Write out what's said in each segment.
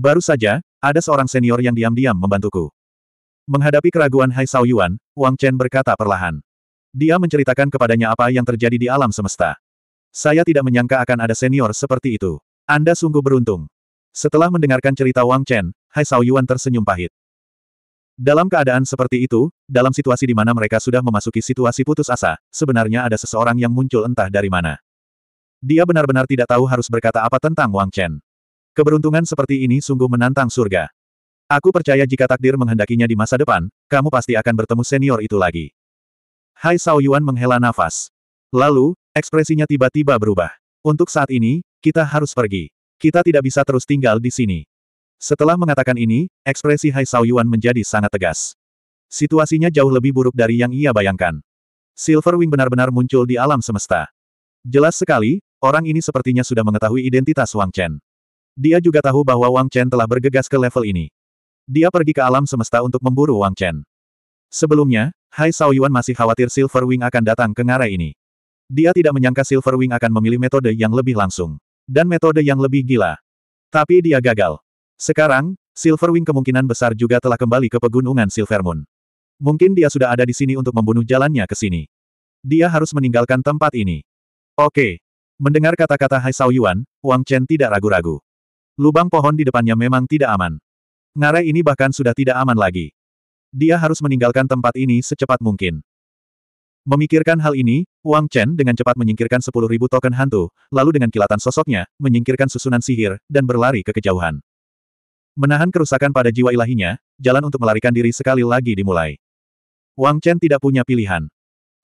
Baru saja, ada seorang senior yang diam-diam membantuku. Menghadapi keraguan Hai Sao Yuan, Wang Chen berkata perlahan. Dia menceritakan kepadanya apa yang terjadi di alam semesta. Saya tidak menyangka akan ada senior seperti itu. Anda sungguh beruntung. Setelah mendengarkan cerita Wang Chen, Hai Sao Yuan tersenyum pahit. Dalam keadaan seperti itu, dalam situasi di mana mereka sudah memasuki situasi putus asa, sebenarnya ada seseorang yang muncul entah dari mana. Dia benar-benar tidak tahu harus berkata apa tentang Wang Chen. Keberuntungan seperti ini sungguh menantang surga. Aku percaya jika takdir menghendakinya di masa depan, kamu pasti akan bertemu senior itu lagi. Hai Sao Yuan menghela nafas. Lalu, ekspresinya tiba-tiba berubah. Untuk saat ini, kita harus pergi. Kita tidak bisa terus tinggal di sini. Setelah mengatakan ini, ekspresi Hai Sao Yuan menjadi sangat tegas. Situasinya jauh lebih buruk dari yang ia bayangkan. Silverwing benar-benar muncul di alam semesta. Jelas sekali, orang ini sepertinya sudah mengetahui identitas Wang Chen. Dia juga tahu bahwa Wang Chen telah bergegas ke level ini. Dia pergi ke alam semesta untuk memburu Wang Chen. Sebelumnya, Hai Saoyuan masih khawatir Silver Wing akan datang ke ngarai ini. Dia tidak menyangka Silver Wing akan memilih metode yang lebih langsung. Dan metode yang lebih gila. Tapi dia gagal. Sekarang, Silverwing kemungkinan besar juga telah kembali ke pegunungan Silvermoon. Mungkin dia sudah ada di sini untuk membunuh jalannya ke sini. Dia harus meninggalkan tempat ini. Oke. Mendengar kata-kata Hai Saoyuan, Wang Chen tidak ragu-ragu. Lubang pohon di depannya memang tidak aman. Ngarai ini bahkan sudah tidak aman lagi. Dia harus meninggalkan tempat ini secepat mungkin. Memikirkan hal ini, Wang Chen dengan cepat menyingkirkan 10.000 token hantu, lalu dengan kilatan sosoknya, menyingkirkan susunan sihir, dan berlari ke kejauhan. Menahan kerusakan pada jiwa ilahinya, jalan untuk melarikan diri sekali lagi dimulai. Wang Chen tidak punya pilihan.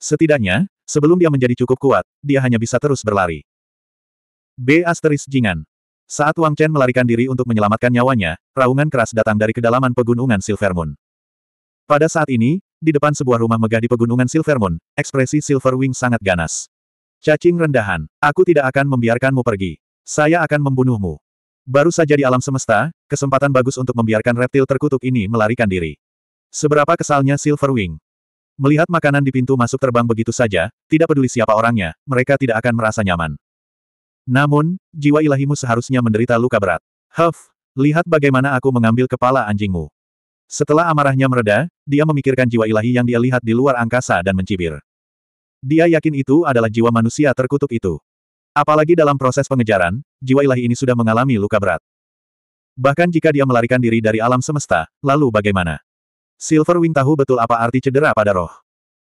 Setidaknya, sebelum dia menjadi cukup kuat, dia hanya bisa terus berlari. B. Asteris Jingan saat Wang Chen melarikan diri untuk menyelamatkan nyawanya, raungan keras datang dari kedalaman pegunungan Silver Moon. Pada saat ini, di depan sebuah rumah megah di pegunungan Silver Moon, ekspresi Silver Wing sangat ganas. Cacing rendahan, aku tidak akan membiarkanmu pergi. Saya akan membunuhmu. Baru saja di alam semesta, kesempatan bagus untuk membiarkan reptil terkutuk ini melarikan diri. Seberapa kesalnya Silver Wing. Melihat makanan di pintu masuk terbang begitu saja, tidak peduli siapa orangnya, mereka tidak akan merasa nyaman. Namun, jiwa ilahimu seharusnya menderita luka berat. Huff, lihat bagaimana aku mengambil kepala anjingmu. Setelah amarahnya mereda, dia memikirkan jiwa ilahi yang dia lihat di luar angkasa dan mencibir. Dia yakin itu adalah jiwa manusia terkutuk itu. Apalagi dalam proses pengejaran, jiwa ilahi ini sudah mengalami luka berat. Bahkan jika dia melarikan diri dari alam semesta, lalu bagaimana? Silverwing tahu betul apa arti cedera pada roh.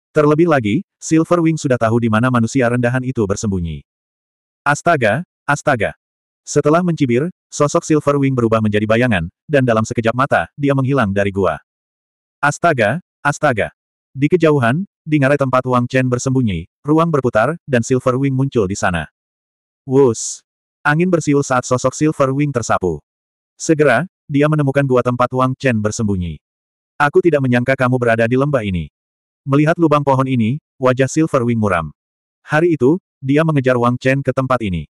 Terlebih lagi, Silverwing sudah tahu di mana manusia rendahan itu bersembunyi. Astaga, astaga. Setelah mencibir, sosok Silverwing berubah menjadi bayangan, dan dalam sekejap mata, dia menghilang dari gua. Astaga, astaga. Di kejauhan, di ngarai tempat Wang Chen bersembunyi, ruang berputar, dan Silverwing muncul di sana. Wus. Angin bersiul saat sosok Silverwing tersapu. Segera, dia menemukan gua tempat Wang Chen bersembunyi. Aku tidak menyangka kamu berada di lembah ini. Melihat lubang pohon ini, wajah Silverwing muram. Hari itu, dia mengejar Wang Chen ke tempat ini.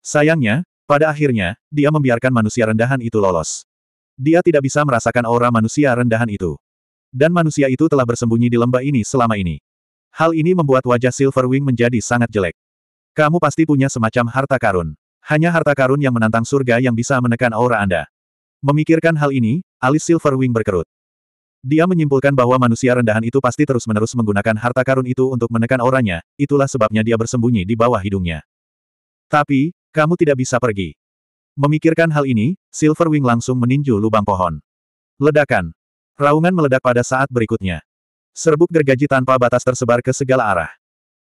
Sayangnya, pada akhirnya, dia membiarkan manusia rendahan itu lolos. Dia tidak bisa merasakan aura manusia rendahan itu. Dan manusia itu telah bersembunyi di lembah ini selama ini. Hal ini membuat wajah Silverwing menjadi sangat jelek. Kamu pasti punya semacam harta karun. Hanya harta karun yang menantang surga yang bisa menekan aura Anda. Memikirkan hal ini, alis Silverwing berkerut. Dia menyimpulkan bahwa manusia rendahan itu pasti terus-menerus menggunakan harta karun itu untuk menekan auranya, itulah sebabnya dia bersembunyi di bawah hidungnya. Tapi, kamu tidak bisa pergi. Memikirkan hal ini, Silverwing langsung meninju lubang pohon. Ledakan. Raungan meledak pada saat berikutnya. Serbuk gergaji tanpa batas tersebar ke segala arah.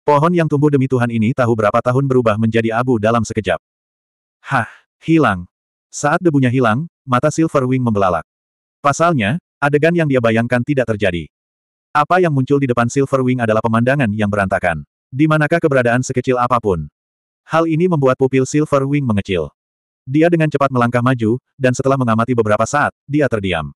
Pohon yang tumbuh demi Tuhan ini tahu berapa tahun berubah menjadi abu dalam sekejap. Hah, hilang. Saat debunya hilang, mata Silverwing membelalak. Pasalnya, Adegan yang dia bayangkan tidak terjadi. Apa yang muncul di depan Silverwing adalah pemandangan yang berantakan. Di manakah keberadaan sekecil apapun. Hal ini membuat pupil Silverwing mengecil. Dia dengan cepat melangkah maju, dan setelah mengamati beberapa saat, dia terdiam.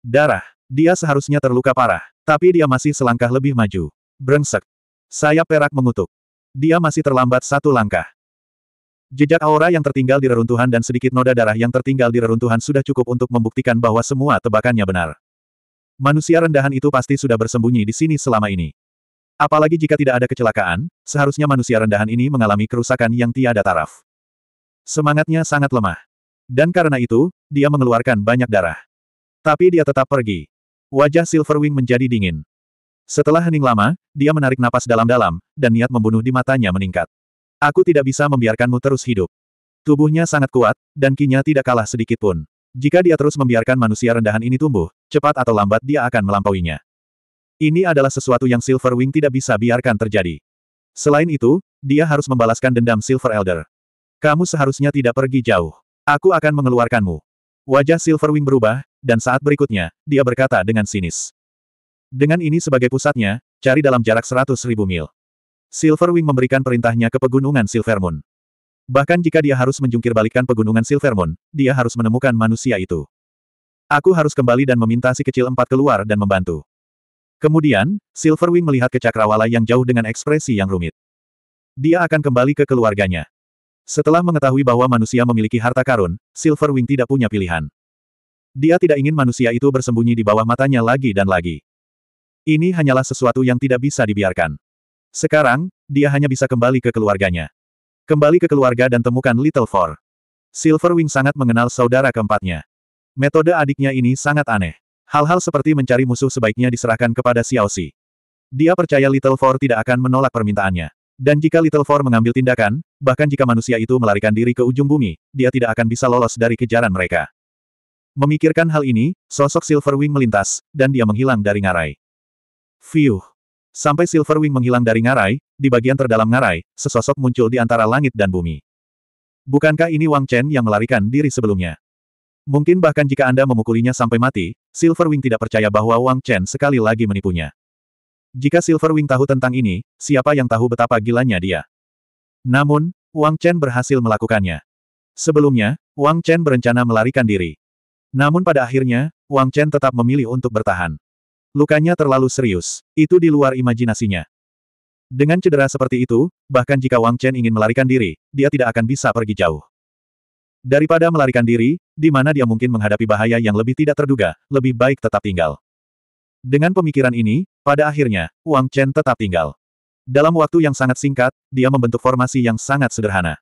Darah. Dia seharusnya terluka parah, tapi dia masih selangkah lebih maju. Brengsek. Sayap perak mengutuk. Dia masih terlambat satu langkah. Jejak aura yang tertinggal di reruntuhan dan sedikit noda darah yang tertinggal di reruntuhan sudah cukup untuk membuktikan bahwa semua tebakannya benar. Manusia rendahan itu pasti sudah bersembunyi di sini selama ini. Apalagi jika tidak ada kecelakaan, seharusnya manusia rendahan ini mengalami kerusakan yang tiada taraf. Semangatnya sangat lemah. Dan karena itu, dia mengeluarkan banyak darah. Tapi dia tetap pergi. Wajah Silverwing menjadi dingin. Setelah hening lama, dia menarik napas dalam-dalam, dan niat membunuh di matanya meningkat. Aku tidak bisa membiarkanmu terus hidup. Tubuhnya sangat kuat, dan kinya tidak kalah sedikit pun. Jika dia terus membiarkan manusia rendahan ini tumbuh, cepat atau lambat dia akan melampauinya. Ini adalah sesuatu yang Silverwing tidak bisa biarkan terjadi. Selain itu, dia harus membalaskan dendam Silver Elder. Kamu seharusnya tidak pergi jauh. Aku akan mengeluarkanmu. Wajah Silverwing berubah, dan saat berikutnya, dia berkata dengan sinis. Dengan ini sebagai pusatnya, cari dalam jarak seratus ribu mil. Silverwing memberikan perintahnya ke pegunungan Silvermoon. Bahkan jika dia harus menjungkir balikan pegunungan Silvermoon, dia harus menemukan manusia itu. Aku harus kembali dan meminta si kecil empat keluar dan membantu. Kemudian, Silverwing melihat ke cakrawala yang jauh dengan ekspresi yang rumit. Dia akan kembali ke keluarganya. Setelah mengetahui bahwa manusia memiliki harta karun, Silverwing tidak punya pilihan. Dia tidak ingin manusia itu bersembunyi di bawah matanya lagi dan lagi. Ini hanyalah sesuatu yang tidak bisa dibiarkan. Sekarang, dia hanya bisa kembali ke keluarganya. Kembali ke keluarga dan temukan Little Four. Silverwing sangat mengenal saudara keempatnya. Metode adiknya ini sangat aneh. Hal-hal seperti mencari musuh sebaiknya diserahkan kepada Xiao Xi. Dia percaya Little Four tidak akan menolak permintaannya. Dan jika Little Four mengambil tindakan, bahkan jika manusia itu melarikan diri ke ujung bumi, dia tidak akan bisa lolos dari kejaran mereka. Memikirkan hal ini, sosok Silverwing melintas, dan dia menghilang dari ngarai. Fiuh! Sampai Silverwing menghilang dari ngarai, di bagian terdalam ngarai, sesosok muncul di antara langit dan bumi. Bukankah ini Wang Chen yang melarikan diri sebelumnya? Mungkin bahkan jika Anda memukulinya sampai mati, Silverwing tidak percaya bahwa Wang Chen sekali lagi menipunya. Jika Silverwing tahu tentang ini, siapa yang tahu betapa gilanya dia? Namun, Wang Chen berhasil melakukannya. Sebelumnya, Wang Chen berencana melarikan diri. Namun pada akhirnya, Wang Chen tetap memilih untuk bertahan. Lukanya terlalu serius. Itu di luar imajinasinya. Dengan cedera seperti itu, bahkan jika Wang Chen ingin melarikan diri, dia tidak akan bisa pergi jauh. Daripada melarikan diri, di mana dia mungkin menghadapi bahaya yang lebih tidak terduga, lebih baik tetap tinggal. Dengan pemikiran ini, pada akhirnya, Wang Chen tetap tinggal. Dalam waktu yang sangat singkat, dia membentuk formasi yang sangat sederhana.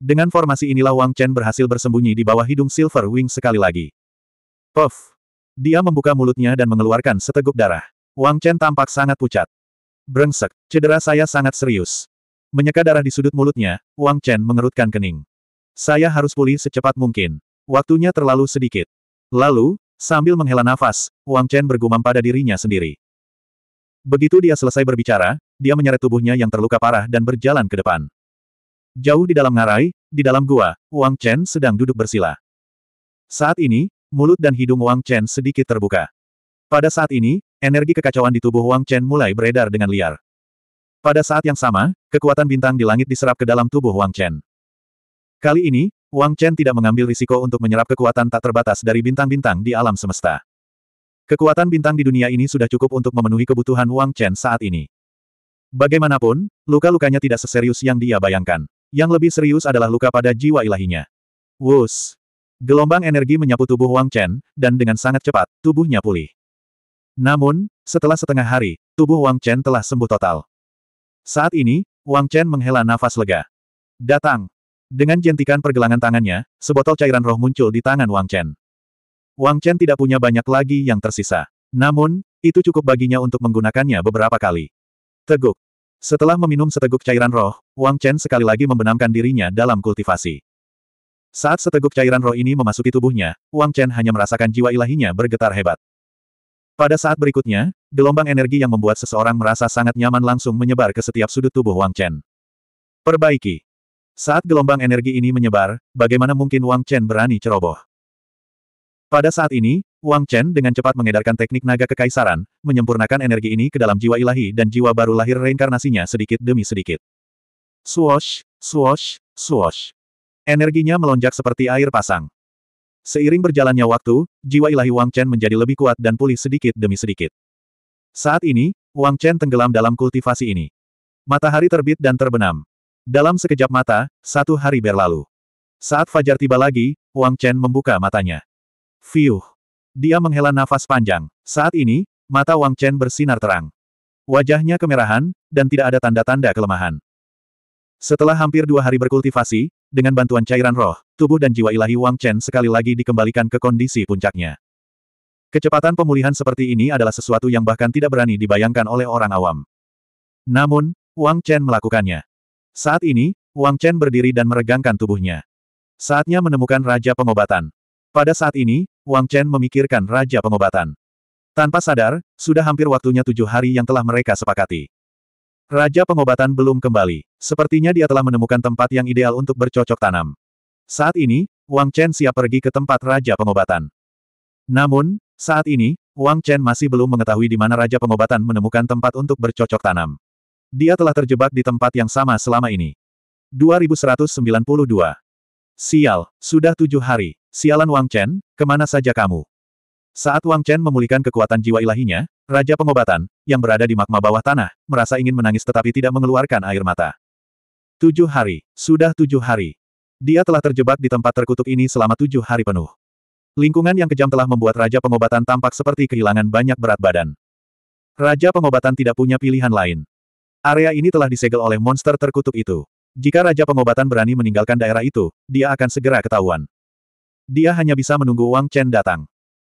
Dengan formasi inilah Wang Chen berhasil bersembunyi di bawah hidung Silver Wing sekali lagi. Puff! Dia membuka mulutnya dan mengeluarkan seteguk darah. Wang Chen tampak sangat pucat. Brengsek, cedera saya sangat serius. Menyeka darah di sudut mulutnya, Wang Chen mengerutkan kening. Saya harus pulih secepat mungkin. Waktunya terlalu sedikit. Lalu, sambil menghela nafas, Wang Chen bergumam pada dirinya sendiri. Begitu dia selesai berbicara, dia menyeret tubuhnya yang terluka parah dan berjalan ke depan. Jauh di dalam ngarai, di dalam gua, Wang Chen sedang duduk bersila. Saat ini, mulut dan hidung Wang Chen sedikit terbuka. Pada saat ini, energi kekacauan di tubuh Wang Chen mulai beredar dengan liar. Pada saat yang sama, kekuatan bintang di langit diserap ke dalam tubuh Wang Chen. Kali ini, Wang Chen tidak mengambil risiko untuk menyerap kekuatan tak terbatas dari bintang-bintang di alam semesta. Kekuatan bintang di dunia ini sudah cukup untuk memenuhi kebutuhan Wang Chen saat ini. Bagaimanapun, luka-lukanya tidak seserius yang dia bayangkan. Yang lebih serius adalah luka pada jiwa ilahinya. Wus! Gelombang energi menyapu tubuh Wang Chen, dan dengan sangat cepat, tubuhnya pulih. Namun, setelah setengah hari, tubuh Wang Chen telah sembuh total. Saat ini, Wang Chen menghela nafas lega. Datang. Dengan jentikan pergelangan tangannya, sebotol cairan roh muncul di tangan Wang Chen. Wang Chen tidak punya banyak lagi yang tersisa. Namun, itu cukup baginya untuk menggunakannya beberapa kali. Teguk. Setelah meminum seteguk cairan roh, Wang Chen sekali lagi membenamkan dirinya dalam kultivasi. Saat seteguk cairan roh ini memasuki tubuhnya, Wang Chen hanya merasakan jiwa ilahinya bergetar hebat. Pada saat berikutnya, gelombang energi yang membuat seseorang merasa sangat nyaman langsung menyebar ke setiap sudut tubuh Wang Chen. Perbaiki. Saat gelombang energi ini menyebar, bagaimana mungkin Wang Chen berani ceroboh? Pada saat ini, Wang Chen dengan cepat mengedarkan teknik naga kekaisaran, menyempurnakan energi ini ke dalam jiwa ilahi dan jiwa baru lahir reinkarnasinya sedikit demi sedikit. Swash, swash, swash. Energinya melonjak seperti air pasang. Seiring berjalannya waktu, jiwa ilahi Wang Chen menjadi lebih kuat dan pulih sedikit demi sedikit. Saat ini, Wang Chen tenggelam dalam kultivasi ini. Matahari terbit dan terbenam. Dalam sekejap mata, satu hari berlalu. Saat fajar tiba lagi, Wang Chen membuka matanya. Fiuh! Dia menghela nafas panjang. Saat ini, mata Wang Chen bersinar terang. Wajahnya kemerahan, dan tidak ada tanda-tanda kelemahan. Setelah hampir dua hari berkultivasi, dengan bantuan cairan roh, tubuh dan jiwa ilahi Wang Chen sekali lagi dikembalikan ke kondisi puncaknya. Kecepatan pemulihan seperti ini adalah sesuatu yang bahkan tidak berani dibayangkan oleh orang awam. Namun, Wang Chen melakukannya. Saat ini, Wang Chen berdiri dan meregangkan tubuhnya. Saatnya menemukan Raja Pengobatan. Pada saat ini, Wang Chen memikirkan Raja Pengobatan. Tanpa sadar, sudah hampir waktunya tujuh hari yang telah mereka sepakati. Raja pengobatan belum kembali. Sepertinya dia telah menemukan tempat yang ideal untuk bercocok tanam. Saat ini, Wang Chen siap pergi ke tempat Raja pengobatan. Namun, saat ini, Wang Chen masih belum mengetahui di mana Raja pengobatan menemukan tempat untuk bercocok tanam. Dia telah terjebak di tempat yang sama selama ini. 2192. Sial, sudah tujuh hari. Sialan Wang Chen, kemana saja kamu? Saat Wang Chen memulihkan kekuatan jiwa ilahinya, Raja pengobatan, yang berada di magma bawah tanah, merasa ingin menangis tetapi tidak mengeluarkan air mata. Tujuh hari, sudah tujuh hari. Dia telah terjebak di tempat terkutuk ini selama tujuh hari penuh. Lingkungan yang kejam telah membuat Raja Pengobatan tampak seperti kehilangan banyak berat badan. Raja Pengobatan tidak punya pilihan lain. Area ini telah disegel oleh monster terkutuk itu. Jika Raja Pengobatan berani meninggalkan daerah itu, dia akan segera ketahuan. Dia hanya bisa menunggu Wang Chen datang.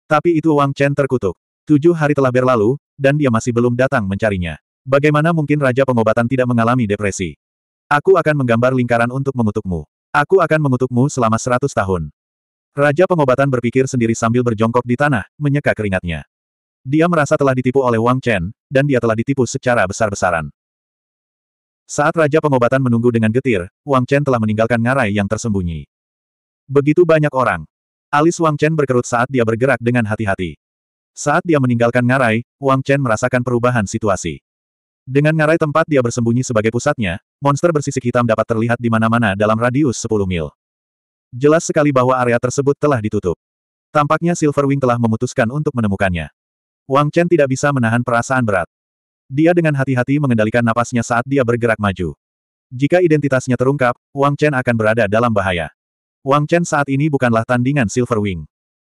Tapi itu Wang Chen terkutuk. Tujuh hari telah berlalu, dan dia masih belum datang mencarinya. Bagaimana mungkin Raja Pengobatan tidak mengalami depresi? Aku akan menggambar lingkaran untuk mengutukmu. Aku akan mengutukmu selama seratus tahun. Raja Pengobatan berpikir sendiri sambil berjongkok di tanah, menyeka keringatnya. Dia merasa telah ditipu oleh Wang Chen, dan dia telah ditipu secara besar-besaran. Saat Raja Pengobatan menunggu dengan getir, Wang Chen telah meninggalkan ngarai yang tersembunyi. Begitu banyak orang. Alis Wang Chen berkerut saat dia bergerak dengan hati-hati. Saat dia meninggalkan Ngarai, Wang Chen merasakan perubahan situasi. Dengan Ngarai tempat dia bersembunyi sebagai pusatnya, monster bersisik hitam dapat terlihat di mana-mana dalam radius 10 mil. Jelas sekali bahwa area tersebut telah ditutup. Tampaknya Silverwing telah memutuskan untuk menemukannya. Wang Chen tidak bisa menahan perasaan berat. Dia dengan hati-hati mengendalikan napasnya saat dia bergerak maju. Jika identitasnya terungkap, Wang Chen akan berada dalam bahaya. Wang Chen saat ini bukanlah tandingan Silverwing.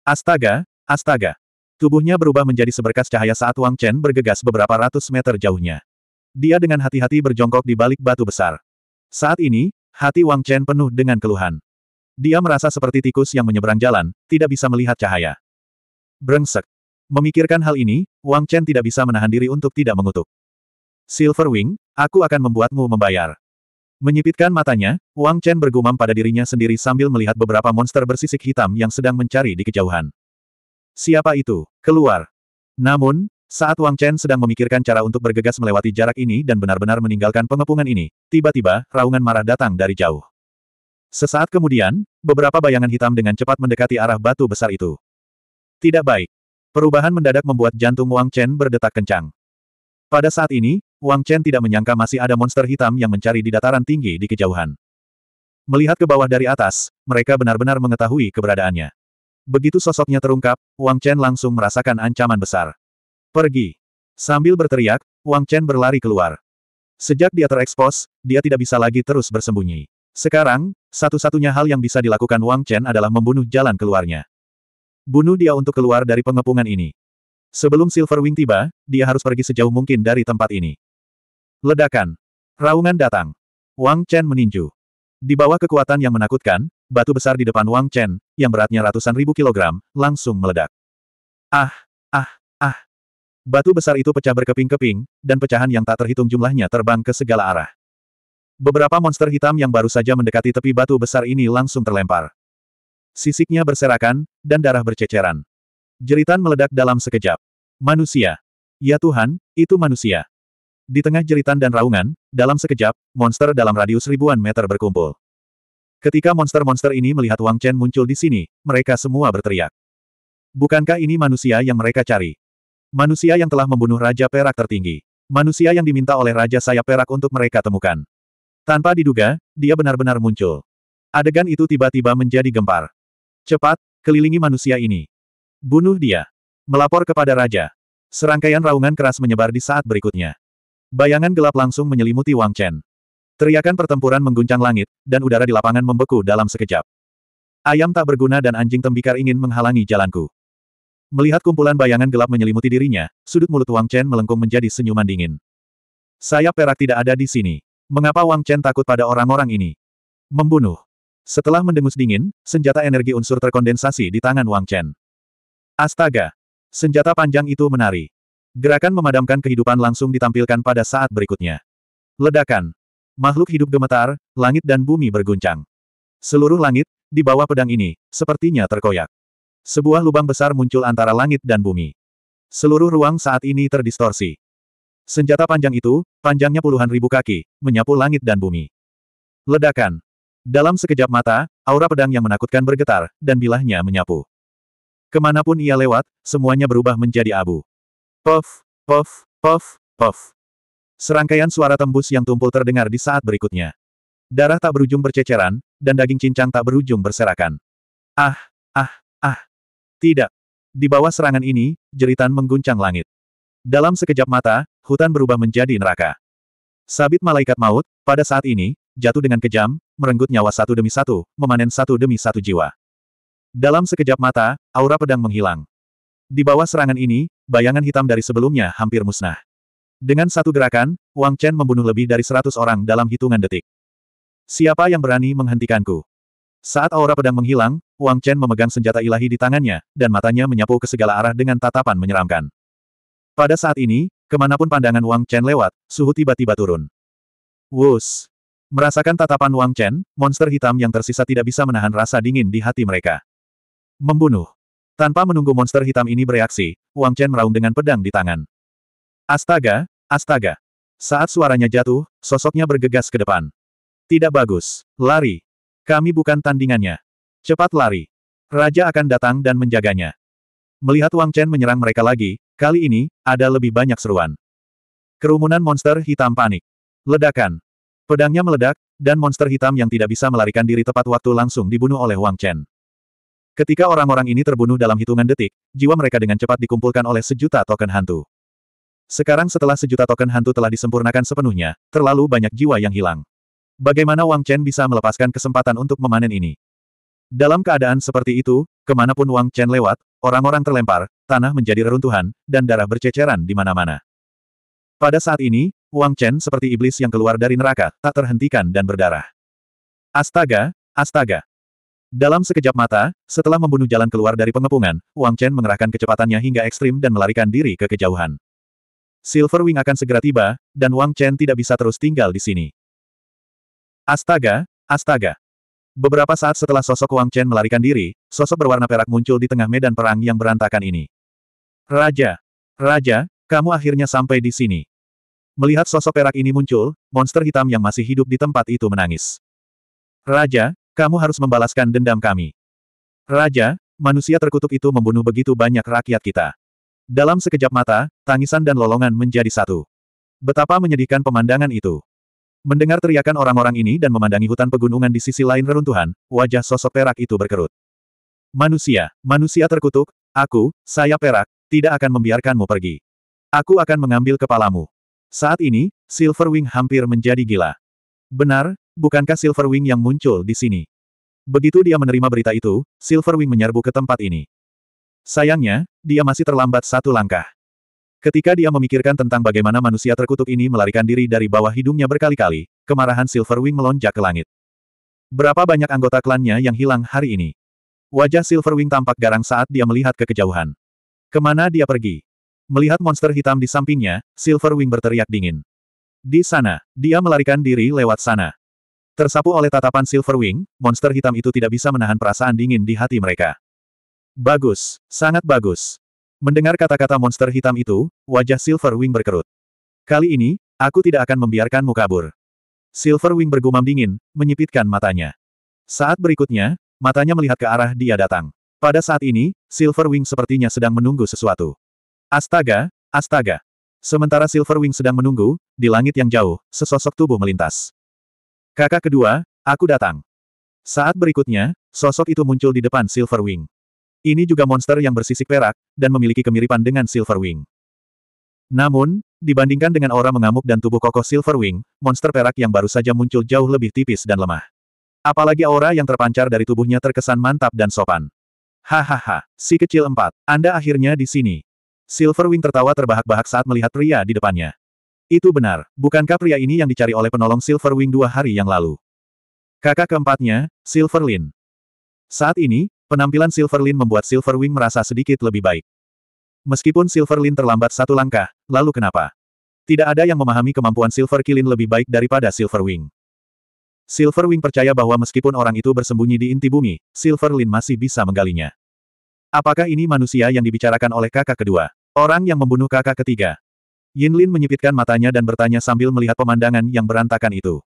Astaga, astaga. Tubuhnya berubah menjadi seberkas cahaya saat Wang Chen bergegas beberapa ratus meter jauhnya. Dia dengan hati-hati berjongkok di balik batu besar. Saat ini, hati Wang Chen penuh dengan keluhan. Dia merasa seperti tikus yang menyeberang jalan, tidak bisa melihat cahaya. Brengsek. Memikirkan hal ini, Wang Chen tidak bisa menahan diri untuk tidak mengutuk. Silverwing, aku akan membuatmu membayar. Menyipitkan matanya, Wang Chen bergumam pada dirinya sendiri sambil melihat beberapa monster bersisik hitam yang sedang mencari di kejauhan. Siapa itu? Keluar. Namun, saat Wang Chen sedang memikirkan cara untuk bergegas melewati jarak ini dan benar-benar meninggalkan pengepungan ini, tiba-tiba, raungan marah datang dari jauh. Sesaat kemudian, beberapa bayangan hitam dengan cepat mendekati arah batu besar itu. Tidak baik. Perubahan mendadak membuat jantung Wang Chen berdetak kencang. Pada saat ini, Wang Chen tidak menyangka masih ada monster hitam yang mencari di dataran tinggi di kejauhan. Melihat ke bawah dari atas, mereka benar-benar mengetahui keberadaannya. Begitu sosoknya terungkap, Wang Chen langsung merasakan ancaman besar. Pergi! Sambil berteriak, Wang Chen berlari keluar. Sejak dia terekspos, dia tidak bisa lagi terus bersembunyi. Sekarang, satu-satunya hal yang bisa dilakukan Wang Chen adalah membunuh jalan keluarnya. Bunuh dia untuk keluar dari pengepungan ini. Sebelum Silver Wing tiba, dia harus pergi sejauh mungkin dari tempat ini. Ledakan. Raungan datang. Wang Chen meninju. Di bawah kekuatan yang menakutkan, batu besar di depan Wang Chen, yang beratnya ratusan ribu kilogram, langsung meledak. Ah, ah, ah. Batu besar itu pecah berkeping-keping, dan pecahan yang tak terhitung jumlahnya terbang ke segala arah. Beberapa monster hitam yang baru saja mendekati tepi batu besar ini langsung terlempar. Sisiknya berserakan, dan darah berceceran. Jeritan meledak dalam sekejap. Manusia. Ya Tuhan, itu manusia. Di tengah jeritan dan raungan, dalam sekejap, monster dalam radius ribuan meter berkumpul. Ketika monster-monster ini melihat Wang Chen muncul di sini, mereka semua berteriak. Bukankah ini manusia yang mereka cari? Manusia yang telah membunuh Raja Perak tertinggi. Manusia yang diminta oleh Raja Sayap Perak untuk mereka temukan. Tanpa diduga, dia benar-benar muncul. Adegan itu tiba-tiba menjadi gempar. Cepat, kelilingi manusia ini. Bunuh dia. Melapor kepada Raja. Serangkaian raungan keras menyebar di saat berikutnya. Bayangan gelap langsung menyelimuti Wang Chen. Teriakan pertempuran mengguncang langit, dan udara di lapangan membeku dalam sekejap. Ayam tak berguna dan anjing tembikar ingin menghalangi jalanku. Melihat kumpulan bayangan gelap menyelimuti dirinya, sudut mulut Wang Chen melengkung menjadi senyuman dingin. Sayap perak tidak ada di sini. Mengapa Wang Chen takut pada orang-orang ini? Membunuh. Setelah mendengus dingin, senjata energi unsur terkondensasi di tangan Wang Chen. Astaga! Senjata panjang itu menari. Gerakan memadamkan kehidupan langsung ditampilkan pada saat berikutnya. Ledakan. Makhluk hidup gemetar, langit dan bumi berguncang. Seluruh langit, di bawah pedang ini, sepertinya terkoyak. Sebuah lubang besar muncul antara langit dan bumi. Seluruh ruang saat ini terdistorsi. Senjata panjang itu, panjangnya puluhan ribu kaki, menyapu langit dan bumi. Ledakan. Dalam sekejap mata, aura pedang yang menakutkan bergetar, dan bilahnya menyapu. Kemanapun ia lewat, semuanya berubah menjadi abu. Puff, puff, puff, puff. Serangkaian suara tembus yang tumpul terdengar di saat berikutnya. Darah tak berujung berceceran, dan daging cincang tak berujung berserakan. Ah, ah, ah. Tidak. Di bawah serangan ini, jeritan mengguncang langit. Dalam sekejap mata, hutan berubah menjadi neraka. Sabit malaikat maut, pada saat ini, jatuh dengan kejam, merenggut nyawa satu demi satu, memanen satu demi satu jiwa. Dalam sekejap mata, aura pedang menghilang. Di bawah serangan ini, bayangan hitam dari sebelumnya hampir musnah. Dengan satu gerakan, Wang Chen membunuh lebih dari seratus orang dalam hitungan detik. Siapa yang berani menghentikanku? Saat aura pedang menghilang, Wang Chen memegang senjata ilahi di tangannya, dan matanya menyapu ke segala arah dengan tatapan menyeramkan. Pada saat ini, kemanapun pandangan Wang Chen lewat, suhu tiba-tiba turun. Wus! Merasakan tatapan Wang Chen, monster hitam yang tersisa tidak bisa menahan rasa dingin di hati mereka. Membunuh. Tanpa menunggu monster hitam ini bereaksi, Wang Chen meraung dengan pedang di tangan. Astaga, astaga. Saat suaranya jatuh, sosoknya bergegas ke depan. Tidak bagus. Lari. Kami bukan tandingannya. Cepat lari. Raja akan datang dan menjaganya. Melihat Wang Chen menyerang mereka lagi, kali ini, ada lebih banyak seruan. Kerumunan monster hitam panik. Ledakan. Pedangnya meledak, dan monster hitam yang tidak bisa melarikan diri tepat waktu langsung dibunuh oleh Wang Chen. Ketika orang-orang ini terbunuh dalam hitungan detik, jiwa mereka dengan cepat dikumpulkan oleh sejuta token hantu. Sekarang setelah sejuta token hantu telah disempurnakan sepenuhnya, terlalu banyak jiwa yang hilang. Bagaimana Wang Chen bisa melepaskan kesempatan untuk memanen ini? Dalam keadaan seperti itu, kemanapun Wang Chen lewat, orang-orang terlempar, tanah menjadi reruntuhan, dan darah berceceran di mana-mana. Pada saat ini, Wang Chen seperti iblis yang keluar dari neraka, tak terhentikan dan berdarah. Astaga, astaga. Dalam sekejap mata, setelah membunuh jalan keluar dari pengepungan, Wang Chen mengerahkan kecepatannya hingga ekstrim dan melarikan diri ke kejauhan. Silver Wing akan segera tiba, dan Wang Chen tidak bisa terus tinggal di sini. Astaga, astaga. Beberapa saat setelah sosok Wang Chen melarikan diri, sosok berwarna perak muncul di tengah medan perang yang berantakan ini. Raja, Raja, kamu akhirnya sampai di sini. Melihat sosok perak ini muncul, monster hitam yang masih hidup di tempat itu menangis. Raja, kamu harus membalaskan dendam kami. Raja, manusia terkutuk itu membunuh begitu banyak rakyat kita. Dalam sekejap mata, tangisan dan lolongan menjadi satu. Betapa menyedihkan pemandangan itu. Mendengar teriakan orang-orang ini dan memandangi hutan pegunungan di sisi lain reruntuhan, wajah sosok perak itu berkerut. Manusia, manusia terkutuk, aku, saya perak, tidak akan membiarkanmu pergi. Aku akan mengambil kepalamu. Saat ini, Silverwing hampir menjadi gila. Benar, Bukankah Silverwing yang muncul di sini? Begitu dia menerima berita itu, Silverwing menyerbu ke tempat ini. Sayangnya, dia masih terlambat satu langkah. Ketika dia memikirkan tentang bagaimana manusia terkutuk ini melarikan diri dari bawah hidungnya berkali-kali, kemarahan Silverwing melonjak ke langit. Berapa banyak anggota klannya yang hilang hari ini? Wajah Silverwing tampak garang saat dia melihat ke kejauhan. Kemana dia pergi? Melihat monster hitam di sampingnya, Silverwing berteriak dingin. Di sana, dia melarikan diri lewat sana. Tersapu oleh tatapan Silverwing, monster hitam itu tidak bisa menahan perasaan dingin di hati mereka. Bagus, sangat bagus. Mendengar kata-kata monster hitam itu, wajah Silverwing berkerut. Kali ini, aku tidak akan membiarkanmu kabur. Silverwing bergumam dingin, menyipitkan matanya. Saat berikutnya, matanya melihat ke arah dia datang. Pada saat ini, Silverwing sepertinya sedang menunggu sesuatu. Astaga, astaga. Sementara Silverwing sedang menunggu, di langit yang jauh, sesosok tubuh melintas. Kakak kedua, aku datang. Saat berikutnya, sosok itu muncul di depan Silverwing. Ini juga monster yang bersisik perak, dan memiliki kemiripan dengan Silverwing. Namun, dibandingkan dengan aura mengamuk dan tubuh kokoh Silverwing, monster perak yang baru saja muncul jauh lebih tipis dan lemah. Apalagi aura yang terpancar dari tubuhnya terkesan mantap dan sopan. Hahaha, si kecil empat, Anda akhirnya di sini. Silverwing tertawa terbahak-bahak saat melihat pria di depannya. Itu benar, bukankah pria ini yang dicari oleh penolong Silverwing dua hari yang lalu? Kakak keempatnya, Silverlin. Saat ini, penampilan Silverlin membuat Silverwing merasa sedikit lebih baik. Meskipun Silverlin terlambat satu langkah, lalu kenapa? Tidak ada yang memahami kemampuan Silver Kilin lebih baik daripada Silverwing. Silverwing percaya bahwa meskipun orang itu bersembunyi di inti bumi, Silverlin masih bisa menggalinya. Apakah ini manusia yang dibicarakan oleh kakak kedua? Orang yang membunuh kakak ketiga? Yin Lin menyipitkan matanya dan bertanya sambil melihat pemandangan yang berantakan itu.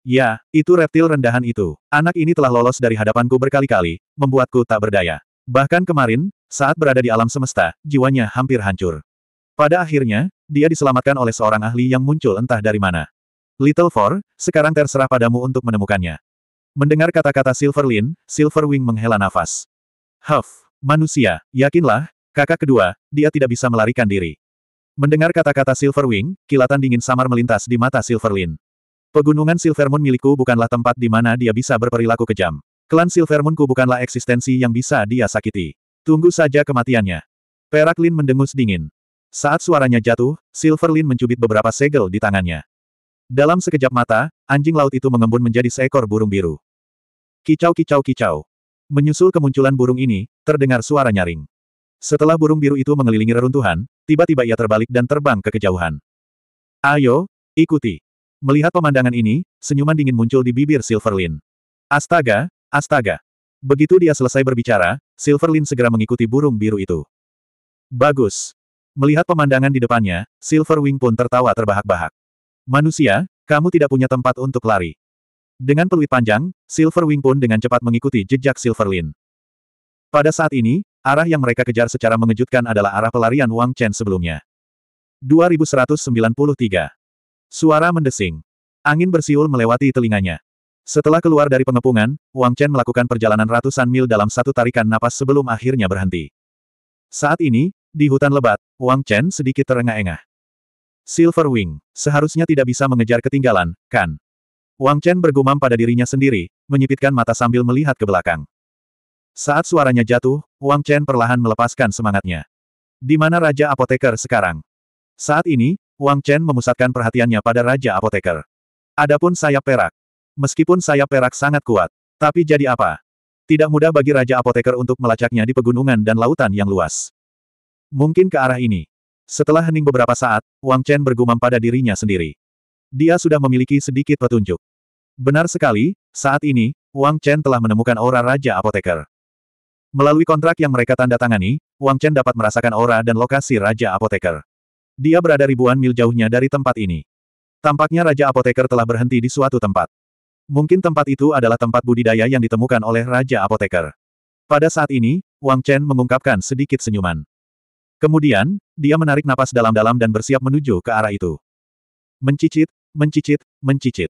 Ya, itu reptil rendahan itu. Anak ini telah lolos dari hadapanku berkali-kali, membuatku tak berdaya. Bahkan kemarin, saat berada di alam semesta, jiwanya hampir hancur. Pada akhirnya, dia diselamatkan oleh seorang ahli yang muncul entah dari mana. Little Four, sekarang terserah padamu untuk menemukannya. Mendengar kata-kata Silver Lin, Silver Wing menghela nafas. Huff, manusia, yakinlah, kakak kedua, dia tidak bisa melarikan diri. Mendengar kata-kata Silverwing, kilatan dingin samar melintas di mata Silverlin. Pegunungan Silvermoon milikku bukanlah tempat di mana dia bisa berperilaku kejam. Klan Silvermoonku bukanlah eksistensi yang bisa dia sakiti. Tunggu saja kematiannya. Perak Lin mendengus dingin. Saat suaranya jatuh, Silver Lin mencubit beberapa segel di tangannya. Dalam sekejap mata, anjing laut itu mengembun menjadi seekor burung biru. Kicau kicau kicau. Menyusul kemunculan burung ini, terdengar suara nyaring. Setelah burung biru itu mengelilingi reruntuhan, tiba-tiba ia terbalik dan terbang ke kejauhan. Ayo, ikuti. Melihat pemandangan ini, senyuman dingin muncul di bibir Silverlin. Astaga, astaga. Begitu dia selesai berbicara, Silverlin segera mengikuti burung biru itu. Bagus. Melihat pemandangan di depannya, Silverwing pun tertawa terbahak-bahak. Manusia, kamu tidak punya tempat untuk lari. Dengan peluit panjang, Silverwing pun dengan cepat mengikuti jejak Silverlin. Pada saat ini, Arah yang mereka kejar secara mengejutkan adalah arah pelarian Wang Chen sebelumnya. 2193. Suara mendesing. Angin bersiul melewati telinganya. Setelah keluar dari pengepungan, Wang Chen melakukan perjalanan ratusan mil dalam satu tarikan napas sebelum akhirnya berhenti. Saat ini, di hutan lebat, Wang Chen sedikit terengah-engah. Silver Wing, seharusnya tidak bisa mengejar ketinggalan, kan? Wang Chen bergumam pada dirinya sendiri, menyipitkan mata sambil melihat ke belakang. Saat suaranya jatuh, Wang Chen perlahan melepaskan semangatnya. Di mana Raja Apoteker sekarang? Saat ini, Wang Chen memusatkan perhatiannya pada Raja Apoteker. Adapun sayap perak. Meskipun sayap perak sangat kuat, tapi jadi apa? Tidak mudah bagi Raja Apoteker untuk melacaknya di pegunungan dan lautan yang luas. Mungkin ke arah ini. Setelah hening beberapa saat, Wang Chen bergumam pada dirinya sendiri. Dia sudah memiliki sedikit petunjuk. Benar sekali, saat ini, Wang Chen telah menemukan aura Raja Apoteker. Melalui kontrak yang mereka tanda tangani, Wang Chen dapat merasakan aura dan lokasi Raja Apoteker. Dia berada ribuan mil jauhnya dari tempat ini. Tampaknya Raja Apoteker telah berhenti di suatu tempat. Mungkin tempat itu adalah tempat budidaya yang ditemukan oleh Raja Apoteker. Pada saat ini, Wang Chen mengungkapkan sedikit senyuman. Kemudian, dia menarik napas dalam-dalam dan bersiap menuju ke arah itu. Mencicit, mencicit, mencicit.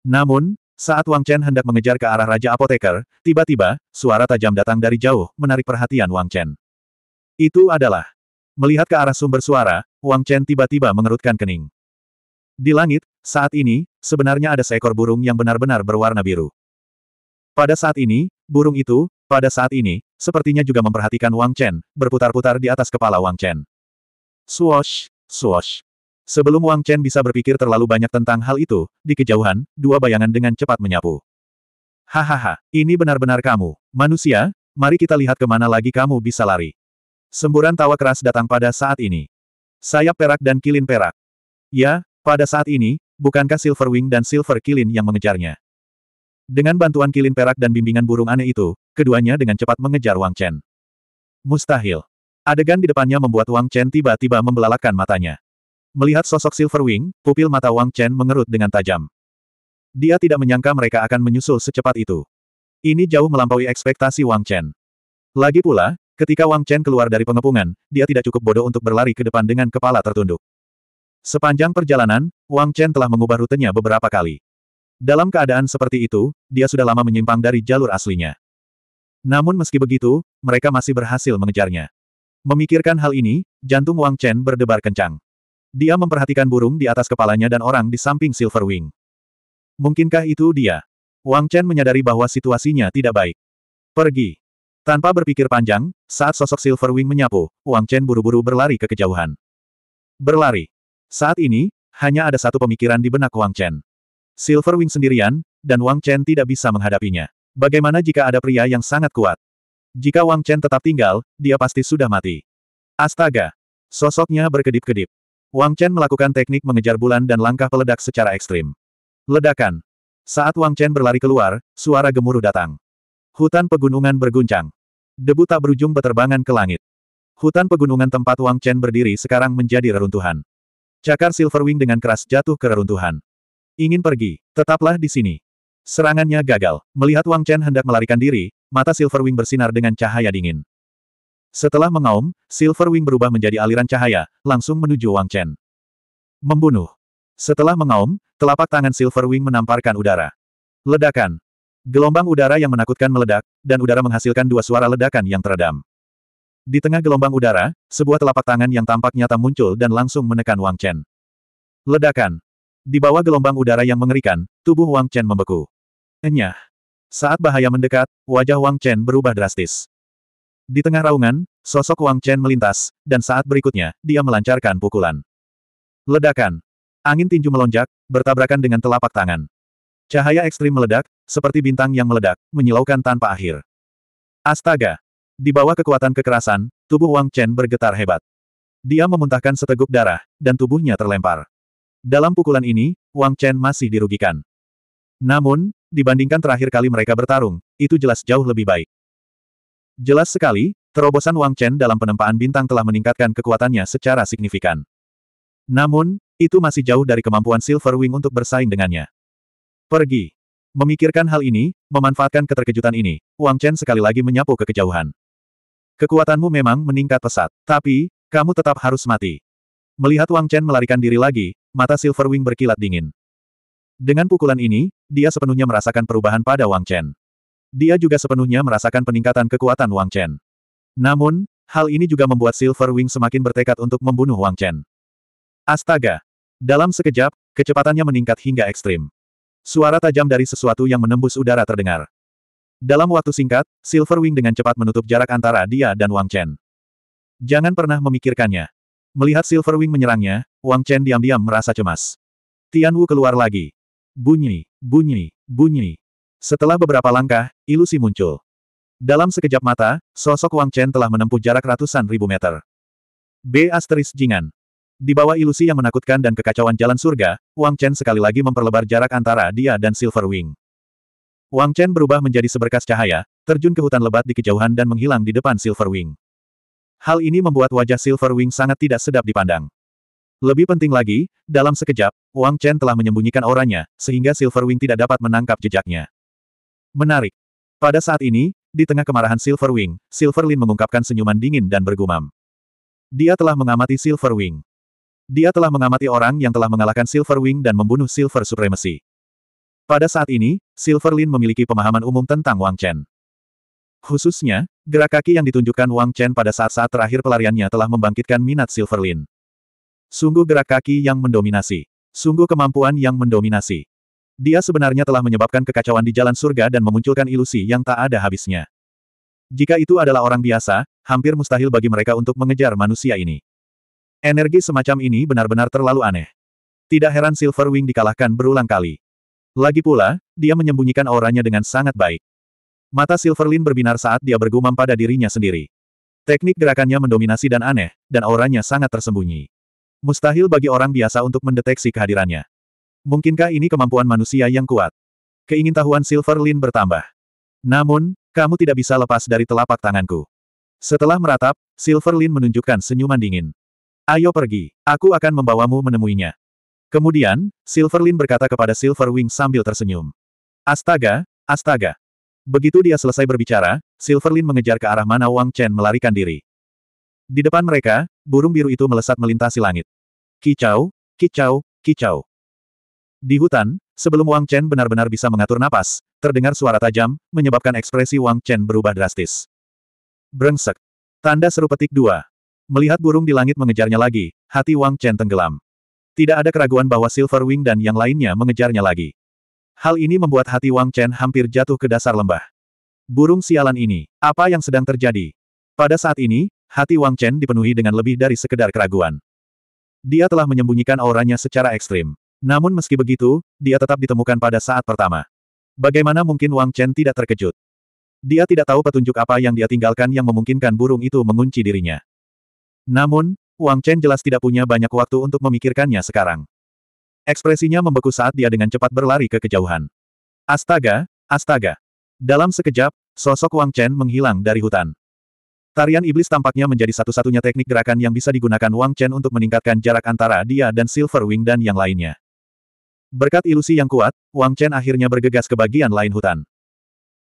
Namun, saat Wang Chen hendak mengejar ke arah Raja Apoteker, tiba-tiba, suara tajam datang dari jauh, menarik perhatian Wang Chen. Itu adalah. Melihat ke arah sumber suara, Wang Chen tiba-tiba mengerutkan kening. Di langit, saat ini, sebenarnya ada seekor burung yang benar-benar berwarna biru. Pada saat ini, burung itu, pada saat ini, sepertinya juga memperhatikan Wang Chen, berputar-putar di atas kepala Wang Chen. Swash, swash. Sebelum Wang Chen bisa berpikir terlalu banyak tentang hal itu, di kejauhan, dua bayangan dengan cepat menyapu. Hahaha, ini benar-benar kamu. Manusia, mari kita lihat kemana lagi kamu bisa lari. Semburan tawa keras datang pada saat ini. Sayap perak dan kilin perak. Ya, pada saat ini, bukankah Silver Wing dan Silver Kilin yang mengejarnya? Dengan bantuan kilin perak dan bimbingan burung aneh itu, keduanya dengan cepat mengejar Wang Chen. Mustahil. Adegan di depannya membuat Wang Chen tiba-tiba membelalakan matanya. Melihat sosok Silverwing, pupil mata Wang Chen mengerut dengan tajam. Dia tidak menyangka mereka akan menyusul secepat itu. Ini jauh melampaui ekspektasi Wang Chen. Lagi pula, ketika Wang Chen keluar dari pengepungan, dia tidak cukup bodoh untuk berlari ke depan dengan kepala tertunduk. Sepanjang perjalanan, Wang Chen telah mengubah rutenya beberapa kali. Dalam keadaan seperti itu, dia sudah lama menyimpang dari jalur aslinya. Namun meski begitu, mereka masih berhasil mengejarnya. Memikirkan hal ini, jantung Wang Chen berdebar kencang. Dia memperhatikan burung di atas kepalanya dan orang di samping Silverwing. Mungkinkah itu dia? Wang Chen menyadari bahwa situasinya tidak baik. Pergi. Tanpa berpikir panjang, saat sosok Silverwing menyapu, Wang Chen buru-buru berlari ke kejauhan. Berlari. Saat ini, hanya ada satu pemikiran di benak Wang Chen. Silverwing sendirian, dan Wang Chen tidak bisa menghadapinya. Bagaimana jika ada pria yang sangat kuat? Jika Wang Chen tetap tinggal, dia pasti sudah mati. Astaga! Sosoknya berkedip-kedip. Wang Chen melakukan teknik mengejar bulan dan langkah peledak secara ekstrim. Ledakan. Saat Wang Chen berlari keluar, suara gemuruh datang. Hutan pegunungan berguncang. Debu tak berujung beterbangan ke langit. Hutan pegunungan tempat Wang Chen berdiri sekarang menjadi reruntuhan. Cakar Silverwing dengan keras jatuh ke reruntuhan. Ingin pergi, tetaplah di sini. Serangannya gagal. Melihat Wang Chen hendak melarikan diri, mata Silverwing bersinar dengan cahaya dingin. Setelah mengaum, Silverwing berubah menjadi aliran cahaya, langsung menuju Wang Chen. Membunuh. Setelah mengaum, telapak tangan Silverwing menamparkan udara. Ledakan. Gelombang udara yang menakutkan meledak, dan udara menghasilkan dua suara ledakan yang teredam. Di tengah gelombang udara, sebuah telapak tangan yang tampak nyata muncul dan langsung menekan Wang Chen. Ledakan. Di bawah gelombang udara yang mengerikan, tubuh Wang Chen membeku. Enyah. Saat bahaya mendekat, wajah Wang Chen berubah drastis. Di tengah raungan, sosok Wang Chen melintas, dan saat berikutnya, dia melancarkan pukulan. Ledakan. Angin tinju melonjak, bertabrakan dengan telapak tangan. Cahaya ekstrim meledak, seperti bintang yang meledak, menyilaukan tanpa akhir. Astaga! Di bawah kekuatan kekerasan, tubuh Wang Chen bergetar hebat. Dia memuntahkan seteguk darah, dan tubuhnya terlempar. Dalam pukulan ini, Wang Chen masih dirugikan. Namun, dibandingkan terakhir kali mereka bertarung, itu jelas jauh lebih baik. Jelas sekali, terobosan Wang Chen dalam penempaan bintang telah meningkatkan kekuatannya secara signifikan. Namun, itu masih jauh dari kemampuan Silver Wing untuk bersaing dengannya. Pergi. Memikirkan hal ini, memanfaatkan keterkejutan ini, Wang Chen sekali lagi menyapu ke kejauhan. Kekuatanmu memang meningkat pesat, tapi, kamu tetap harus mati. Melihat Wang Chen melarikan diri lagi, mata Silverwing berkilat dingin. Dengan pukulan ini, dia sepenuhnya merasakan perubahan pada Wang Chen. Dia juga sepenuhnya merasakan peningkatan kekuatan Wang Chen. Namun, hal ini juga membuat Silver Wing semakin bertekad untuk membunuh Wang Chen. Astaga! Dalam sekejap, kecepatannya meningkat hingga ekstrim. Suara tajam dari sesuatu yang menembus udara terdengar. Dalam waktu singkat, Silver Wing dengan cepat menutup jarak antara dia dan Wang Chen. Jangan pernah memikirkannya. Melihat Silver Wing menyerangnya, Wang Chen diam-diam merasa cemas. Tian Wu keluar lagi. Bunyi, bunyi, bunyi. Setelah beberapa langkah, ilusi muncul. Dalam sekejap mata, sosok Wang Chen telah menempuh jarak ratusan ribu meter. B. Asteris Jingan. Di bawah ilusi yang menakutkan dan kekacauan jalan surga, Wang Chen sekali lagi memperlebar jarak antara dia dan Silver Wing. Wang Chen berubah menjadi seberkas cahaya, terjun ke hutan lebat di kejauhan dan menghilang di depan Silver Wing. Hal ini membuat wajah Silver Wing sangat tidak sedap dipandang. Lebih penting lagi, dalam sekejap, Wang Chen telah menyembunyikan auranya, sehingga Silver Wing tidak dapat menangkap jejaknya. Menarik. Pada saat ini, di tengah kemarahan Silverwing, Silverlin mengungkapkan senyuman dingin dan bergumam. Dia telah mengamati Silverwing. Dia telah mengamati orang yang telah mengalahkan Silverwing dan membunuh Silver Supremacy. Pada saat ini, Silverlin memiliki pemahaman umum tentang Wang Chen. Khususnya, gerak kaki yang ditunjukkan Wang Chen pada saat-saat terakhir pelariannya telah membangkitkan minat Silverlin. Sungguh gerak kaki yang mendominasi. Sungguh kemampuan yang mendominasi. Dia sebenarnya telah menyebabkan kekacauan di jalan surga dan memunculkan ilusi yang tak ada habisnya. Jika itu adalah orang biasa, hampir mustahil bagi mereka untuk mengejar manusia ini. Energi semacam ini benar-benar terlalu aneh. Tidak heran Silverwing dikalahkan berulang kali. Lagi pula, dia menyembunyikan auranya dengan sangat baik. Mata Silverlin berbinar saat dia bergumam pada dirinya sendiri. Teknik gerakannya mendominasi dan aneh, dan auranya sangat tersembunyi. Mustahil bagi orang biasa untuk mendeteksi kehadirannya. Mungkinkah ini kemampuan manusia yang kuat? Keingintahuan Lin bertambah. Namun, kamu tidak bisa lepas dari telapak tanganku. Setelah meratap, Silver Lin menunjukkan senyuman dingin. Ayo pergi, aku akan membawamu menemuinya. Kemudian, Silver Lin berkata kepada Silver Wing sambil tersenyum. Astaga, astaga. Begitu dia selesai berbicara, Silver Lin mengejar ke arah mana Wang Chen melarikan diri. Di depan mereka, burung biru itu melesat melintasi langit. Kicau, kicau, kicau. Di hutan, sebelum Wang Chen benar-benar bisa mengatur napas, terdengar suara tajam, menyebabkan ekspresi Wang Chen berubah drastis. Brengsek. Tanda seru petik dua. Melihat burung di langit mengejarnya lagi, hati Wang Chen tenggelam. Tidak ada keraguan bahwa Silver Wing dan yang lainnya mengejarnya lagi. Hal ini membuat hati Wang Chen hampir jatuh ke dasar lembah. Burung sialan ini, apa yang sedang terjadi? Pada saat ini, hati Wang Chen dipenuhi dengan lebih dari sekedar keraguan. Dia telah menyembunyikan auranya secara ekstrim. Namun meski begitu, dia tetap ditemukan pada saat pertama. Bagaimana mungkin Wang Chen tidak terkejut? Dia tidak tahu petunjuk apa yang dia tinggalkan yang memungkinkan burung itu mengunci dirinya. Namun, Wang Chen jelas tidak punya banyak waktu untuk memikirkannya sekarang. Ekspresinya membeku saat dia dengan cepat berlari ke kejauhan. Astaga, astaga. Dalam sekejap, sosok Wang Chen menghilang dari hutan. Tarian iblis tampaknya menjadi satu-satunya teknik gerakan yang bisa digunakan Wang Chen untuk meningkatkan jarak antara dia dan Silver Wing dan yang lainnya. Berkat ilusi yang kuat, Wang Chen akhirnya bergegas ke bagian lain hutan.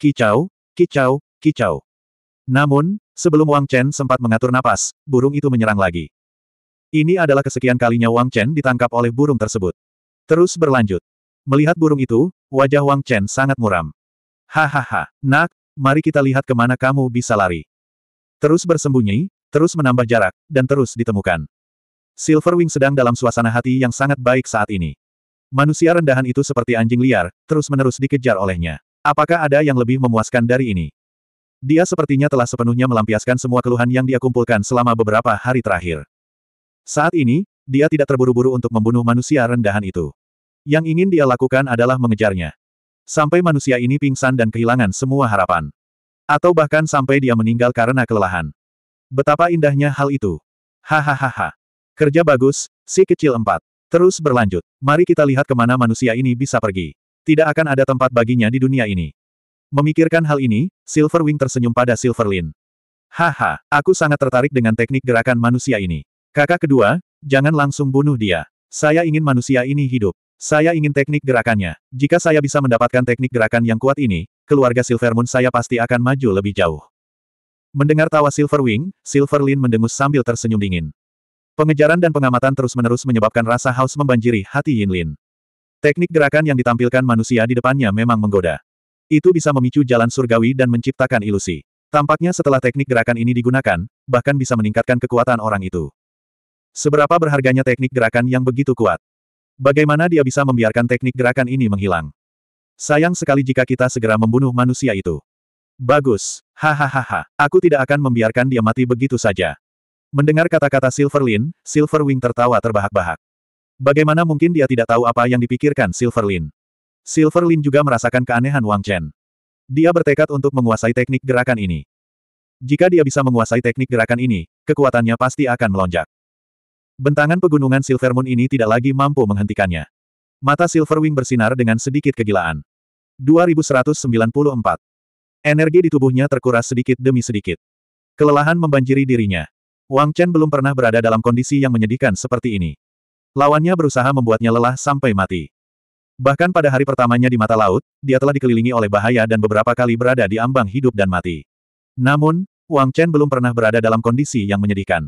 Kicau, kicau, kicau. Namun, sebelum Wang Chen sempat mengatur napas, burung itu menyerang lagi. Ini adalah kesekian kalinya Wang Chen ditangkap oleh burung tersebut. Terus berlanjut. Melihat burung itu, wajah Wang Chen sangat muram. Hahaha, nak, mari kita lihat kemana kamu bisa lari. Terus bersembunyi, terus menambah jarak, dan terus ditemukan. Silverwing sedang dalam suasana hati yang sangat baik saat ini. Manusia rendahan itu seperti anjing liar, terus-menerus dikejar olehnya. Apakah ada yang lebih memuaskan dari ini? Dia sepertinya telah sepenuhnya melampiaskan semua keluhan yang dia kumpulkan selama beberapa hari terakhir. Saat ini, dia tidak terburu-buru untuk membunuh manusia rendahan itu. Yang ingin dia lakukan adalah mengejarnya. Sampai manusia ini pingsan dan kehilangan semua harapan. Atau bahkan sampai dia meninggal karena kelelahan. Betapa indahnya hal itu. Hahaha. Kerja bagus, si kecil empat. Terus berlanjut. Mari kita lihat kemana manusia ini bisa pergi. Tidak akan ada tempat baginya di dunia ini. Memikirkan hal ini, Silverwing tersenyum pada Silverlin. Haha, aku sangat tertarik dengan teknik gerakan manusia ini. Kakak kedua, jangan langsung bunuh dia. Saya ingin manusia ini hidup. Saya ingin teknik gerakannya. Jika saya bisa mendapatkan teknik gerakan yang kuat ini, keluarga Silvermoon saya pasti akan maju lebih jauh. Mendengar tawa Silverwing, Silverlin mendengus sambil tersenyum dingin. Pengejaran dan pengamatan terus-menerus menyebabkan rasa haus membanjiri hati Yin Lin. Teknik gerakan yang ditampilkan manusia di depannya memang menggoda. Itu bisa memicu jalan surgawi dan menciptakan ilusi. Tampaknya setelah teknik gerakan ini digunakan, bahkan bisa meningkatkan kekuatan orang itu. Seberapa berharganya teknik gerakan yang begitu kuat? Bagaimana dia bisa membiarkan teknik gerakan ini menghilang? Sayang sekali jika kita segera membunuh manusia itu. Bagus, hahaha, aku tidak akan membiarkan dia mati begitu saja. Mendengar kata-kata Silver Lin, Silver Wing tertawa terbahak-bahak. Bagaimana mungkin dia tidak tahu apa yang dipikirkan Silver Lin? Silver Lin juga merasakan keanehan Wang Chen. Dia bertekad untuk menguasai teknik gerakan ini. Jika dia bisa menguasai teknik gerakan ini, kekuatannya pasti akan melonjak. Bentangan pegunungan Silver Moon ini tidak lagi mampu menghentikannya. Mata Silver Wing bersinar dengan sedikit kegilaan. 2194. Energi di tubuhnya terkuras sedikit demi sedikit. Kelelahan membanjiri dirinya. Wang Chen belum pernah berada dalam kondisi yang menyedihkan seperti ini. Lawannya berusaha membuatnya lelah sampai mati. Bahkan pada hari pertamanya di mata laut, dia telah dikelilingi oleh bahaya dan beberapa kali berada di ambang hidup dan mati. Namun, Wang Chen belum pernah berada dalam kondisi yang menyedihkan.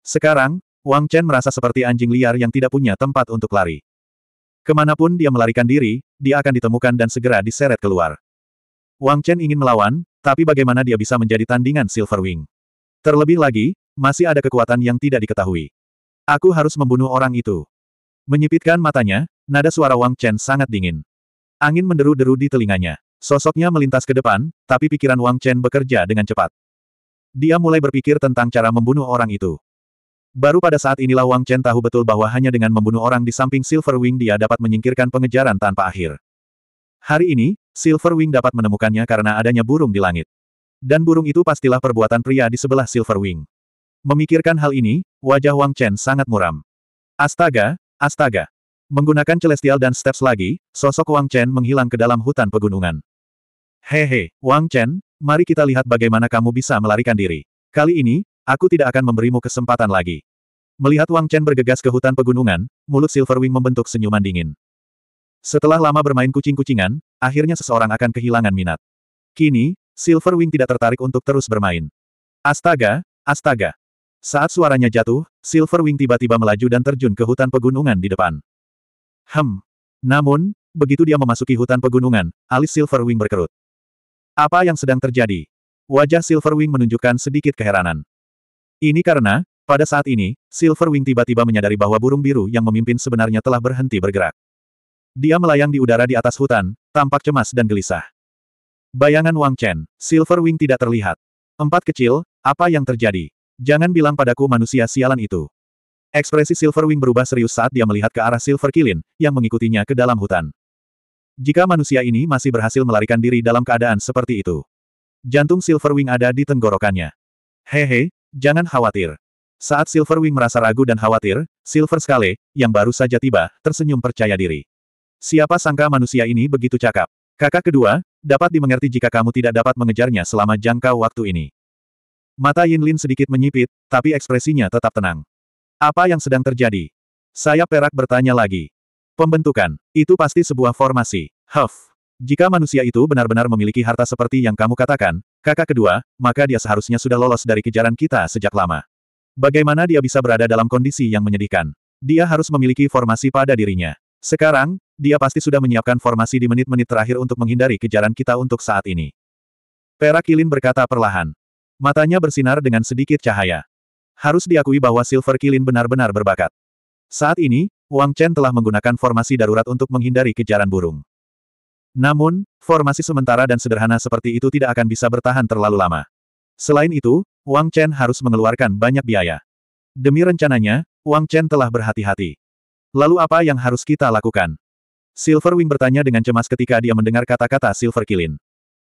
Sekarang, Wang Chen merasa seperti anjing liar yang tidak punya tempat untuk lari. Kemanapun dia melarikan diri, dia akan ditemukan dan segera diseret keluar. Wang Chen ingin melawan, tapi bagaimana dia bisa menjadi tandingan Silverwing? Terlebih lagi, masih ada kekuatan yang tidak diketahui. Aku harus membunuh orang itu. Menyipitkan matanya, nada suara Wang Chen sangat dingin. Angin menderu-deru di telinganya. Sosoknya melintas ke depan, tapi pikiran Wang Chen bekerja dengan cepat. Dia mulai berpikir tentang cara membunuh orang itu. Baru pada saat inilah Wang Chen tahu betul bahwa hanya dengan membunuh orang di samping Silver Wing dia dapat menyingkirkan pengejaran tanpa akhir. Hari ini, Silver Wing dapat menemukannya karena adanya burung di langit. Dan burung itu pastilah perbuatan pria di sebelah Silver Wing. Memikirkan hal ini, wajah Wang Chen sangat muram. Astaga, astaga. Menggunakan celestial dan steps lagi, sosok Wang Chen menghilang ke dalam hutan pegunungan. Hehe, Wang Chen, mari kita lihat bagaimana kamu bisa melarikan diri. Kali ini, aku tidak akan memberimu kesempatan lagi. Melihat Wang Chen bergegas ke hutan pegunungan, mulut Silverwing membentuk senyuman dingin. Setelah lama bermain kucing-kucingan, akhirnya seseorang akan kehilangan minat. Kini, Silverwing tidak tertarik untuk terus bermain. Astaga, astaga. Saat suaranya jatuh, Silverwing tiba-tiba melaju dan terjun ke hutan pegunungan di depan. Hem. Namun, begitu dia memasuki hutan pegunungan, alis Silverwing berkerut. Apa yang sedang terjadi? Wajah Silverwing menunjukkan sedikit keheranan. Ini karena, pada saat ini, Silverwing tiba-tiba menyadari bahwa burung biru yang memimpin sebenarnya telah berhenti bergerak. Dia melayang di udara di atas hutan, tampak cemas dan gelisah. Bayangan Wang Chen, Silverwing tidak terlihat. Empat kecil, apa yang terjadi? Jangan bilang padaku manusia sialan itu. Ekspresi Silverwing berubah serius saat dia melihat ke arah Silver Kilin, yang mengikutinya ke dalam hutan. Jika manusia ini masih berhasil melarikan diri dalam keadaan seperti itu. Jantung Silverwing ada di tenggorokannya. Hehe, jangan khawatir. Saat Silverwing merasa ragu dan khawatir, Silver Scale, yang baru saja tiba, tersenyum percaya diri. Siapa sangka manusia ini begitu cakap. Kakak kedua, dapat dimengerti jika kamu tidak dapat mengejarnya selama jangka waktu ini. Mata Yin Lin sedikit menyipit, tapi ekspresinya tetap tenang. Apa yang sedang terjadi? Sayap perak bertanya lagi. Pembentukan, itu pasti sebuah formasi. Huff. Jika manusia itu benar-benar memiliki harta seperti yang kamu katakan, kakak kedua, maka dia seharusnya sudah lolos dari kejaran kita sejak lama. Bagaimana dia bisa berada dalam kondisi yang menyedihkan? Dia harus memiliki formasi pada dirinya. Sekarang, dia pasti sudah menyiapkan formasi di menit-menit terakhir untuk menghindari kejaran kita untuk saat ini. Perak Ilin berkata perlahan. Matanya bersinar dengan sedikit cahaya. Harus diakui bahwa Silver Kilin benar-benar berbakat. Saat ini, Wang Chen telah menggunakan formasi darurat untuk menghindari kejaran burung. Namun, formasi sementara dan sederhana seperti itu tidak akan bisa bertahan terlalu lama. Selain itu, Wang Chen harus mengeluarkan banyak biaya. Demi rencananya, Wang Chen telah berhati-hati. Lalu apa yang harus kita lakukan? Silver Wing bertanya dengan cemas ketika dia mendengar kata-kata Silver Kilin.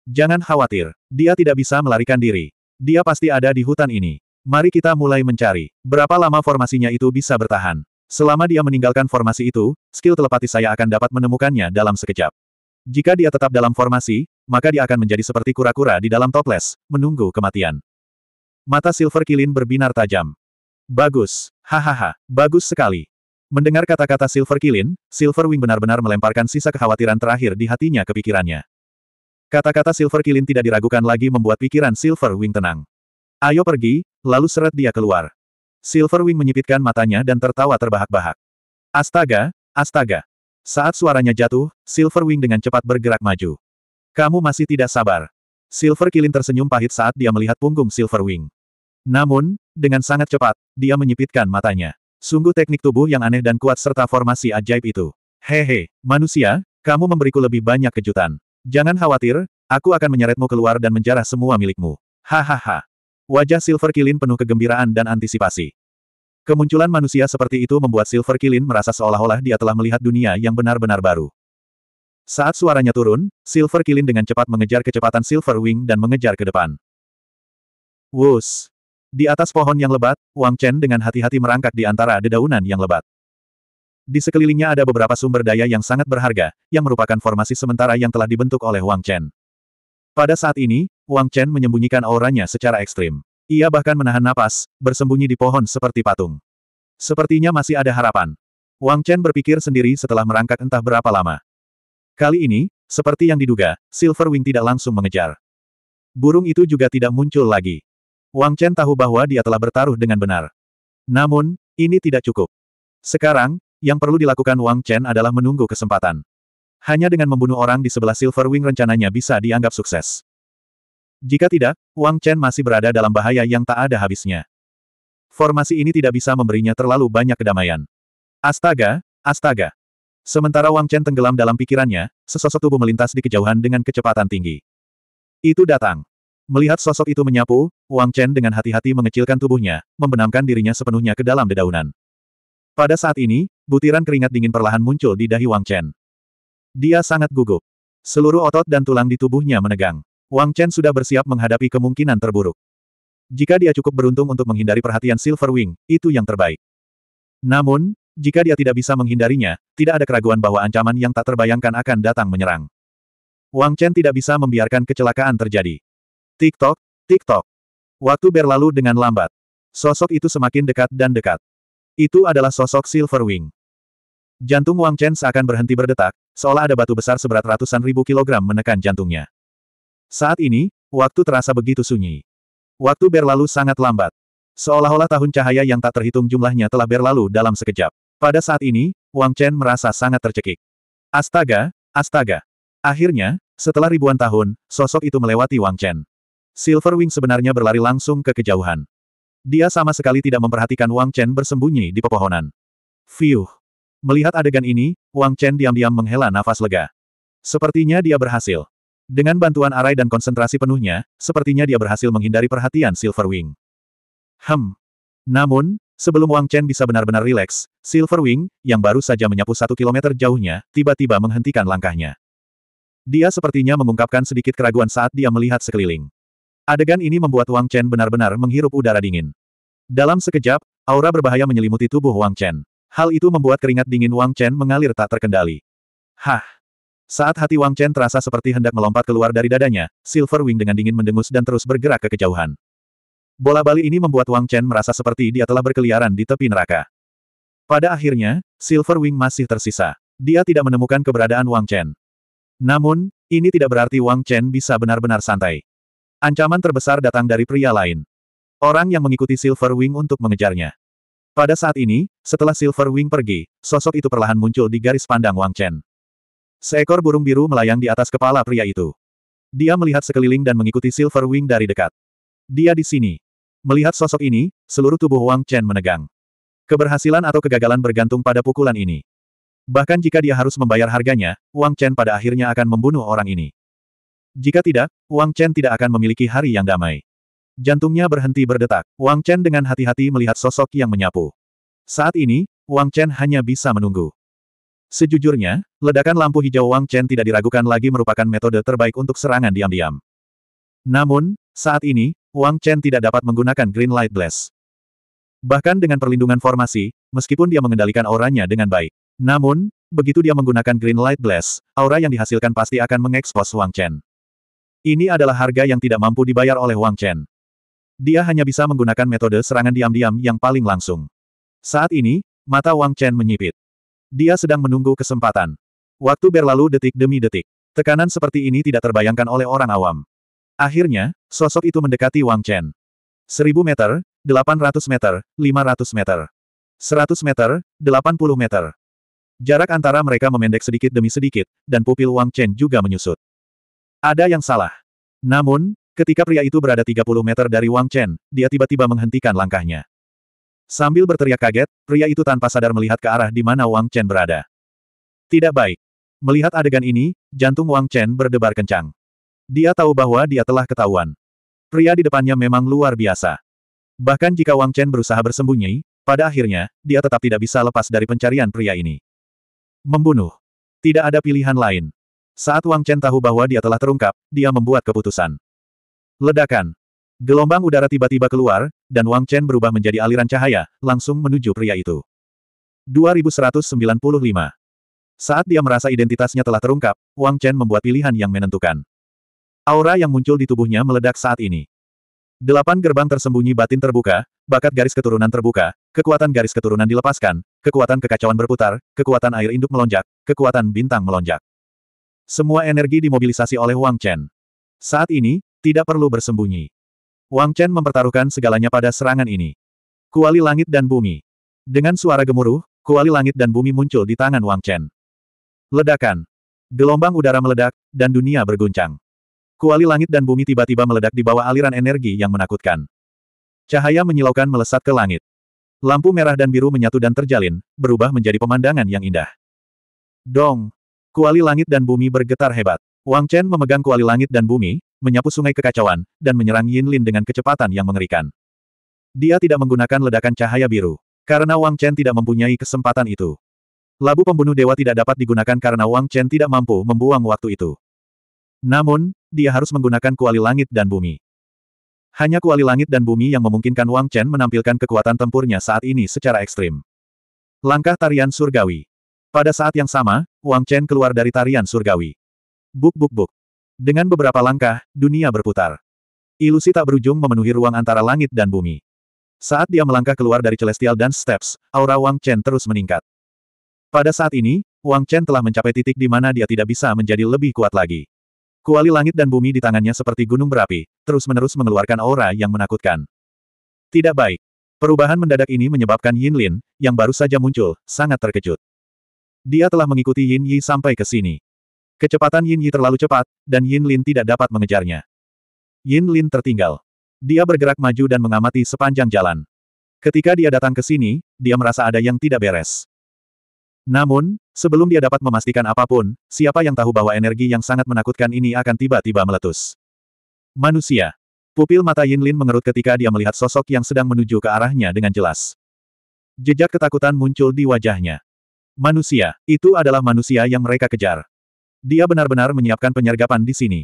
Jangan khawatir, dia tidak bisa melarikan diri. Dia pasti ada di hutan ini. Mari kita mulai mencari. Berapa lama formasinya itu bisa bertahan? Selama dia meninggalkan formasi itu, skill telepati saya akan dapat menemukannya dalam sekejap. Jika dia tetap dalam formasi, maka dia akan menjadi seperti kura-kura di dalam toples, menunggu kematian. Mata Silver Kilin berbinar tajam. Bagus. Hahaha, bagus sekali. Mendengar kata-kata Silver Kilin, Silver Wing benar-benar melemparkan sisa kekhawatiran terakhir di hatinya ke pikirannya. Kata-kata Silver Kilin tidak diragukan lagi membuat pikiran Silver Wing tenang. Ayo pergi, lalu seret dia keluar. Silver Wing menyipitkan matanya dan tertawa terbahak-bahak. Astaga, astaga. Saat suaranya jatuh, Silver Wing dengan cepat bergerak maju. Kamu masih tidak sabar. Silver Kilin tersenyum pahit saat dia melihat punggung Silver Wing. Namun, dengan sangat cepat, dia menyipitkan matanya. Sungguh teknik tubuh yang aneh dan kuat serta formasi ajaib itu. Hehe, manusia, kamu memberiku lebih banyak kejutan. Jangan khawatir, aku akan menyeretmu keluar dan menjarah semua milikmu. Hahaha. Wajah Silver Kilin penuh kegembiraan dan antisipasi. Kemunculan manusia seperti itu membuat Silver Kilin merasa seolah-olah dia telah melihat dunia yang benar-benar baru. Saat suaranya turun, Silver Kilin dengan cepat mengejar kecepatan Silver Wing dan mengejar ke depan. Wus! Di atas pohon yang lebat, Wang Chen dengan hati-hati merangkak di antara dedaunan yang lebat. Di sekelilingnya ada beberapa sumber daya yang sangat berharga, yang merupakan formasi sementara yang telah dibentuk oleh Wang Chen. Pada saat ini, Wang Chen menyembunyikan auranya secara ekstrim. Ia bahkan menahan napas, bersembunyi di pohon seperti patung. Sepertinya masih ada harapan. Wang Chen berpikir sendiri setelah merangkak entah berapa lama. Kali ini, seperti yang diduga, Silver Wing tidak langsung mengejar. Burung itu juga tidak muncul lagi. Wang Chen tahu bahwa dia telah bertaruh dengan benar. Namun, ini tidak cukup. Sekarang, yang perlu dilakukan Wang Chen adalah menunggu kesempatan. Hanya dengan membunuh orang di sebelah Silver Wing rencananya bisa dianggap sukses. Jika tidak, Wang Chen masih berada dalam bahaya yang tak ada habisnya. Formasi ini tidak bisa memberinya terlalu banyak kedamaian. Astaga, astaga. Sementara Wang Chen tenggelam dalam pikirannya, sesosok tubuh melintas di kejauhan dengan kecepatan tinggi. Itu datang. Melihat sosok itu menyapu, Wang Chen dengan hati-hati mengecilkan tubuhnya, membenamkan dirinya sepenuhnya ke dalam dedaunan. Pada saat ini, Butiran keringat dingin perlahan muncul di dahi Wang Chen. Dia sangat gugup. Seluruh otot dan tulang di tubuhnya menegang. Wang Chen sudah bersiap menghadapi kemungkinan terburuk. Jika dia cukup beruntung untuk menghindari perhatian Silver Wing, itu yang terbaik. Namun, jika dia tidak bisa menghindarinya, tidak ada keraguan bahwa ancaman yang tak terbayangkan akan datang menyerang. Wang Chen tidak bisa membiarkan kecelakaan terjadi. Tik-tok, tik-tok. Waktu berlalu dengan lambat. Sosok itu semakin dekat dan dekat. Itu adalah sosok Silverwing. Jantung Wang Chen seakan berhenti berdetak, seolah ada batu besar seberat ratusan ribu kilogram menekan jantungnya. Saat ini, waktu terasa begitu sunyi. Waktu berlalu sangat lambat. Seolah-olah tahun cahaya yang tak terhitung jumlahnya telah berlalu dalam sekejap. Pada saat ini, Wang Chen merasa sangat tercekik. Astaga, astaga. Akhirnya, setelah ribuan tahun, sosok itu melewati Wang Chen. Silverwing sebenarnya berlari langsung ke kejauhan. Dia sama sekali tidak memperhatikan Wang Chen bersembunyi di pepohonan. Fiuh! Melihat adegan ini, Wang Chen diam-diam menghela nafas lega. Sepertinya dia berhasil. Dengan bantuan arai dan konsentrasi penuhnya, sepertinya dia berhasil menghindari perhatian Silverwing. Hem. Namun, sebelum Wang Chen bisa benar-benar rileks, Silverwing, yang baru saja menyapu satu kilometer jauhnya, tiba-tiba menghentikan langkahnya. Dia sepertinya mengungkapkan sedikit keraguan saat dia melihat sekeliling. Adegan ini membuat Wang Chen benar-benar menghirup udara dingin. Dalam sekejap, aura berbahaya menyelimuti tubuh Wang Chen. Hal itu membuat keringat dingin Wang Chen mengalir tak terkendali. Hah! Saat hati Wang Chen terasa seperti hendak melompat keluar dari dadanya, Silver Wing dengan dingin mendengus dan terus bergerak ke kejauhan. Bola bali ini membuat Wang Chen merasa seperti dia telah berkeliaran di tepi neraka. Pada akhirnya, Silver Wing masih tersisa. Dia tidak menemukan keberadaan Wang Chen. Namun, ini tidak berarti Wang Chen bisa benar-benar santai. Ancaman terbesar datang dari pria lain. Orang yang mengikuti Silver Wing untuk mengejarnya. Pada saat ini, setelah Silver Wing pergi, sosok itu perlahan muncul di garis pandang Wang Chen. Seekor burung biru melayang di atas kepala pria itu. Dia melihat sekeliling dan mengikuti Silver Wing dari dekat. Dia di sini. Melihat sosok ini, seluruh tubuh Wang Chen menegang. Keberhasilan atau kegagalan bergantung pada pukulan ini. Bahkan jika dia harus membayar harganya, Wang Chen pada akhirnya akan membunuh orang ini. Jika tidak, Wang Chen tidak akan memiliki hari yang damai. Jantungnya berhenti berdetak. Wang Chen dengan hati-hati melihat sosok yang menyapu. Saat ini, Wang Chen hanya bisa menunggu. Sejujurnya, ledakan lampu hijau Wang Chen tidak diragukan lagi merupakan metode terbaik untuk serangan diam-diam. Namun, saat ini, Wang Chen tidak dapat menggunakan Green Light Blast. Bahkan dengan perlindungan formasi, meskipun dia mengendalikan auranya dengan baik. Namun, begitu dia menggunakan Green Light Blast, aura yang dihasilkan pasti akan mengekspos Wang Chen. Ini adalah harga yang tidak mampu dibayar oleh Wang Chen. Dia hanya bisa menggunakan metode serangan diam-diam yang paling langsung. Saat ini, mata Wang Chen menyipit. Dia sedang menunggu kesempatan. Waktu berlalu detik demi detik. Tekanan seperti ini tidak terbayangkan oleh orang awam. Akhirnya, sosok itu mendekati Wang Chen. 1000 meter, 800 meter, 500 meter. 100 meter, 80 meter. Jarak antara mereka memendek sedikit demi sedikit, dan pupil Wang Chen juga menyusut. Ada yang salah. Namun, ketika pria itu berada 30 meter dari Wang Chen, dia tiba-tiba menghentikan langkahnya. Sambil berteriak kaget, pria itu tanpa sadar melihat ke arah di mana Wang Chen berada. Tidak baik. Melihat adegan ini, jantung Wang Chen berdebar kencang. Dia tahu bahwa dia telah ketahuan. Pria di depannya memang luar biasa. Bahkan jika Wang Chen berusaha bersembunyi, pada akhirnya, dia tetap tidak bisa lepas dari pencarian pria ini. Membunuh. Tidak ada pilihan lain. Saat Wang Chen tahu bahwa dia telah terungkap, dia membuat keputusan. Ledakan. Gelombang udara tiba-tiba keluar, dan Wang Chen berubah menjadi aliran cahaya, langsung menuju pria itu. 2195. Saat dia merasa identitasnya telah terungkap, Wang Chen membuat pilihan yang menentukan. Aura yang muncul di tubuhnya meledak saat ini. Delapan gerbang tersembunyi batin terbuka, bakat garis keturunan terbuka, kekuatan garis keturunan dilepaskan, kekuatan kekacauan berputar, kekuatan air induk melonjak, kekuatan bintang melonjak. Semua energi dimobilisasi oleh Wang Chen. Saat ini, tidak perlu bersembunyi. Wang Chen mempertaruhkan segalanya pada serangan ini. Kuali langit dan bumi. Dengan suara gemuruh, kuali langit dan bumi muncul di tangan Wang Chen. Ledakan. Gelombang udara meledak, dan dunia berguncang. Kuali langit dan bumi tiba-tiba meledak di bawah aliran energi yang menakutkan. Cahaya menyilaukan melesat ke langit. Lampu merah dan biru menyatu dan terjalin, berubah menjadi pemandangan yang indah. Dong! Kuali langit dan bumi bergetar hebat. Wang Chen memegang kuali langit dan bumi, menyapu sungai kekacauan, dan menyerang Yin Lin dengan kecepatan yang mengerikan. Dia tidak menggunakan ledakan cahaya biru, karena Wang Chen tidak mempunyai kesempatan itu. Labu pembunuh dewa tidak dapat digunakan karena Wang Chen tidak mampu membuang waktu itu. Namun, dia harus menggunakan kuali langit dan bumi. Hanya kuali langit dan bumi yang memungkinkan Wang Chen menampilkan kekuatan tempurnya saat ini secara ekstrim. Langkah tarian surgawi. Pada saat yang sama, Wang Chen keluar dari tarian surgawi. Buk buk buk. Dengan beberapa langkah, dunia berputar. Ilusi tak berujung memenuhi ruang antara langit dan bumi. Saat dia melangkah keluar dari Celestial Dance Steps, aura Wang Chen terus meningkat. Pada saat ini, Wang Chen telah mencapai titik di mana dia tidak bisa menjadi lebih kuat lagi. Kuali langit dan bumi di tangannya seperti gunung berapi, terus-menerus mengeluarkan aura yang menakutkan. Tidak baik. Perubahan mendadak ini menyebabkan Yin Lin, yang baru saja muncul, sangat terkejut. Dia telah mengikuti Yin Yi sampai ke sini. Kecepatan Yin Yi terlalu cepat, dan Yin Lin tidak dapat mengejarnya. Yin Lin tertinggal. Dia bergerak maju dan mengamati sepanjang jalan. Ketika dia datang ke sini, dia merasa ada yang tidak beres. Namun, sebelum dia dapat memastikan apapun, siapa yang tahu bahwa energi yang sangat menakutkan ini akan tiba-tiba meletus. Manusia. Pupil mata Yin Lin mengerut ketika dia melihat sosok yang sedang menuju ke arahnya dengan jelas. Jejak ketakutan muncul di wajahnya. Manusia, itu adalah manusia yang mereka kejar. Dia benar-benar menyiapkan penyergapan di sini.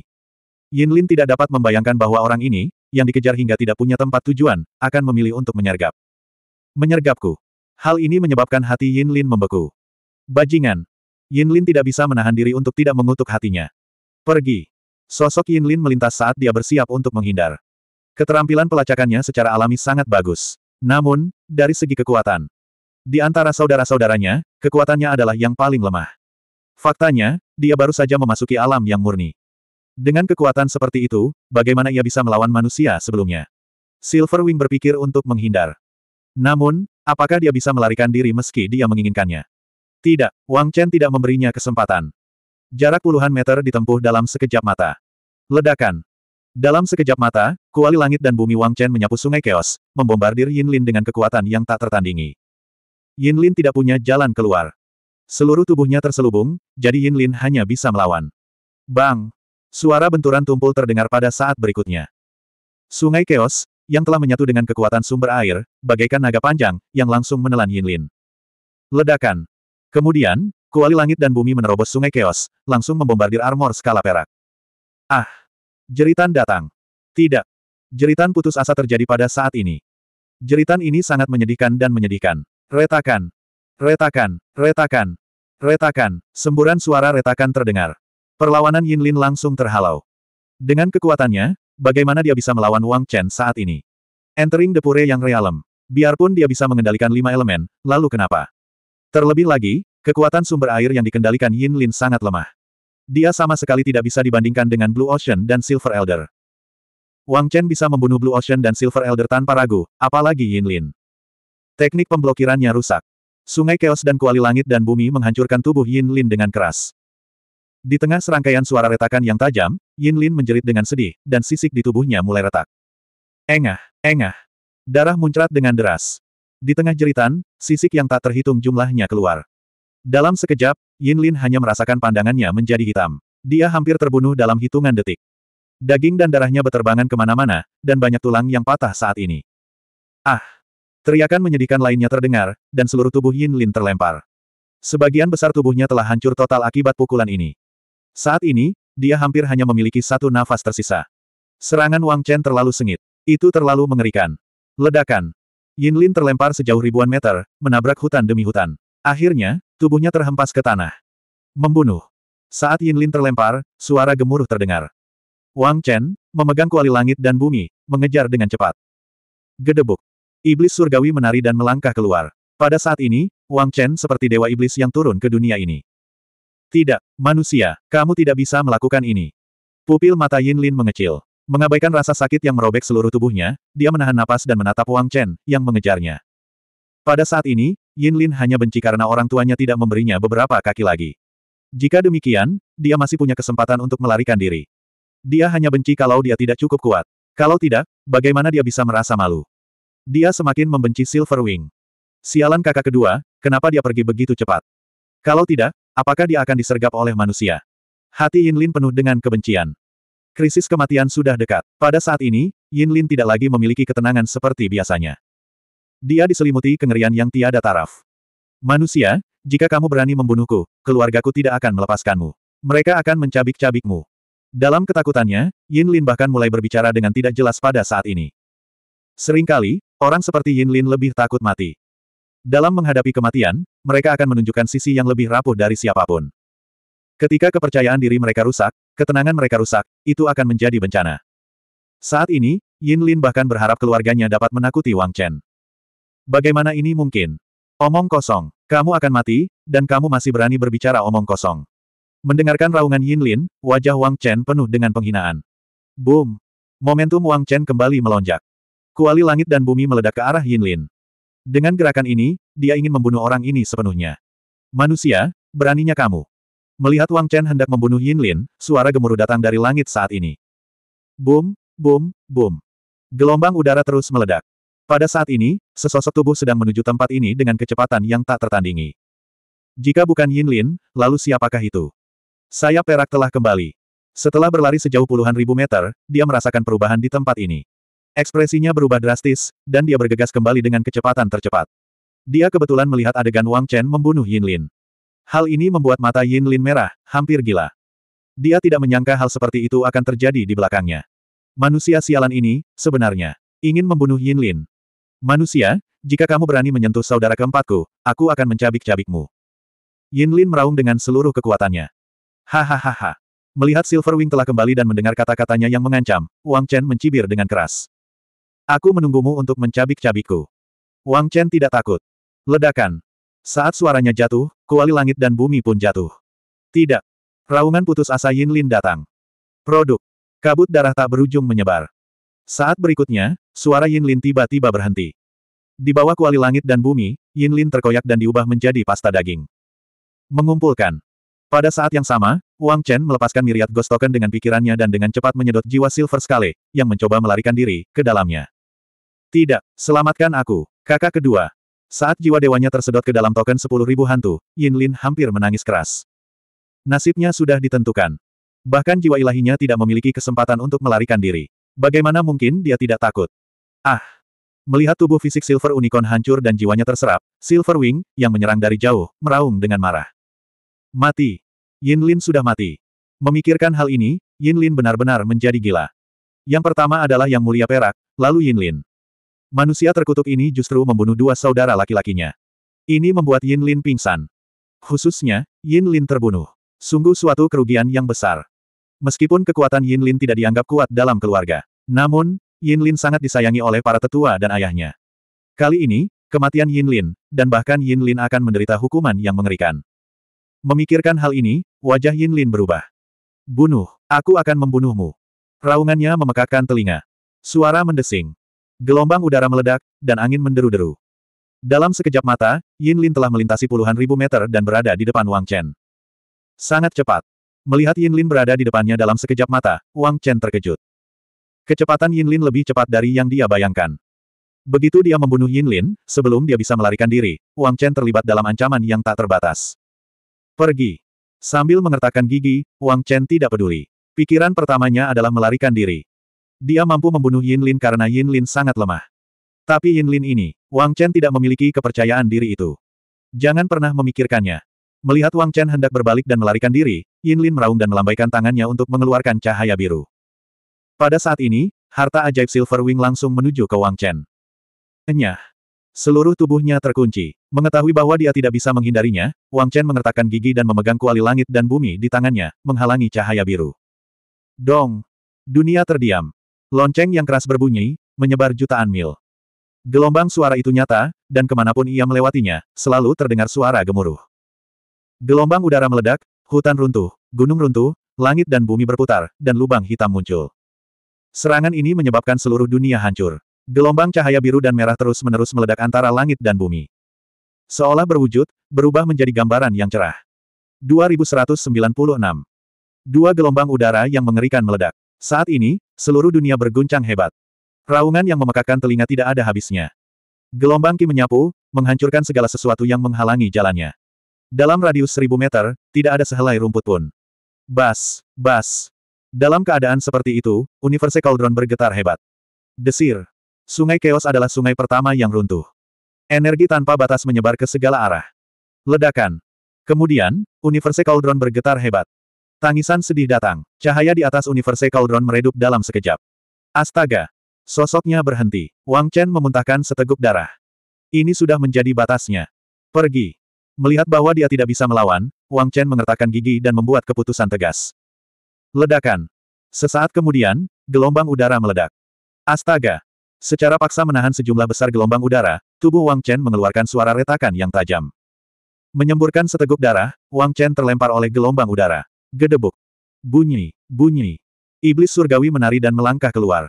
Yin Lin tidak dapat membayangkan bahwa orang ini, yang dikejar hingga tidak punya tempat tujuan, akan memilih untuk menyergap. Menyergapku. Hal ini menyebabkan hati Yin Lin membeku. Bajingan. Yin Lin tidak bisa menahan diri untuk tidak mengutuk hatinya. Pergi. Sosok Yin Lin melintas saat dia bersiap untuk menghindar. Keterampilan pelacakannya secara alami sangat bagus. Namun, dari segi kekuatan, di antara saudara-saudaranya, kekuatannya adalah yang paling lemah. Faktanya, dia baru saja memasuki alam yang murni. Dengan kekuatan seperti itu, bagaimana ia bisa melawan manusia sebelumnya? Silverwing berpikir untuk menghindar. Namun, apakah dia bisa melarikan diri meski dia menginginkannya? Tidak, Wang Chen tidak memberinya kesempatan. Jarak puluhan meter ditempuh dalam sekejap mata. Ledakan. Dalam sekejap mata, kuali langit dan bumi Wang Chen menyapu sungai keos, membombardir Yin Lin dengan kekuatan yang tak tertandingi. Yin Lin tidak punya jalan keluar. Seluruh tubuhnya terselubung, jadi Yin Lin hanya bisa melawan. Bang! Suara benturan tumpul terdengar pada saat berikutnya. Sungai Keos, yang telah menyatu dengan kekuatan sumber air, bagaikan naga panjang, yang langsung menelan Yin Lin. Ledakan. Kemudian, kuali langit dan bumi menerobos sungai Keos, langsung membombardir armor skala perak. Ah! Jeritan datang. Tidak. Jeritan putus asa terjadi pada saat ini. Jeritan ini sangat menyedihkan dan menyedihkan. Retakan. Retakan, retakan, retakan, semburan suara retakan terdengar. Perlawanan Yin Lin langsung terhalau. Dengan kekuatannya, bagaimana dia bisa melawan Wang Chen saat ini? Entering the pure yang realem. Biarpun dia bisa mengendalikan lima elemen, lalu kenapa? Terlebih lagi, kekuatan sumber air yang dikendalikan Yin Lin sangat lemah. Dia sama sekali tidak bisa dibandingkan dengan Blue Ocean dan Silver Elder. Wang Chen bisa membunuh Blue Ocean dan Silver Elder tanpa ragu, apalagi Yin Lin. Teknik pemblokirannya rusak. Sungai Chaos dan Kuali Langit dan Bumi menghancurkan tubuh Yin Lin dengan keras. Di tengah serangkaian suara retakan yang tajam, Yin Lin menjerit dengan sedih, dan sisik di tubuhnya mulai retak. Engah, engah. Darah muncrat dengan deras. Di tengah jeritan, sisik yang tak terhitung jumlahnya keluar. Dalam sekejap, Yin Lin hanya merasakan pandangannya menjadi hitam. Dia hampir terbunuh dalam hitungan detik. Daging dan darahnya beterbangan kemana-mana, dan banyak tulang yang patah saat ini. Ah! Teriakan menyedihkan lainnya terdengar, dan seluruh tubuh Yin Lin terlempar. Sebagian besar tubuhnya telah hancur total akibat pukulan ini. Saat ini, dia hampir hanya memiliki satu nafas tersisa. Serangan Wang Chen terlalu sengit. Itu terlalu mengerikan. Ledakan. Yin Lin terlempar sejauh ribuan meter, menabrak hutan demi hutan. Akhirnya, tubuhnya terhempas ke tanah. Membunuh. Saat Yin Lin terlempar, suara gemuruh terdengar. Wang Chen, memegang kuali langit dan bumi, mengejar dengan cepat. Gedebuk. Iblis surgawi menari dan melangkah keluar. Pada saat ini, Wang Chen seperti dewa iblis yang turun ke dunia ini. Tidak, manusia, kamu tidak bisa melakukan ini. Pupil mata Yin Lin mengecil. Mengabaikan rasa sakit yang merobek seluruh tubuhnya, dia menahan napas dan menatap Wang Chen, yang mengejarnya. Pada saat ini, Yin Lin hanya benci karena orang tuanya tidak memberinya beberapa kaki lagi. Jika demikian, dia masih punya kesempatan untuk melarikan diri. Dia hanya benci kalau dia tidak cukup kuat. Kalau tidak, bagaimana dia bisa merasa malu? Dia semakin membenci Silverwing. Sialan kakak kedua, kenapa dia pergi begitu cepat? Kalau tidak, apakah dia akan disergap oleh manusia? Hati Yinlin penuh dengan kebencian. Krisis kematian sudah dekat. Pada saat ini, Yinlin tidak lagi memiliki ketenangan seperti biasanya. Dia diselimuti kengerian yang tiada taraf. Manusia, jika kamu berani membunuhku, keluargaku tidak akan melepaskanmu. Mereka akan mencabik-cabikmu. Dalam ketakutannya, Yin Lin bahkan mulai berbicara dengan tidak jelas pada saat ini. Seringkali, Orang seperti Yin Lin lebih takut mati. Dalam menghadapi kematian, mereka akan menunjukkan sisi yang lebih rapuh dari siapapun. Ketika kepercayaan diri mereka rusak, ketenangan mereka rusak, itu akan menjadi bencana. Saat ini, Yin Lin bahkan berharap keluarganya dapat menakuti Wang Chen. Bagaimana ini mungkin? Omong kosong, kamu akan mati, dan kamu masih berani berbicara omong kosong. Mendengarkan raungan Yin Lin, wajah Wang Chen penuh dengan penghinaan. Boom! Momentum Wang Chen kembali melonjak. Kuali langit dan bumi meledak ke arah Yinlin. Dengan gerakan ini, dia ingin membunuh orang ini sepenuhnya. Manusia, beraninya kamu. Melihat Wang Chen hendak membunuh Yinlin, suara gemuruh datang dari langit saat ini. Boom, boom, boom. Gelombang udara terus meledak. Pada saat ini, sesosok tubuh sedang menuju tempat ini dengan kecepatan yang tak tertandingi. Jika bukan Yinlin, lalu siapakah itu? Saya perak telah kembali. Setelah berlari sejauh puluhan ribu meter, dia merasakan perubahan di tempat ini. Ekspresinya berubah drastis, dan dia bergegas kembali dengan kecepatan tercepat. Dia kebetulan melihat adegan Wang Chen membunuh Yin Lin. Hal ini membuat mata Yin Lin merah, hampir gila. Dia tidak menyangka hal seperti itu akan terjadi di belakangnya. Manusia sialan ini, sebenarnya, ingin membunuh Yin Lin. Manusia, jika kamu berani menyentuh saudara keempatku, aku akan mencabik-cabikmu. Yin Lin meraung dengan seluruh kekuatannya. Hahaha. Melihat Silverwing telah kembali dan mendengar kata-katanya yang mengancam, Wang Chen mencibir dengan keras. Aku menunggumu untuk mencabik-cabikku. Wang Chen tidak takut. Ledakan. Saat suaranya jatuh, kuali langit dan bumi pun jatuh. Tidak. Raungan putus asa Yin Lin datang. Produk. Kabut darah tak berujung menyebar. Saat berikutnya, suara Yin Lin tiba-tiba berhenti. Di bawah kuali langit dan bumi, Yin Lin terkoyak dan diubah menjadi pasta daging. Mengumpulkan. Pada saat yang sama, Wang Chen melepaskan miriat ghost token dengan pikirannya dan dengan cepat menyedot jiwa Silver Scale, yang mencoba melarikan diri, ke dalamnya. Tidak, selamatkan aku, kakak kedua. Saat jiwa dewanya tersedot ke dalam token sepuluh ribu hantu, Yin Lin hampir menangis keras. Nasibnya sudah ditentukan. Bahkan jiwa ilahinya tidak memiliki kesempatan untuk melarikan diri. Bagaimana mungkin dia tidak takut? Ah! Melihat tubuh fisik Silver Unicorn hancur dan jiwanya terserap, Silver Wing, yang menyerang dari jauh, meraung dengan marah. Mati! Yin Lin sudah mati. Memikirkan hal ini, Yin Lin benar-benar menjadi gila. Yang pertama adalah Yang Mulia Perak, lalu Yin Lin. Manusia terkutuk ini justru membunuh dua saudara laki-lakinya. Ini membuat Yin Lin pingsan. Khususnya, Yin Lin terbunuh. Sungguh suatu kerugian yang besar. Meskipun kekuatan Yin Lin tidak dianggap kuat dalam keluarga. Namun, Yin Lin sangat disayangi oleh para tetua dan ayahnya. Kali ini, kematian Yin Lin, dan bahkan Yin Lin akan menderita hukuman yang mengerikan. Memikirkan hal ini, wajah Yin Lin berubah. Bunuh, aku akan membunuhmu. Raungannya memekakkan telinga. Suara mendesing. Gelombang udara meledak, dan angin menderu-deru. Dalam sekejap mata, Yin Lin telah melintasi puluhan ribu meter dan berada di depan Wang Chen. Sangat cepat. Melihat Yin Lin berada di depannya dalam sekejap mata, Wang Chen terkejut. Kecepatan Yin Lin lebih cepat dari yang dia bayangkan. Begitu dia membunuh Yin Lin, sebelum dia bisa melarikan diri, Wang Chen terlibat dalam ancaman yang tak terbatas. Pergi. Sambil mengertakkan gigi, Wang Chen tidak peduli. Pikiran pertamanya adalah melarikan diri. Dia mampu membunuh Yin Lin karena Yin Lin sangat lemah. Tapi Yin Lin ini, Wang Chen tidak memiliki kepercayaan diri itu. Jangan pernah memikirkannya. Melihat Wang Chen hendak berbalik dan melarikan diri, Yin Lin meraung dan melambaikan tangannya untuk mengeluarkan cahaya biru. Pada saat ini, harta ajaib Silver Wing langsung menuju ke Wang Chen. Enyah. Seluruh tubuhnya terkunci. Mengetahui bahwa dia tidak bisa menghindarinya, Wang Chen mengertakkan gigi dan memegang kuali langit dan bumi di tangannya, menghalangi cahaya biru. Dong! Dunia terdiam. Lonceng yang keras berbunyi, menyebar jutaan mil. Gelombang suara itu nyata, dan kemanapun ia melewatinya, selalu terdengar suara gemuruh. Gelombang udara meledak, hutan runtuh, gunung runtuh, langit dan bumi berputar, dan lubang hitam muncul. Serangan ini menyebabkan seluruh dunia hancur. Gelombang cahaya biru dan merah terus-menerus meledak antara langit dan bumi. Seolah berwujud, berubah menjadi gambaran yang cerah. 2196. Dua gelombang udara yang mengerikan meledak. Saat ini, seluruh dunia berguncang hebat. Raungan yang memekakan telinga tidak ada habisnya. Gelombang Ki menyapu, menghancurkan segala sesuatu yang menghalangi jalannya. Dalam radius seribu meter, tidak ada sehelai rumput pun. Bas, bas. Dalam keadaan seperti itu, Universe Cauldron bergetar hebat. Desir. Sungai Chaos adalah sungai pertama yang runtuh. Energi tanpa batas menyebar ke segala arah. Ledakan. Kemudian, Universe Cauldron bergetar hebat. Tangisan sedih datang. Cahaya di atas Universe Cauldron meredup dalam sekejap. Astaga! Sosoknya berhenti. Wang Chen memuntahkan seteguk darah. Ini sudah menjadi batasnya. Pergi. Melihat bahwa dia tidak bisa melawan, Wang Chen mengertakkan gigi dan membuat keputusan tegas. Ledakan. Sesaat kemudian, gelombang udara meledak. Astaga! Secara paksa menahan sejumlah besar gelombang udara, tubuh Wang Chen mengeluarkan suara retakan yang tajam. Menyemburkan seteguk darah, Wang Chen terlempar oleh gelombang udara. Gedebuk. Bunyi, bunyi. Iblis surgawi menari dan melangkah keluar.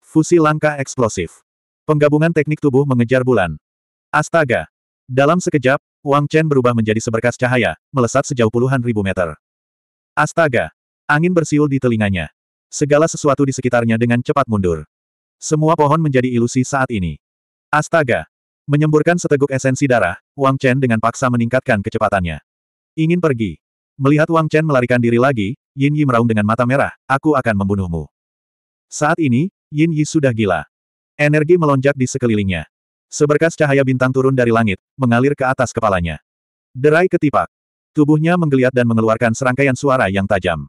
Fusi langkah eksplosif. Penggabungan teknik tubuh mengejar bulan. Astaga! Dalam sekejap, Wang Chen berubah menjadi seberkas cahaya, melesat sejauh puluhan ribu meter. Astaga! Angin bersiul di telinganya. Segala sesuatu di sekitarnya dengan cepat mundur. Semua pohon menjadi ilusi saat ini. Astaga! Menyemburkan seteguk esensi darah, Wang Chen dengan paksa meningkatkan kecepatannya. Ingin pergi. Melihat Wang Chen melarikan diri lagi, Yin Yi meraung dengan mata merah, aku akan membunuhmu. Saat ini, Yin Yi sudah gila. Energi melonjak di sekelilingnya. Seberkas cahaya bintang turun dari langit, mengalir ke atas kepalanya. Derai ketipak. Tubuhnya menggeliat dan mengeluarkan serangkaian suara yang tajam.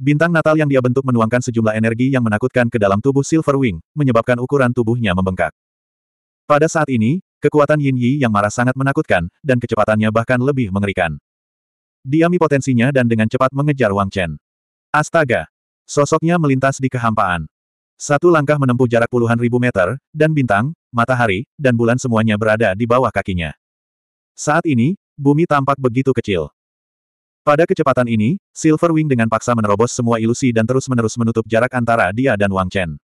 Bintang natal yang dia bentuk menuangkan sejumlah energi yang menakutkan ke dalam tubuh Silverwing, menyebabkan ukuran tubuhnya membengkak. Pada saat ini, kekuatan Yin Yi yang marah sangat menakutkan, dan kecepatannya bahkan lebih mengerikan. Diami potensinya dan dengan cepat mengejar Wang Chen. Astaga! Sosoknya melintas di kehampaan. Satu langkah menempuh jarak puluhan ribu meter, dan bintang, matahari, dan bulan semuanya berada di bawah kakinya. Saat ini, bumi tampak begitu kecil. Pada kecepatan ini, Silverwing dengan paksa menerobos semua ilusi dan terus-menerus menutup jarak antara dia dan Wang Chen.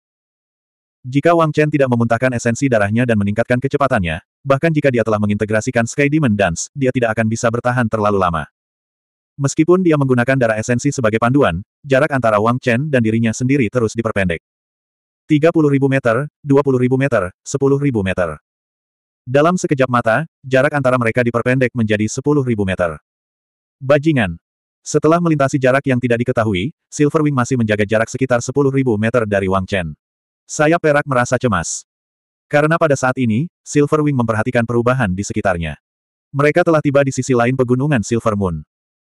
Jika Wang Chen tidak memuntahkan esensi darahnya dan meningkatkan kecepatannya, bahkan jika dia telah mengintegrasikan Sky Demon Dance, dia tidak akan bisa bertahan terlalu lama. Meskipun dia menggunakan darah esensi sebagai panduan, jarak antara Wang Chen dan dirinya sendiri terus diperpendek. 30.000 meter, 20.000 meter, 10.000 meter. Dalam sekejap mata, jarak antara mereka diperpendek menjadi 10.000 meter. Bajingan. Setelah melintasi jarak yang tidak diketahui, Silverwing masih menjaga jarak sekitar 10.000 meter dari Wang Chen. Sayap perak merasa cemas. Karena pada saat ini, Silverwing memperhatikan perubahan di sekitarnya. Mereka telah tiba di sisi lain pegunungan Silver Moon.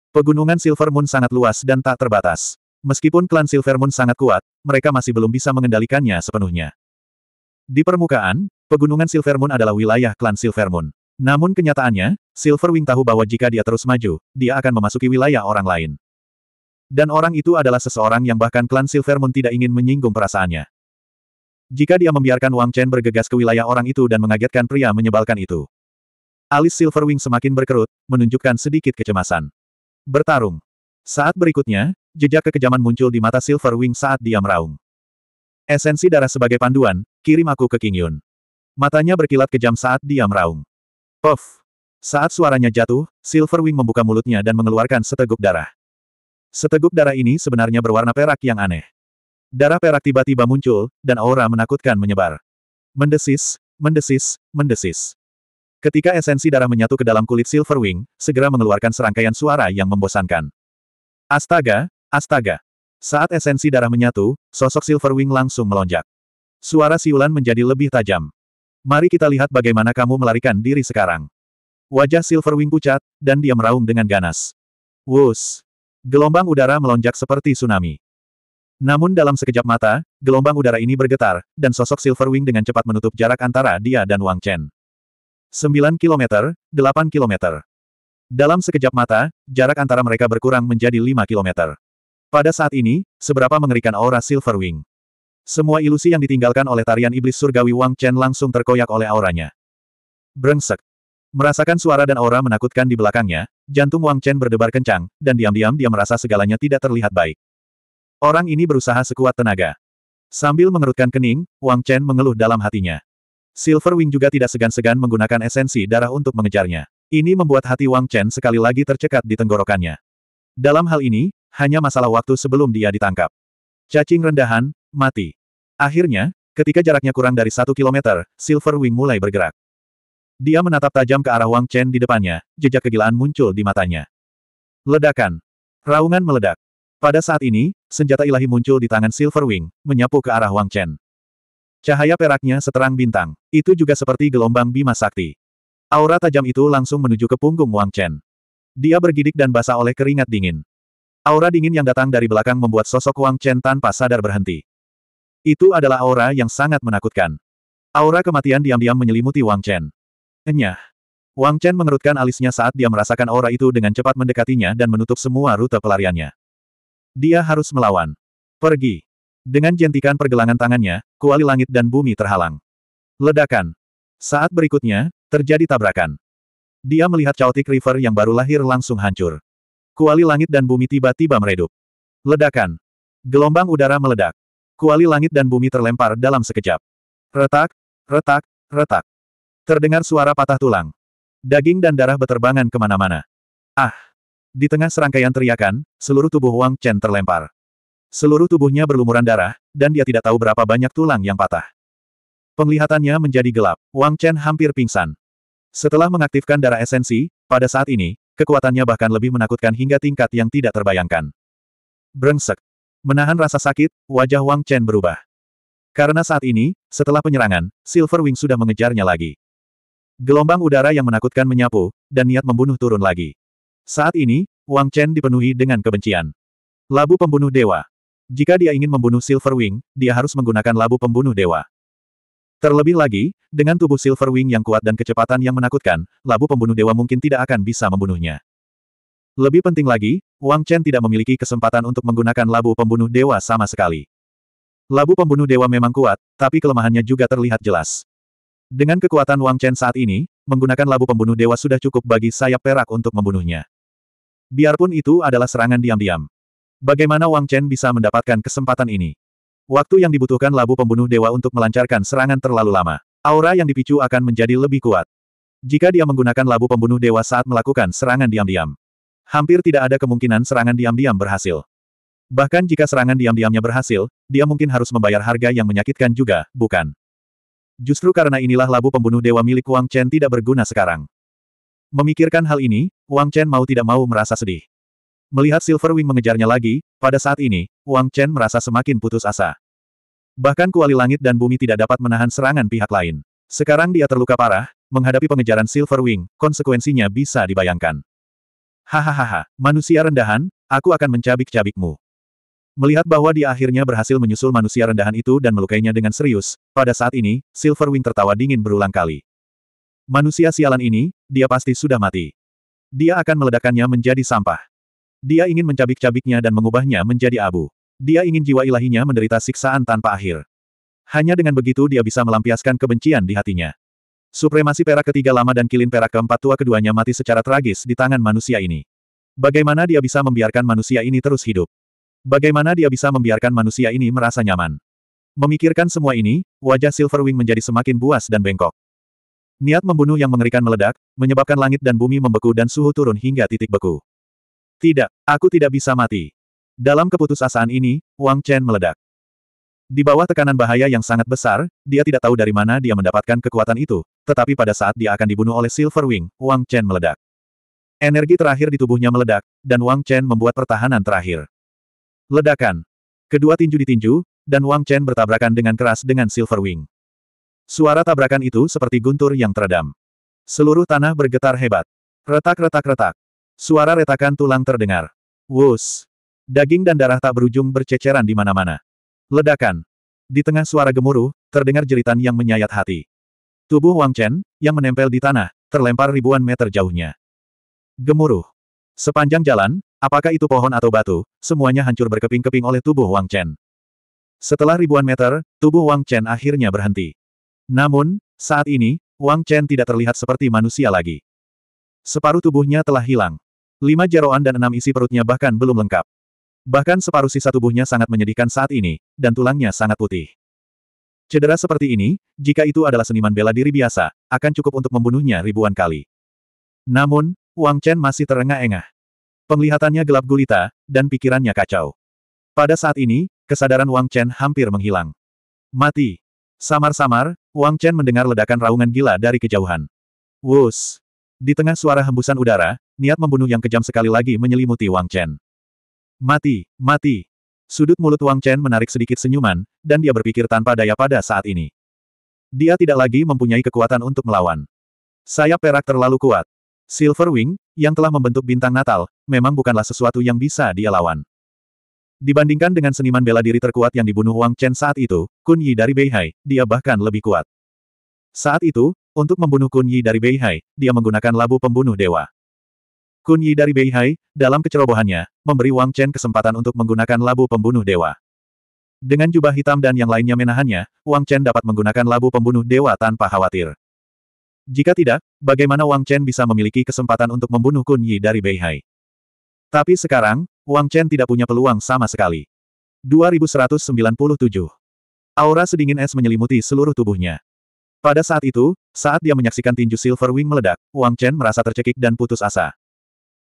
Pegunungan Silver Moon sangat luas dan tak terbatas. Meskipun klan Silver Moon sangat kuat, mereka masih belum bisa mengendalikannya sepenuhnya. Di permukaan, pegunungan Silver Moon adalah wilayah klan Silver Moon. Namun kenyataannya, Silverwing tahu bahwa jika dia terus maju, dia akan memasuki wilayah orang lain. Dan orang itu adalah seseorang yang bahkan klan Silver Moon tidak ingin menyinggung perasaannya. Jika dia membiarkan Wang Chen bergegas ke wilayah orang itu dan mengagetkan pria menyebalkan itu. Alis Silverwing semakin berkerut, menunjukkan sedikit kecemasan. Bertarung. Saat berikutnya, jejak kekejaman muncul di mata Silver Wing saat dia meraung. Esensi darah sebagai panduan, kirim aku ke King Yun. Matanya berkilat kejam saat dia meraung. Puff. Saat suaranya jatuh, Silver Wing membuka mulutnya dan mengeluarkan seteguk darah. Seteguk darah ini sebenarnya berwarna perak yang aneh. Darah perak tiba-tiba muncul, dan aura menakutkan menyebar. Mendesis, mendesis, mendesis. Ketika esensi darah menyatu ke dalam kulit Silverwing, segera mengeluarkan serangkaian suara yang membosankan. Astaga, astaga. Saat esensi darah menyatu, sosok Silverwing langsung melonjak. Suara siulan menjadi lebih tajam. Mari kita lihat bagaimana kamu melarikan diri sekarang. Wajah Silverwing pucat, dan dia meraung dengan ganas. Wus! Gelombang udara melonjak seperti tsunami. Namun dalam sekejap mata, gelombang udara ini bergetar, dan sosok Silverwing dengan cepat menutup jarak antara dia dan Wang Chen. 9 km, 8 km. Dalam sekejap mata, jarak antara mereka berkurang menjadi 5 km. Pada saat ini, seberapa mengerikan aura Silverwing. Semua ilusi yang ditinggalkan oleh tarian iblis surgawi Wang Chen langsung terkoyak oleh auranya. Brengsek. Merasakan suara dan aura menakutkan di belakangnya, jantung Wang Chen berdebar kencang, dan diam-diam dia merasa segalanya tidak terlihat baik. Orang ini berusaha sekuat tenaga. Sambil mengerutkan kening, Wang Chen mengeluh dalam hatinya. Silverwing juga tidak segan-segan menggunakan esensi darah untuk mengejarnya. Ini membuat hati Wang Chen sekali lagi tercekat di tenggorokannya. Dalam hal ini, hanya masalah waktu sebelum dia ditangkap. Cacing rendahan, mati. Akhirnya, ketika jaraknya kurang dari satu kilometer, Silverwing mulai bergerak. Dia menatap tajam ke arah Wang Chen di depannya, jejak kegilaan muncul di matanya. Ledakan. Raungan meledak. Pada saat ini, senjata ilahi muncul di tangan Silverwing, menyapu ke arah Wang Chen. Cahaya peraknya seterang bintang. Itu juga seperti gelombang bima sakti. Aura tajam itu langsung menuju ke punggung Wang Chen. Dia bergidik dan basah oleh keringat dingin. Aura dingin yang datang dari belakang membuat sosok Wang Chen tanpa sadar berhenti. Itu adalah aura yang sangat menakutkan. Aura kematian diam-diam menyelimuti Wang Chen. Enyah. Wang Chen mengerutkan alisnya saat dia merasakan aura itu dengan cepat mendekatinya dan menutup semua rute pelariannya. Dia harus melawan. Pergi. Dengan jentikan pergelangan tangannya, kuali langit dan bumi terhalang. Ledakan. Saat berikutnya, terjadi tabrakan. Dia melihat Chaotic River yang baru lahir langsung hancur. Kuali langit dan bumi tiba-tiba meredup. Ledakan. Gelombang udara meledak. Kuali langit dan bumi terlempar dalam sekejap. Retak, retak, retak. Terdengar suara patah tulang. Daging dan darah beterbangan kemana-mana. Ah! Di tengah serangkaian teriakan, seluruh tubuh Wang Chen terlempar. Seluruh tubuhnya berlumuran darah, dan dia tidak tahu berapa banyak tulang yang patah. Penglihatannya menjadi gelap. Wang Chen hampir pingsan. Setelah mengaktifkan darah esensi, pada saat ini, kekuatannya bahkan lebih menakutkan hingga tingkat yang tidak terbayangkan. Brengsek. Menahan rasa sakit, wajah Wang Chen berubah. Karena saat ini, setelah penyerangan, Silver Wing sudah mengejarnya lagi. Gelombang udara yang menakutkan menyapu, dan niat membunuh turun lagi. Saat ini, Wang Chen dipenuhi dengan kebencian. Labu pembunuh dewa. Jika dia ingin membunuh Silverwing, dia harus menggunakan labu pembunuh dewa. Terlebih lagi, dengan tubuh Silverwing yang kuat dan kecepatan yang menakutkan, labu pembunuh dewa mungkin tidak akan bisa membunuhnya. Lebih penting lagi, Wang Chen tidak memiliki kesempatan untuk menggunakan labu pembunuh dewa sama sekali. Labu pembunuh dewa memang kuat, tapi kelemahannya juga terlihat jelas. Dengan kekuatan Wang Chen saat ini, menggunakan labu pembunuh dewa sudah cukup bagi sayap perak untuk membunuhnya. Biarpun itu adalah serangan diam-diam. Bagaimana Wang Chen bisa mendapatkan kesempatan ini? Waktu yang dibutuhkan labu pembunuh dewa untuk melancarkan serangan terlalu lama. Aura yang dipicu akan menjadi lebih kuat. Jika dia menggunakan labu pembunuh dewa saat melakukan serangan diam-diam, hampir tidak ada kemungkinan serangan diam-diam berhasil. Bahkan jika serangan diam-diamnya berhasil, dia mungkin harus membayar harga yang menyakitkan juga, bukan? Justru karena inilah labu pembunuh dewa milik Wang Chen tidak berguna sekarang. Memikirkan hal ini, Wang Chen mau tidak mau merasa sedih. Melihat Silverwing mengejarnya lagi, pada saat ini, Wang Chen merasa semakin putus asa. Bahkan kuali langit dan bumi tidak dapat menahan serangan pihak lain. Sekarang dia terluka parah, menghadapi pengejaran Silverwing, konsekuensinya bisa dibayangkan. Hahaha, manusia rendahan, aku akan mencabik-cabikmu. Melihat bahwa dia akhirnya berhasil menyusul manusia rendahan itu dan melukainya dengan serius, pada saat ini, Silverwing tertawa dingin berulang kali. Manusia sialan ini, dia pasti sudah mati. Dia akan meledakkannya menjadi sampah. Dia ingin mencabik-cabiknya dan mengubahnya menjadi abu. Dia ingin jiwa ilahinya menderita siksaan tanpa akhir. Hanya dengan begitu dia bisa melampiaskan kebencian di hatinya. Supremasi perak ketiga lama dan kilin perak keempat tua keduanya mati secara tragis di tangan manusia ini. Bagaimana dia bisa membiarkan manusia ini terus hidup? Bagaimana dia bisa membiarkan manusia ini merasa nyaman? Memikirkan semua ini, wajah Silverwing menjadi semakin buas dan bengkok. Niat membunuh yang mengerikan meledak, menyebabkan langit dan bumi membeku dan suhu turun hingga titik beku. Tidak, aku tidak bisa mati. Dalam keputusasaan ini, Wang Chen meledak. Di bawah tekanan bahaya yang sangat besar, dia tidak tahu dari mana dia mendapatkan kekuatan itu, tetapi pada saat dia akan dibunuh oleh Silver Wing, Wang Chen meledak. Energi terakhir di tubuhnya meledak, dan Wang Chen membuat pertahanan terakhir. Ledakan. Kedua tinju ditinju, dan Wang Chen bertabrakan dengan keras dengan Silver Wing. Suara tabrakan itu seperti guntur yang teredam. Seluruh tanah bergetar hebat. Retak-retak-retak. Suara retakan tulang terdengar. Wus! Daging dan darah tak berujung berceceran di mana-mana. Ledakan! Di tengah suara gemuruh, terdengar jeritan yang menyayat hati. Tubuh Wang Chen, yang menempel di tanah, terlempar ribuan meter jauhnya. Gemuruh! Sepanjang jalan, apakah itu pohon atau batu, semuanya hancur berkeping-keping oleh tubuh Wang Chen. Setelah ribuan meter, tubuh Wang Chen akhirnya berhenti. Namun, saat ini, Wang Chen tidak terlihat seperti manusia lagi. Separuh tubuhnya telah hilang. Lima jeroan dan enam isi perutnya bahkan belum lengkap. Bahkan separuh sisa tubuhnya sangat menyedihkan saat ini, dan tulangnya sangat putih. Cedera seperti ini, jika itu adalah seniman bela diri biasa, akan cukup untuk membunuhnya ribuan kali. Namun, Wang Chen masih terengah-engah. Penglihatannya gelap gulita, dan pikirannya kacau. Pada saat ini, kesadaran Wang Chen hampir menghilang. Mati. Samar-samar, Wang Chen mendengar ledakan raungan gila dari kejauhan. Wus. Di tengah suara hembusan udara, niat membunuh yang kejam sekali lagi menyelimuti Wang Chen. Mati, mati. Sudut mulut Wang Chen menarik sedikit senyuman, dan dia berpikir tanpa daya pada saat ini. Dia tidak lagi mempunyai kekuatan untuk melawan. Saya perak terlalu kuat. Silver Wing yang telah membentuk bintang Natal, memang bukanlah sesuatu yang bisa dia lawan. Dibandingkan dengan seniman bela diri terkuat yang dibunuh Wang Chen saat itu, Kun Yi dari Beihai, dia bahkan lebih kuat. Saat itu, untuk membunuh Kun Yi dari Beihai, dia menggunakan labu pembunuh dewa. Kun Yi dari Hai dalam kecerobohannya, memberi Wang Chen kesempatan untuk menggunakan labu pembunuh dewa. Dengan jubah hitam dan yang lainnya menahannya, Wang Chen dapat menggunakan labu pembunuh dewa tanpa khawatir. Jika tidak, bagaimana Wang Chen bisa memiliki kesempatan untuk membunuh Kun Yi dari Hai? Tapi sekarang, Wang Chen tidak punya peluang sama sekali. 2197. Aura sedingin es menyelimuti seluruh tubuhnya. Pada saat itu, saat dia menyaksikan tinju Silver Wing meledak, Wang Chen merasa tercekik dan putus asa.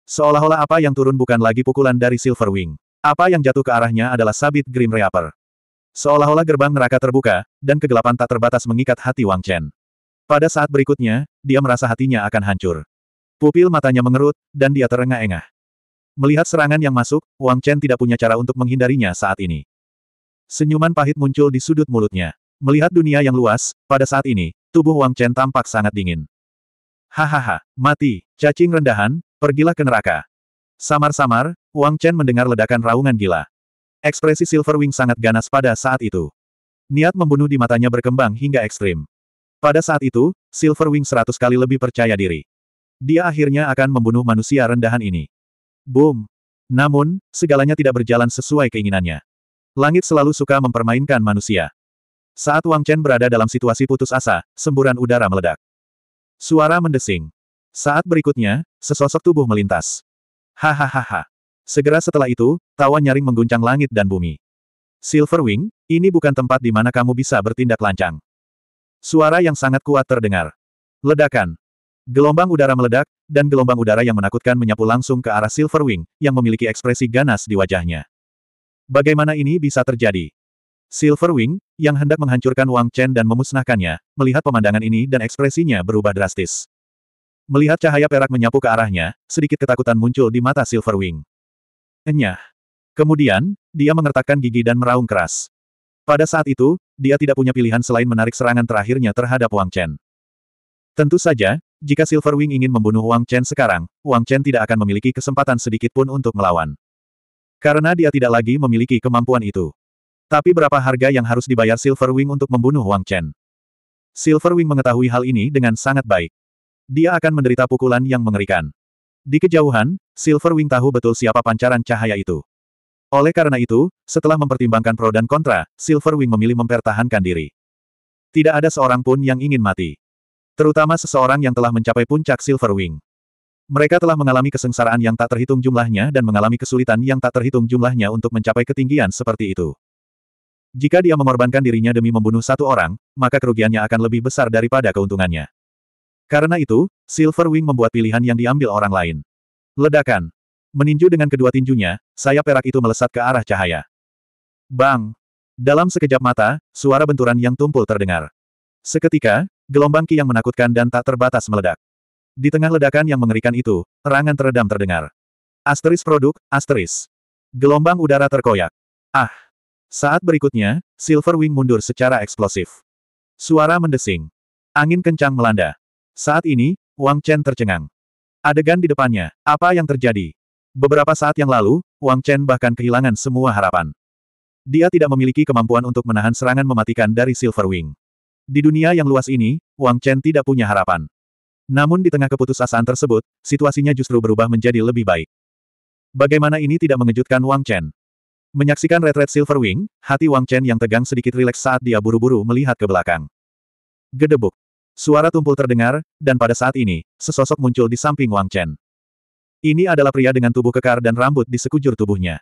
Seolah-olah apa yang turun bukan lagi pukulan dari Silverwing. Apa yang jatuh ke arahnya adalah sabit Grim Reaper. Seolah-olah gerbang neraka terbuka, dan kegelapan tak terbatas mengikat hati Wang Chen. Pada saat berikutnya, dia merasa hatinya akan hancur. Pupil matanya mengerut, dan dia terengah-engah. Melihat serangan yang masuk, Wang Chen tidak punya cara untuk menghindarinya saat ini. Senyuman pahit muncul di sudut mulutnya. Melihat dunia yang luas, pada saat ini, tubuh Wang Chen tampak sangat dingin. Hahaha, mati, cacing rendahan, Pergilah ke neraka. Samar-samar, Wang Chen mendengar ledakan raungan gila. Ekspresi Silverwing sangat ganas pada saat itu. Niat membunuh di matanya berkembang hingga ekstrim. Pada saat itu, Silverwing seratus kali lebih percaya diri. Dia akhirnya akan membunuh manusia rendahan ini. Boom! Namun, segalanya tidak berjalan sesuai keinginannya. Langit selalu suka mempermainkan manusia. Saat Wang Chen berada dalam situasi putus asa, semburan udara meledak. Suara mendesing. Saat berikutnya, sesosok tubuh melintas. Hahaha. Segera setelah itu, tawa nyaring mengguncang langit dan bumi. Silverwing, ini bukan tempat di mana kamu bisa bertindak lancang. Suara yang sangat kuat terdengar. Ledakan. Gelombang udara meledak, dan gelombang udara yang menakutkan menyapu langsung ke arah Silverwing, yang memiliki ekspresi ganas di wajahnya. Bagaimana ini bisa terjadi? Silverwing, yang hendak menghancurkan Wang Chen dan memusnahkannya, melihat pemandangan ini dan ekspresinya berubah drastis. Melihat cahaya perak menyapu ke arahnya, sedikit ketakutan muncul di mata Silverwing. Enyah. Kemudian, dia mengertakkan gigi dan meraung keras. Pada saat itu, dia tidak punya pilihan selain menarik serangan terakhirnya terhadap Wang Chen. Tentu saja, jika Silverwing ingin membunuh Wang Chen sekarang, Wang Chen tidak akan memiliki kesempatan sedikit pun untuk melawan. Karena dia tidak lagi memiliki kemampuan itu. Tapi berapa harga yang harus dibayar Silverwing untuk membunuh Wang Chen? Silverwing mengetahui hal ini dengan sangat baik. Dia akan menderita pukulan yang mengerikan. Di kejauhan, Silverwing tahu betul siapa pancaran cahaya itu. Oleh karena itu, setelah mempertimbangkan pro dan kontra, Silverwing memilih mempertahankan diri. Tidak ada seorang pun yang ingin mati. Terutama seseorang yang telah mencapai puncak Silverwing. Mereka telah mengalami kesengsaraan yang tak terhitung jumlahnya dan mengalami kesulitan yang tak terhitung jumlahnya untuk mencapai ketinggian seperti itu. Jika dia mengorbankan dirinya demi membunuh satu orang, maka kerugiannya akan lebih besar daripada keuntungannya. Karena itu, Silverwing membuat pilihan yang diambil orang lain. Ledakan. Meninju dengan kedua tinjunya, sayap perak itu melesat ke arah cahaya. Bang! Dalam sekejap mata, suara benturan yang tumpul terdengar. Seketika, gelombang ki yang menakutkan dan tak terbatas meledak. Di tengah ledakan yang mengerikan itu, terangan teredam terdengar. Asteris produk, asteris. Gelombang udara terkoyak. Ah! Saat berikutnya, Silverwing mundur secara eksplosif. Suara mendesing. Angin kencang melanda. Saat ini, Wang Chen tercengang. Adegan di depannya, apa yang terjadi? Beberapa saat yang lalu, Wang Chen bahkan kehilangan semua harapan. Dia tidak memiliki kemampuan untuk menahan serangan mematikan dari Silver Wing. Di dunia yang luas ini, Wang Chen tidak punya harapan. Namun di tengah keputusasaan tersebut, situasinya justru berubah menjadi lebih baik. Bagaimana ini tidak mengejutkan Wang Chen? Menyaksikan retret Wing, hati Wang Chen yang tegang sedikit rileks saat dia buru-buru melihat ke belakang. Gedebuk. Suara tumpul terdengar, dan pada saat ini, sesosok muncul di samping Wang Chen. Ini adalah pria dengan tubuh kekar dan rambut di sekujur tubuhnya.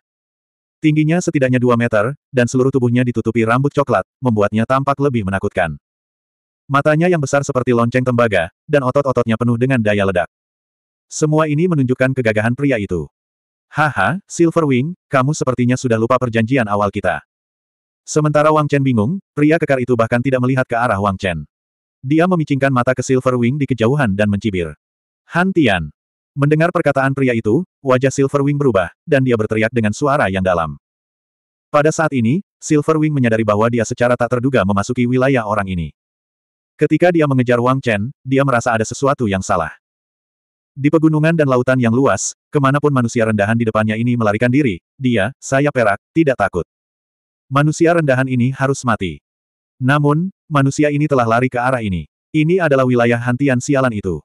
Tingginya setidaknya 2 meter, dan seluruh tubuhnya ditutupi rambut coklat, membuatnya tampak lebih menakutkan. Matanya yang besar seperti lonceng tembaga, dan otot-ototnya penuh dengan daya ledak. Semua ini menunjukkan kegagahan pria itu. Haha, Silverwing, kamu sepertinya sudah lupa perjanjian awal kita. Sementara Wang Chen bingung, pria kekar itu bahkan tidak melihat ke arah Wang Chen. Dia memicingkan mata ke Silverwing di kejauhan dan mencibir. Hantian. Mendengar perkataan pria itu, wajah Silverwing berubah, dan dia berteriak dengan suara yang dalam. Pada saat ini, Silverwing menyadari bahwa dia secara tak terduga memasuki wilayah orang ini. Ketika dia mengejar Wang Chen, dia merasa ada sesuatu yang salah. Di pegunungan dan lautan yang luas, kemanapun manusia rendahan di depannya ini melarikan diri, dia, saya perak, tidak takut. Manusia rendahan ini harus mati. Namun, manusia ini telah lari ke arah ini. Ini adalah wilayah hantian sialan itu.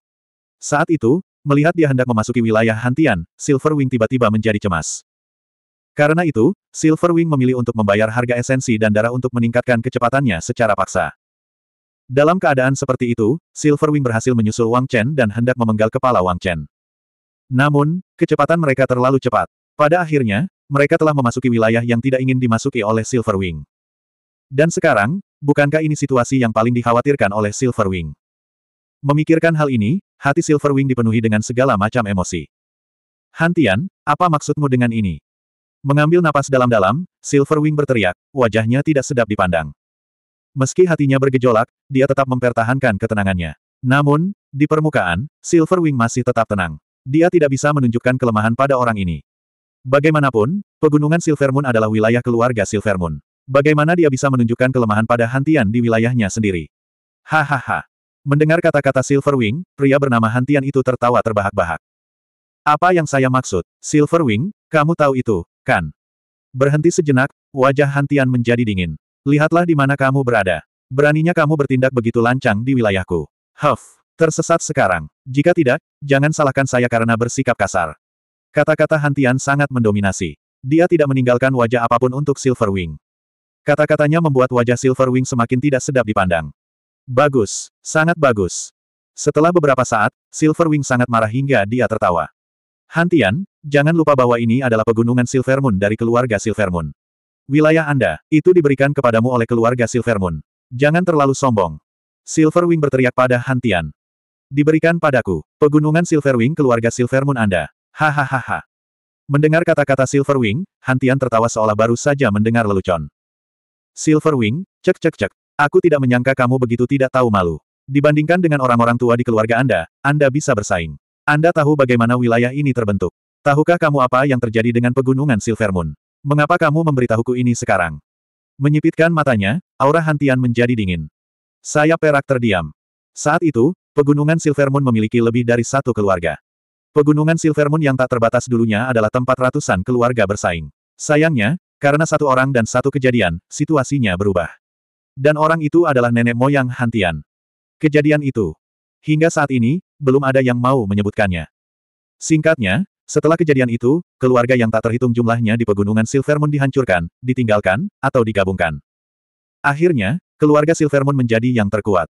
Saat itu, melihat dia hendak memasuki wilayah hantian, Silverwing tiba-tiba menjadi cemas. Karena itu, Silverwing memilih untuk membayar harga esensi dan darah untuk meningkatkan kecepatannya secara paksa. Dalam keadaan seperti itu, Silverwing berhasil menyusul Wang Chen dan hendak memenggal kepala Wang Chen. Namun, kecepatan mereka terlalu cepat. Pada akhirnya, mereka telah memasuki wilayah yang tidak ingin dimasuki oleh Silverwing. Dan sekarang, bukankah ini situasi yang paling dikhawatirkan oleh Silverwing? Memikirkan hal ini, hati Silverwing dipenuhi dengan segala macam emosi. Hantian, apa maksudmu dengan ini? Mengambil napas dalam-dalam, Silverwing berteriak, wajahnya tidak sedap dipandang. Meski hatinya bergejolak, dia tetap mempertahankan ketenangannya. Namun, di permukaan, Silverwing masih tetap tenang. Dia tidak bisa menunjukkan kelemahan pada orang ini. Bagaimanapun, Pegunungan Silvermoon adalah wilayah keluarga Silvermoon. Bagaimana dia bisa menunjukkan kelemahan pada Hantian di wilayahnya sendiri? Hahaha. Mendengar kata-kata Silverwing, pria bernama Hantian itu tertawa terbahak-bahak. Apa yang saya maksud, Silverwing, kamu tahu itu, kan? Berhenti sejenak, wajah Hantian menjadi dingin. Lihatlah di mana kamu berada. Beraninya kamu bertindak begitu lancang di wilayahku. Huff, tersesat sekarang. Jika tidak, jangan salahkan saya karena bersikap kasar. Kata-kata Hantian sangat mendominasi. Dia tidak meninggalkan wajah apapun untuk Silverwing. Kata-katanya membuat wajah Silverwing semakin tidak sedap dipandang. Bagus, sangat bagus. Setelah beberapa saat, Silverwing sangat marah hingga dia tertawa. Hantian, jangan lupa bahwa ini adalah pegunungan Silvermoon dari keluarga Silvermoon. Wilayah Anda, itu diberikan kepadamu oleh keluarga Silvermoon. Jangan terlalu sombong. Silverwing berteriak pada Hantian. Diberikan padaku, pegunungan Silverwing keluarga Silvermoon Anda. Hahaha. Mendengar kata-kata Silverwing, Hantian tertawa seolah baru saja mendengar lelucon. Silverwing, cek cek cek, aku tidak menyangka kamu begitu tidak tahu malu. Dibandingkan dengan orang-orang tua di keluarga Anda, Anda bisa bersaing. Anda tahu bagaimana wilayah ini terbentuk. Tahukah kamu apa yang terjadi dengan pegunungan Silvermoon? Mengapa kamu memberitahuku ini sekarang? Menyipitkan matanya, aura hantian menjadi dingin. Saya perak terdiam. Saat itu, pegunungan Silvermoon memiliki lebih dari satu keluarga. Pegunungan Silvermoon yang tak terbatas dulunya adalah tempat ratusan keluarga bersaing. Sayangnya, karena satu orang dan satu kejadian, situasinya berubah. Dan orang itu adalah nenek moyang Hantian. Kejadian itu. Hingga saat ini, belum ada yang mau menyebutkannya. Singkatnya, setelah kejadian itu, keluarga yang tak terhitung jumlahnya di pegunungan Silvermoon dihancurkan, ditinggalkan, atau digabungkan. Akhirnya, keluarga Silvermoon menjadi yang terkuat.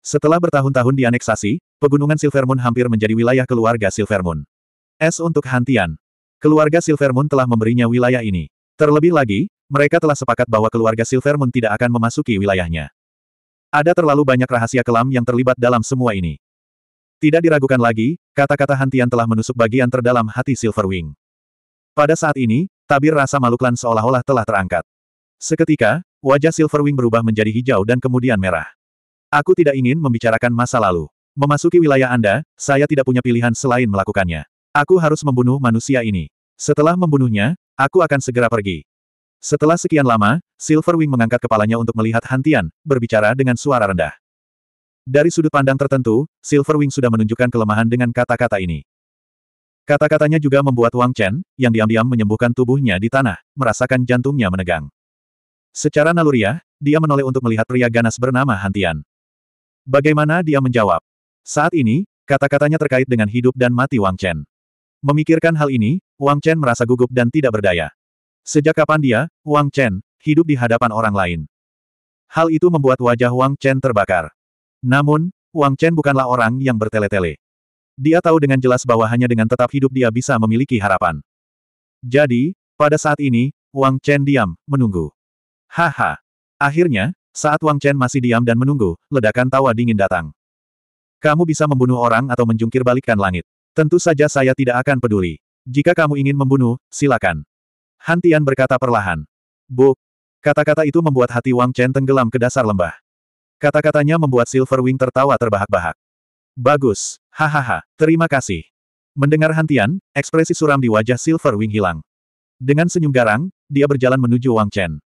Setelah bertahun-tahun dianeksasi, pegunungan Silvermoon hampir menjadi wilayah keluarga Silvermoon. S untuk Hantian. Keluarga Silvermoon telah memberinya wilayah ini. Terlebih lagi, mereka telah sepakat bahwa keluarga Silver Moon tidak akan memasuki wilayahnya. Ada terlalu banyak rahasia kelam yang terlibat dalam semua ini. Tidak diragukan lagi, kata-kata Hantian telah menusuk bagian terdalam hati Silverwing. Pada saat ini, tabir rasa Maluklan seolah-olah telah terangkat. Seketika, wajah Silverwing berubah menjadi hijau dan kemudian merah. Aku tidak ingin membicarakan masa lalu. Memasuki wilayah Anda, saya tidak punya pilihan selain melakukannya. Aku harus membunuh manusia ini. Setelah membunuhnya, Aku akan segera pergi. Setelah sekian lama, Silverwing mengangkat kepalanya untuk melihat Hantian, berbicara dengan suara rendah. Dari sudut pandang tertentu, Silverwing sudah menunjukkan kelemahan dengan kata-kata ini. Kata-katanya juga membuat Wang Chen, yang diam-diam menyembuhkan tubuhnya di tanah, merasakan jantungnya menegang. Secara naluriah, dia menoleh untuk melihat pria ganas bernama Hantian. Bagaimana dia menjawab? Saat ini, kata-katanya terkait dengan hidup dan mati Wang Chen. Memikirkan hal ini, Wang Chen merasa gugup dan tidak berdaya. Sejak kapan dia, Wang Chen, hidup di hadapan orang lain? Hal itu membuat wajah Wang Chen terbakar. Namun, Wang Chen bukanlah orang yang bertele-tele. Dia tahu dengan jelas bahwa hanya dengan tetap hidup dia bisa memiliki harapan. Jadi, pada saat ini, Wang Chen diam, menunggu. Haha. Akhirnya, saat Wang Chen masih diam dan menunggu, ledakan tawa dingin datang. Kamu bisa membunuh orang atau menjungkir balikan langit. Tentu saja saya tidak akan peduli. Jika kamu ingin membunuh, silakan. Hantian berkata perlahan. Bu, Kata-kata itu membuat hati Wang Chen tenggelam ke dasar lembah. Kata-katanya membuat Silverwing tertawa terbahak-bahak. Bagus. Hahaha. Terima kasih. Mendengar Hantian, ekspresi suram di wajah Silverwing hilang. Dengan senyum garang, dia berjalan menuju Wang Chen.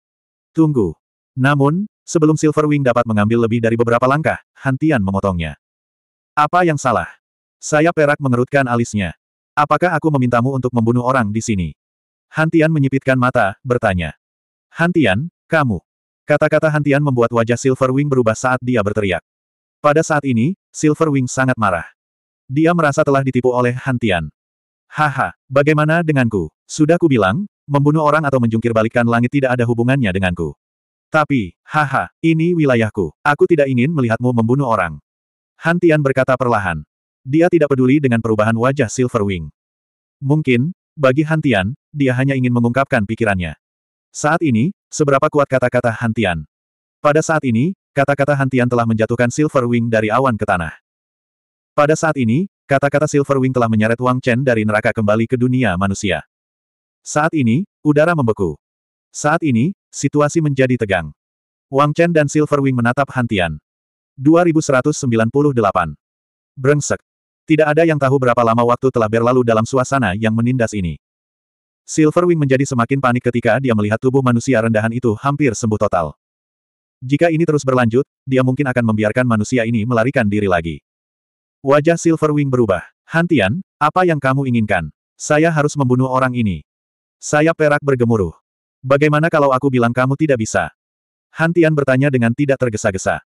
Tunggu. Namun, sebelum Silverwing dapat mengambil lebih dari beberapa langkah, Hantian memotongnya. Apa yang salah? Saya perak mengerutkan alisnya. Apakah aku memintamu untuk membunuh orang di sini? Hantian menyipitkan mata, bertanya. Hantian, kamu. Kata-kata Hantian membuat wajah Silverwing berubah saat dia berteriak. Pada saat ini, Silverwing sangat marah. Dia merasa telah ditipu oleh Hantian. Haha, bagaimana denganku? Sudah kubilang, membunuh orang atau menjungkir balikan langit tidak ada hubungannya denganku. Tapi, haha, ini wilayahku. Aku tidak ingin melihatmu membunuh orang. Hantian berkata perlahan. Dia tidak peduli dengan perubahan wajah Silverwing. Mungkin, bagi Hantian, dia hanya ingin mengungkapkan pikirannya. Saat ini, seberapa kuat kata-kata Hantian. Pada saat ini, kata-kata Hantian telah menjatuhkan Silverwing dari awan ke tanah. Pada saat ini, kata-kata Silverwing telah menyeret Wang Chen dari neraka kembali ke dunia manusia. Saat ini, udara membeku. Saat ini, situasi menjadi tegang. Wang Chen dan Silverwing menatap Hantian. 2198. Brengsek. Tidak ada yang tahu berapa lama waktu telah berlalu dalam suasana yang menindas ini. Silverwing menjadi semakin panik ketika dia melihat tubuh manusia rendahan itu hampir sembuh total. Jika ini terus berlanjut, dia mungkin akan membiarkan manusia ini melarikan diri lagi. Wajah Silverwing berubah. Hantian, apa yang kamu inginkan? Saya harus membunuh orang ini. Saya perak bergemuruh. Bagaimana kalau aku bilang kamu tidak bisa? Hantian bertanya dengan tidak tergesa-gesa.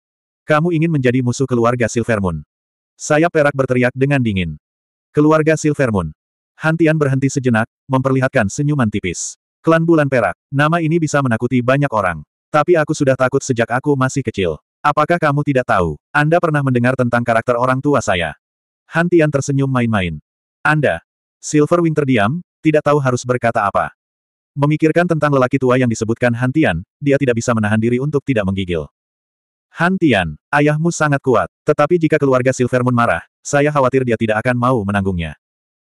Kamu ingin menjadi musuh keluarga Silvermoon. Sayap perak berteriak dengan dingin. Keluarga Silvermoon. Hantian berhenti sejenak, memperlihatkan senyuman tipis. Klan Bulan Perak, nama ini bisa menakuti banyak orang. Tapi aku sudah takut sejak aku masih kecil. Apakah kamu tidak tahu? Anda pernah mendengar tentang karakter orang tua saya. Hantian tersenyum main-main. Anda. Silverwing terdiam, tidak tahu harus berkata apa. Memikirkan tentang lelaki tua yang disebutkan Hantian, dia tidak bisa menahan diri untuk tidak menggigil. Han Tian, ayahmu sangat kuat, tetapi jika keluarga Silver Moon marah, saya khawatir dia tidak akan mau menanggungnya.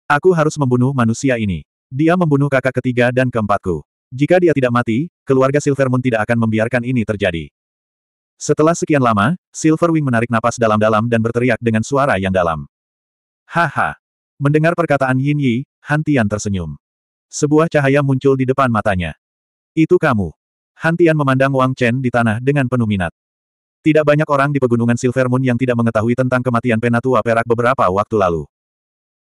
Aku harus membunuh manusia ini. Dia membunuh kakak ketiga dan keempatku. Jika dia tidak mati, keluarga Silver Moon tidak akan membiarkan ini terjadi. Setelah sekian lama, Silver Wing menarik napas dalam-dalam dan berteriak dengan suara yang dalam. Haha! Mendengar perkataan Yin Yi, Han Tian tersenyum. Sebuah cahaya muncul di depan matanya. Itu kamu. Han Tian memandang Wang Chen di tanah dengan penuh minat. Tidak banyak orang di pegunungan Silver Moon yang tidak mengetahui tentang kematian Penatua Perak beberapa waktu lalu.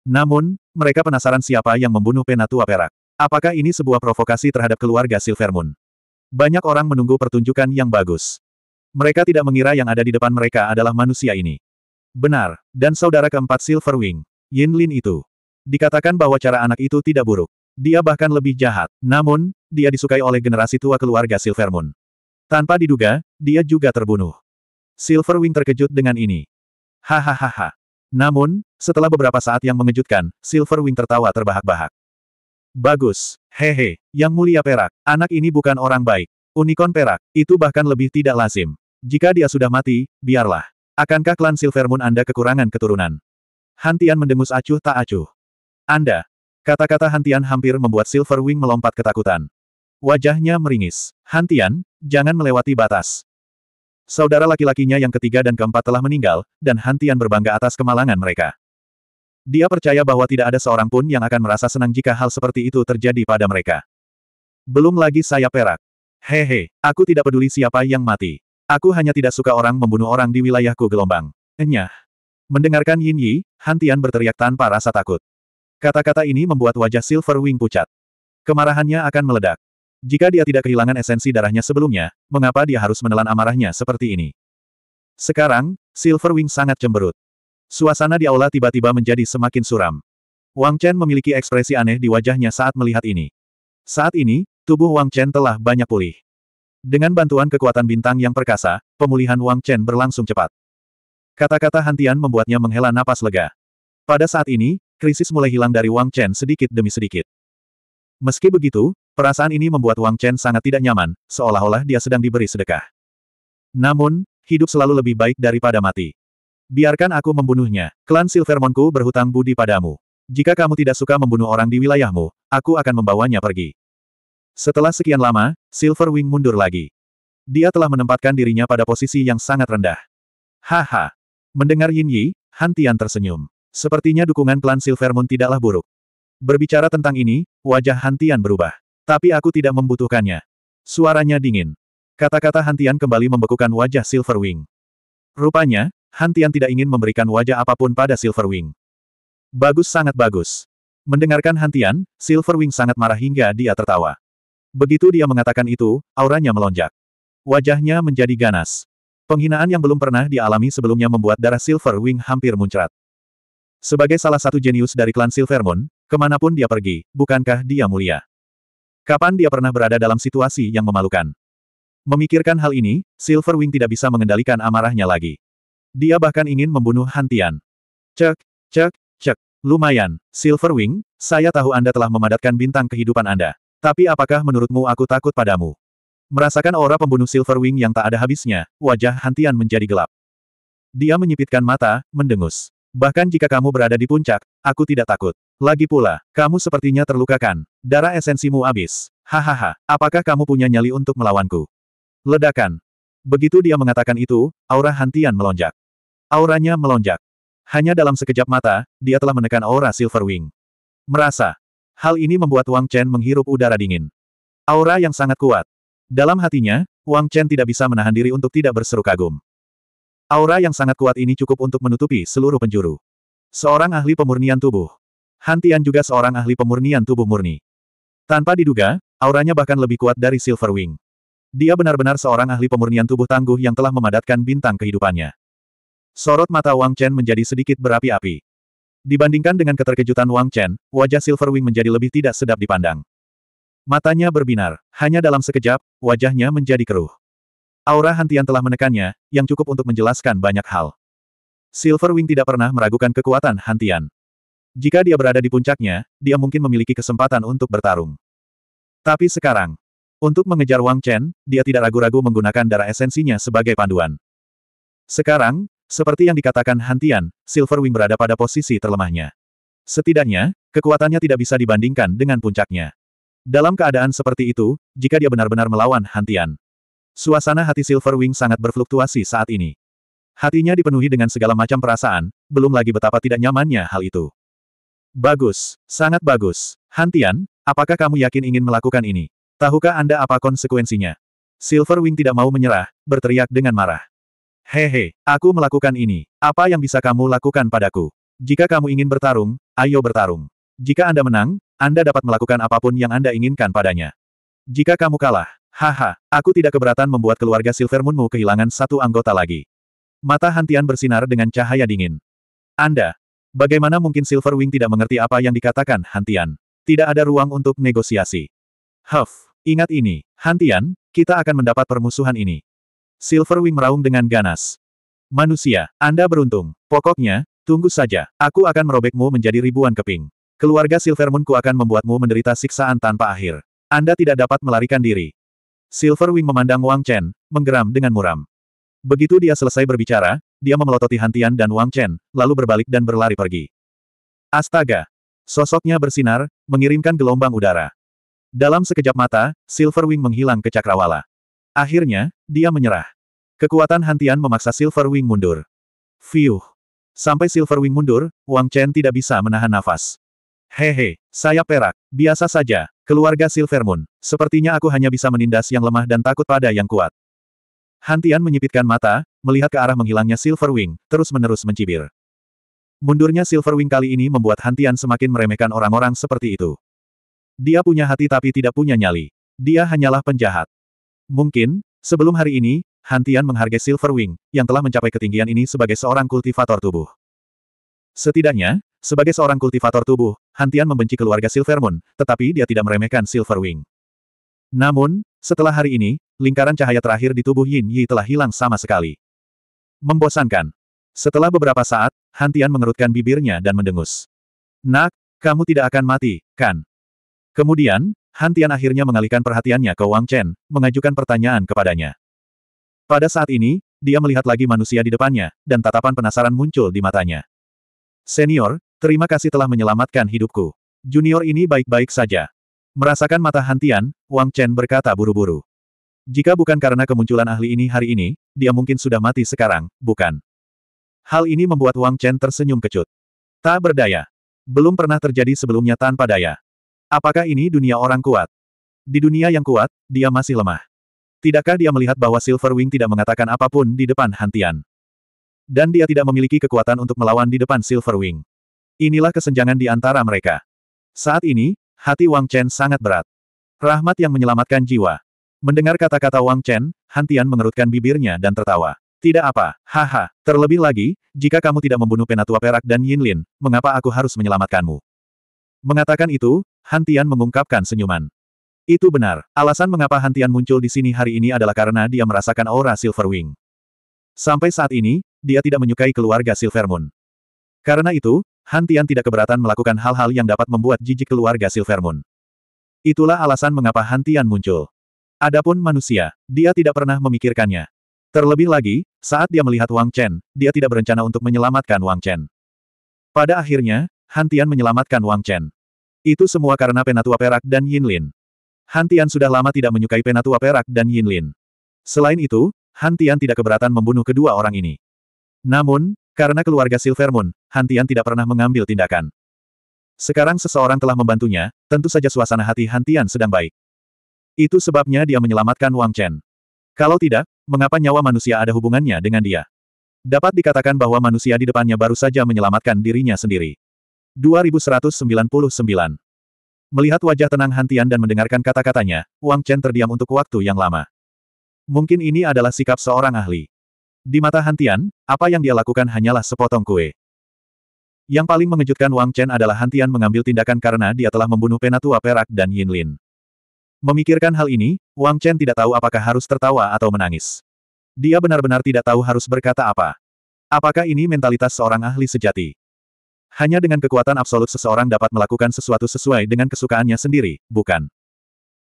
Namun, mereka penasaran siapa yang membunuh Penatua Perak. Apakah ini sebuah provokasi terhadap keluarga Silver Moon? Banyak orang menunggu pertunjukan yang bagus. Mereka tidak mengira yang ada di depan mereka adalah manusia ini. Benar, dan saudara keempat Silverwing, Yin Lin itu. Dikatakan bahwa cara anak itu tidak buruk. Dia bahkan lebih jahat. Namun, dia disukai oleh generasi tua keluarga Silver Moon. Tanpa diduga, dia juga terbunuh. Silverwing terkejut dengan ini. Hahaha. Namun, setelah beberapa saat yang mengejutkan, Silverwing tertawa terbahak-bahak. Bagus. Hehe, yang mulia perak, anak ini bukan orang baik. Unicorn perak, itu bahkan lebih tidak lazim. Jika dia sudah mati, biarlah. Akankah klan Silvermoon Anda kekurangan keturunan? Hantian mendengus acuh tak acuh. Anda. Kata-kata Hantian hampir membuat Silverwing melompat ketakutan. Wajahnya meringis. Hantian, jangan melewati batas. Saudara laki-lakinya yang ketiga dan keempat telah meninggal, dan Hantian berbangga atas kemalangan mereka. Dia percaya bahwa tidak ada seorang pun yang akan merasa senang jika hal seperti itu terjadi pada mereka. Belum lagi saya perak. Hehe, aku tidak peduli siapa yang mati. Aku hanya tidak suka orang membunuh orang di wilayahku gelombang. Enyah. Mendengarkan Yin Yi, Hantian berteriak tanpa rasa takut. Kata-kata ini membuat wajah Silver Wing pucat. Kemarahannya akan meledak. Jika dia tidak kehilangan esensi darahnya sebelumnya, mengapa dia harus menelan amarahnya seperti ini? Sekarang, Silverwing sangat cemberut. Suasana di aula tiba-tiba menjadi semakin suram. Wang Chen memiliki ekspresi aneh di wajahnya saat melihat ini. Saat ini, tubuh Wang Chen telah banyak pulih. Dengan bantuan kekuatan bintang yang perkasa, pemulihan Wang Chen berlangsung cepat. Kata-kata Hantian membuatnya menghela napas lega. Pada saat ini, krisis mulai hilang dari Wang Chen sedikit demi sedikit. Meski begitu, perasaan ini membuat Wang Chen sangat tidak nyaman, seolah-olah dia sedang diberi sedekah. Namun, hidup selalu lebih baik daripada mati. Biarkan aku membunuhnya. Klan Silvermonku berhutang budi padamu. Jika kamu tidak suka membunuh orang di wilayahmu, aku akan membawanya pergi. Setelah sekian lama, Silverwing mundur lagi. Dia telah menempatkan dirinya pada posisi yang sangat rendah. Haha. Mendengar Yin Yi, Han Tian tersenyum. Sepertinya dukungan klan Silvermoon tidaklah buruk. Berbicara tentang ini, wajah Hantian berubah. Tapi aku tidak membutuhkannya. Suaranya dingin. Kata-kata Hantian kembali membekukan wajah Silverwing. Rupanya, Hantian tidak ingin memberikan wajah apapun pada Silverwing. Bagus sangat bagus. Mendengarkan Hantian, Silverwing sangat marah hingga dia tertawa. Begitu dia mengatakan itu, auranya melonjak. Wajahnya menjadi ganas. Penghinaan yang belum pernah dialami sebelumnya membuat darah Silverwing hampir muncrat. Sebagai salah satu jenius dari klan Silvermoon, Kemanapun dia pergi, bukankah dia mulia? Kapan dia pernah berada dalam situasi yang memalukan? Memikirkan hal ini, Silverwing tidak bisa mengendalikan amarahnya lagi. Dia bahkan ingin membunuh Hantian. Cek, cek, cek. Lumayan, Silverwing, saya tahu Anda telah memadatkan bintang kehidupan Anda. Tapi apakah menurutmu aku takut padamu? Merasakan aura pembunuh Silverwing yang tak ada habisnya, wajah Hantian menjadi gelap. Dia menyipitkan mata, mendengus. Bahkan jika kamu berada di puncak, aku tidak takut. Lagi pula, kamu sepertinya terlukakan. Darah esensimu habis. Hahaha, apakah kamu punya nyali untuk melawanku? Ledakan. Begitu dia mengatakan itu, aura Hantian melonjak. Auranya melonjak. Hanya dalam sekejap mata, dia telah menekan aura Silverwing. Merasa. Hal ini membuat Wang Chen menghirup udara dingin. Aura yang sangat kuat. Dalam hatinya, Wang Chen tidak bisa menahan diri untuk tidak berseru kagum. Aura yang sangat kuat ini cukup untuk menutupi seluruh penjuru. Seorang ahli pemurnian tubuh. Hantian juga seorang ahli pemurnian tubuh murni. Tanpa diduga, auranya bahkan lebih kuat dari Silverwing. Dia benar-benar seorang ahli pemurnian tubuh tangguh yang telah memadatkan bintang kehidupannya. Sorot mata Wang Chen menjadi sedikit berapi-api. Dibandingkan dengan keterkejutan Wang Chen, wajah Silverwing menjadi lebih tidak sedap dipandang. Matanya berbinar, hanya dalam sekejap, wajahnya menjadi keruh. Aura Hantian telah menekannya, yang cukup untuk menjelaskan banyak hal. Silverwing tidak pernah meragukan kekuatan Hantian. Jika dia berada di puncaknya, dia mungkin memiliki kesempatan untuk bertarung. Tapi sekarang, untuk mengejar Wang Chen, dia tidak ragu-ragu menggunakan darah esensinya sebagai panduan. Sekarang, seperti yang dikatakan Hantian, Silverwing berada pada posisi terlemahnya. Setidaknya, kekuatannya tidak bisa dibandingkan dengan puncaknya. Dalam keadaan seperti itu, jika dia benar-benar melawan Hantian, Suasana hati Silverwing sangat berfluktuasi saat ini. Hatinya dipenuhi dengan segala macam perasaan, belum lagi betapa tidak nyamannya hal itu. Bagus, sangat bagus. Hantian, apakah kamu yakin ingin melakukan ini? Tahukah Anda apa konsekuensinya? Silverwing tidak mau menyerah, berteriak dengan marah. Hehe, aku melakukan ini. Apa yang bisa kamu lakukan padaku? Jika kamu ingin bertarung, ayo bertarung. Jika Anda menang, Anda dapat melakukan apapun yang Anda inginkan padanya. Jika kamu kalah, Haha, aku tidak keberatan membuat keluarga Silver Moonmu kehilangan satu anggota lagi. Mata Hantian bersinar dengan cahaya dingin. Anda, bagaimana mungkin Silverwing tidak mengerti apa yang dikatakan Hantian? Tidak ada ruang untuk negosiasi. Huff, ingat ini, Hantian, kita akan mendapat permusuhan ini. Silverwing meraung dengan ganas. Manusia, Anda beruntung. Pokoknya, tunggu saja, aku akan merobekmu menjadi ribuan keping. Keluarga Silvermoonku akan membuatmu menderita siksaan tanpa akhir. Anda tidak dapat melarikan diri. Silverwing memandang Wang Chen, menggeram dengan muram. Begitu dia selesai berbicara, dia memelototi Hantian dan Wang Chen, lalu berbalik dan berlari pergi. Astaga! Sosoknya bersinar, mengirimkan gelombang udara. Dalam sekejap mata, Silverwing menghilang ke cakrawala. Akhirnya, dia menyerah. Kekuatan Hantian memaksa Silverwing mundur. Fiuh! Sampai Silverwing mundur, Wang Chen tidak bisa menahan nafas. Hehe, saya perak, biasa saja, Keluarga Silver Moon, sepertinya aku hanya bisa menindas yang lemah dan takut pada yang kuat. Hantian menyipitkan mata, melihat ke arah menghilangnya Silver Wing, terus-menerus mencibir. Mundurnya Silver Wing kali ini membuat Hantian semakin meremehkan orang-orang seperti itu. Dia punya hati tapi tidak punya nyali. Dia hanyalah penjahat. Mungkin, sebelum hari ini, Hantian menghargai Silver Wing, yang telah mencapai ketinggian ini sebagai seorang kultivator tubuh. Setidaknya, sebagai seorang kultivator tubuh, Hantian membenci keluarga Silver Moon, tetapi dia tidak meremehkan Silver Wing. Namun, setelah hari ini, lingkaran cahaya terakhir di tubuh Yin Yi telah hilang sama sekali. Membosankan. Setelah beberapa saat, Hantian mengerutkan bibirnya dan mendengus. Nak, kamu tidak akan mati, kan? Kemudian, Hantian akhirnya mengalihkan perhatiannya ke Wang Chen, mengajukan pertanyaan kepadanya. Pada saat ini, dia melihat lagi manusia di depannya, dan tatapan penasaran muncul di matanya. Senior, Terima kasih telah menyelamatkan hidupku. Junior ini baik-baik saja. Merasakan mata hantian, Wang Chen berkata buru-buru. Jika bukan karena kemunculan ahli ini hari ini, dia mungkin sudah mati sekarang, bukan? Hal ini membuat Wang Chen tersenyum kecut. Tak berdaya. Belum pernah terjadi sebelumnya tanpa daya. Apakah ini dunia orang kuat? Di dunia yang kuat, dia masih lemah. Tidakkah dia melihat bahwa Silverwing tidak mengatakan apapun di depan Hantian? Dan dia tidak memiliki kekuatan untuk melawan di depan Silverwing. Inilah kesenjangan di antara mereka. Saat ini, hati Wang Chen sangat berat. Rahmat yang menyelamatkan jiwa. Mendengar kata-kata Wang Chen, Hantian mengerutkan bibirnya dan tertawa. Tidak apa, haha. Terlebih lagi, jika kamu tidak membunuh Penatua Perak dan Yinlin, mengapa aku harus menyelamatkanmu? Mengatakan itu, Hantian mengungkapkan senyuman. Itu benar. Alasan mengapa Hantian muncul di sini hari ini adalah karena dia merasakan aura Silver Wing. Sampai saat ini, dia tidak menyukai keluarga Silver Moon. Karena itu, Hantian tidak keberatan melakukan hal-hal yang dapat membuat jijik keluarga Silvermoon. Itulah alasan mengapa Hantian muncul. Adapun manusia, dia tidak pernah memikirkannya. Terlebih lagi, saat dia melihat Wang Chen, dia tidak berencana untuk menyelamatkan Wang Chen. Pada akhirnya, Hantian menyelamatkan Wang Chen. Itu semua karena Penatua Perak dan Yin Lin. Hantian sudah lama tidak menyukai Penatua Perak dan Yin Lin. Selain itu, Hantian tidak keberatan membunuh kedua orang ini. Namun, karena keluarga Silver Moon, Hantian tidak pernah mengambil tindakan. Sekarang seseorang telah membantunya, tentu saja suasana hati Hantian sedang baik. Itu sebabnya dia menyelamatkan Wang Chen. Kalau tidak, mengapa nyawa manusia ada hubungannya dengan dia? Dapat dikatakan bahwa manusia di depannya baru saja menyelamatkan dirinya sendiri. 2199 Melihat wajah tenang Hantian dan mendengarkan kata-katanya, Wang Chen terdiam untuk waktu yang lama. Mungkin ini adalah sikap seorang ahli. Di mata Hantian, apa yang dia lakukan hanyalah sepotong kue. Yang paling mengejutkan Wang Chen adalah Hantian mengambil tindakan karena dia telah membunuh Penatua Perak dan Yin Lin. Memikirkan hal ini, Wang Chen tidak tahu apakah harus tertawa atau menangis. Dia benar-benar tidak tahu harus berkata apa. Apakah ini mentalitas seorang ahli sejati? Hanya dengan kekuatan absolut seseorang dapat melakukan sesuatu sesuai dengan kesukaannya sendiri, bukan?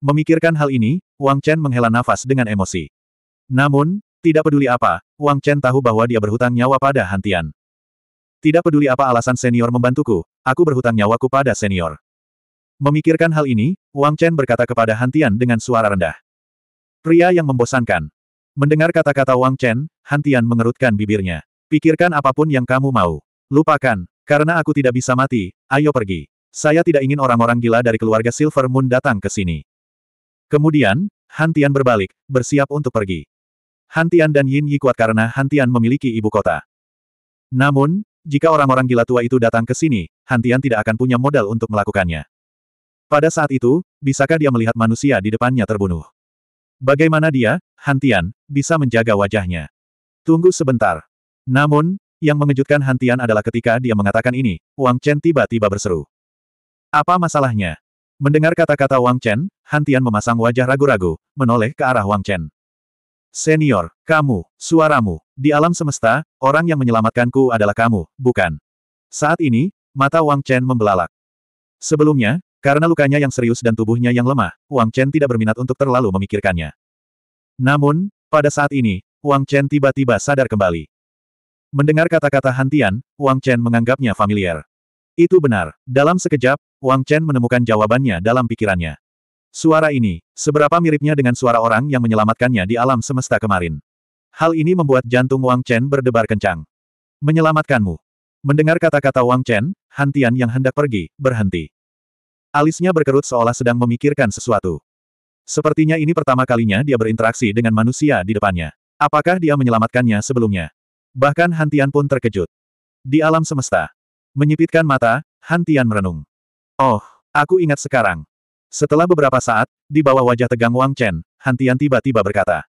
Memikirkan hal ini, Wang Chen menghela nafas dengan emosi. Namun, tidak peduli apa, Wang Chen tahu bahwa dia berhutang nyawa pada Hantian. Tidak peduli apa alasan senior membantuku, aku berhutang nyawaku pada senior. Memikirkan hal ini, Wang Chen berkata kepada Hantian dengan suara rendah. Pria yang membosankan. Mendengar kata-kata Wang Chen, Hantian mengerutkan bibirnya. Pikirkan apapun yang kamu mau. Lupakan, karena aku tidak bisa mati, ayo pergi. Saya tidak ingin orang-orang gila dari keluarga Silver Moon datang ke sini. Kemudian, Hantian berbalik, bersiap untuk pergi. Hantian dan Yin Yi kuat karena Hantian memiliki ibu kota. Namun, jika orang-orang gila tua itu datang ke sini, Hantian tidak akan punya modal untuk melakukannya. Pada saat itu, bisakah dia melihat manusia di depannya terbunuh? Bagaimana dia, Hantian, bisa menjaga wajahnya? Tunggu sebentar. Namun, yang mengejutkan Hantian adalah ketika dia mengatakan ini, Wang Chen tiba-tiba berseru. Apa masalahnya? Mendengar kata-kata Wang Chen, Hantian memasang wajah ragu-ragu, menoleh ke arah Wang Chen. Senior, kamu, suaramu, di alam semesta, orang yang menyelamatkanku adalah kamu, bukan. Saat ini, mata Wang Chen membelalak. Sebelumnya, karena lukanya yang serius dan tubuhnya yang lemah, Wang Chen tidak berminat untuk terlalu memikirkannya. Namun, pada saat ini, Wang Chen tiba-tiba sadar kembali. Mendengar kata-kata Hantian, Wang Chen menganggapnya familiar. Itu benar, dalam sekejap, Wang Chen menemukan jawabannya dalam pikirannya. Suara ini, seberapa miripnya dengan suara orang yang menyelamatkannya di alam semesta kemarin. Hal ini membuat jantung Wang Chen berdebar kencang. Menyelamatkanmu. Mendengar kata-kata Wang Chen, Hantian yang hendak pergi, berhenti. Alisnya berkerut seolah sedang memikirkan sesuatu. Sepertinya ini pertama kalinya dia berinteraksi dengan manusia di depannya. Apakah dia menyelamatkannya sebelumnya? Bahkan Hantian pun terkejut. Di alam semesta. Menyipitkan mata, Hantian merenung. Oh, aku ingat sekarang. Setelah beberapa saat, di bawah wajah tegang Wang Chen, Hantian tiba-tiba berkata.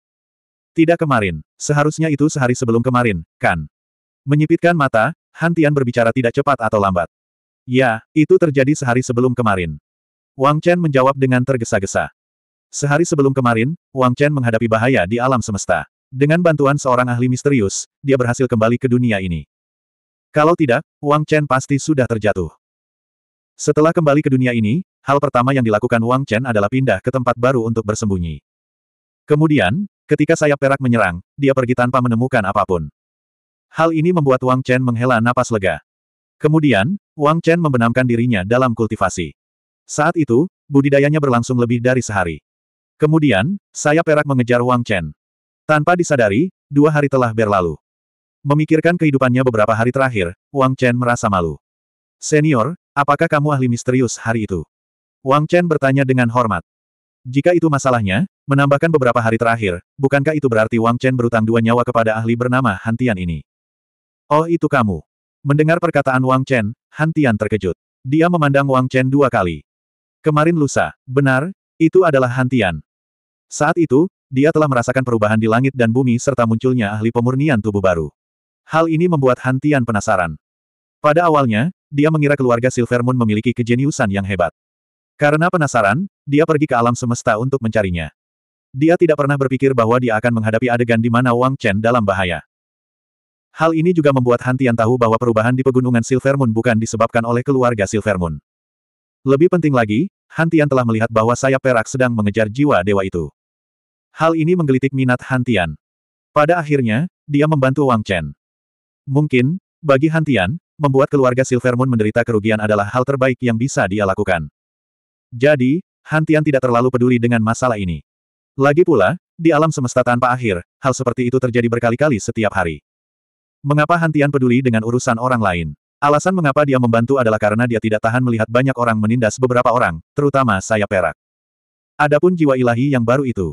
Tidak kemarin, seharusnya itu sehari sebelum kemarin, kan? Menyipitkan mata, Hantian berbicara tidak cepat atau lambat. Ya, itu terjadi sehari sebelum kemarin. Wang Chen menjawab dengan tergesa-gesa. Sehari sebelum kemarin, Wang Chen menghadapi bahaya di alam semesta. Dengan bantuan seorang ahli misterius, dia berhasil kembali ke dunia ini. Kalau tidak, Wang Chen pasti sudah terjatuh. Setelah kembali ke dunia ini, hal pertama yang dilakukan Wang Chen adalah pindah ke tempat baru untuk bersembunyi. Kemudian, ketika sayap perak menyerang, dia pergi tanpa menemukan apapun. Hal ini membuat Wang Chen menghela napas lega. Kemudian, Wang Chen membenamkan dirinya dalam kultivasi. Saat itu, budidayanya berlangsung lebih dari sehari. Kemudian, sayap perak mengejar Wang Chen. Tanpa disadari, dua hari telah berlalu. Memikirkan kehidupannya beberapa hari terakhir, Wang Chen merasa malu. Senior, apakah kamu ahli misterius hari itu? Wang Chen bertanya dengan hormat. Jika itu masalahnya, menambahkan beberapa hari terakhir, bukankah itu berarti Wang Chen berutang dua nyawa kepada ahli bernama Hantian ini? Oh itu kamu. Mendengar perkataan Wang Chen, Hantian terkejut. Dia memandang Wang Chen dua kali. Kemarin lusa, benar, itu adalah Hantian. Saat itu, dia telah merasakan perubahan di langit dan bumi serta munculnya ahli pemurnian tubuh baru. Hal ini membuat Hantian penasaran. Pada awalnya, dia mengira keluarga Silver Moon memiliki kejeniusan yang hebat. Karena penasaran, dia pergi ke alam semesta untuk mencarinya. Dia tidak pernah berpikir bahwa dia akan menghadapi adegan di mana Wang Chen dalam bahaya. Hal ini juga membuat Hantian tahu bahwa perubahan di pegunungan Silver Moon bukan disebabkan oleh keluarga Silver Moon. Lebih penting lagi, Hantian telah melihat bahwa sayap perak sedang mengejar jiwa dewa itu. Hal ini menggelitik minat Hantian. Pada akhirnya, dia membantu Wang Chen. Mungkin, bagi Hantian, membuat keluarga Silver Moon menderita kerugian adalah hal terbaik yang bisa dia lakukan. Jadi, Hantian tidak terlalu peduli dengan masalah ini. Lagi pula, di alam semesta tanpa akhir, hal seperti itu terjadi berkali-kali setiap hari. Mengapa Hantian peduli dengan urusan orang lain? Alasan mengapa dia membantu adalah karena dia tidak tahan melihat banyak orang menindas beberapa orang, terutama saya perak. Adapun jiwa ilahi yang baru itu.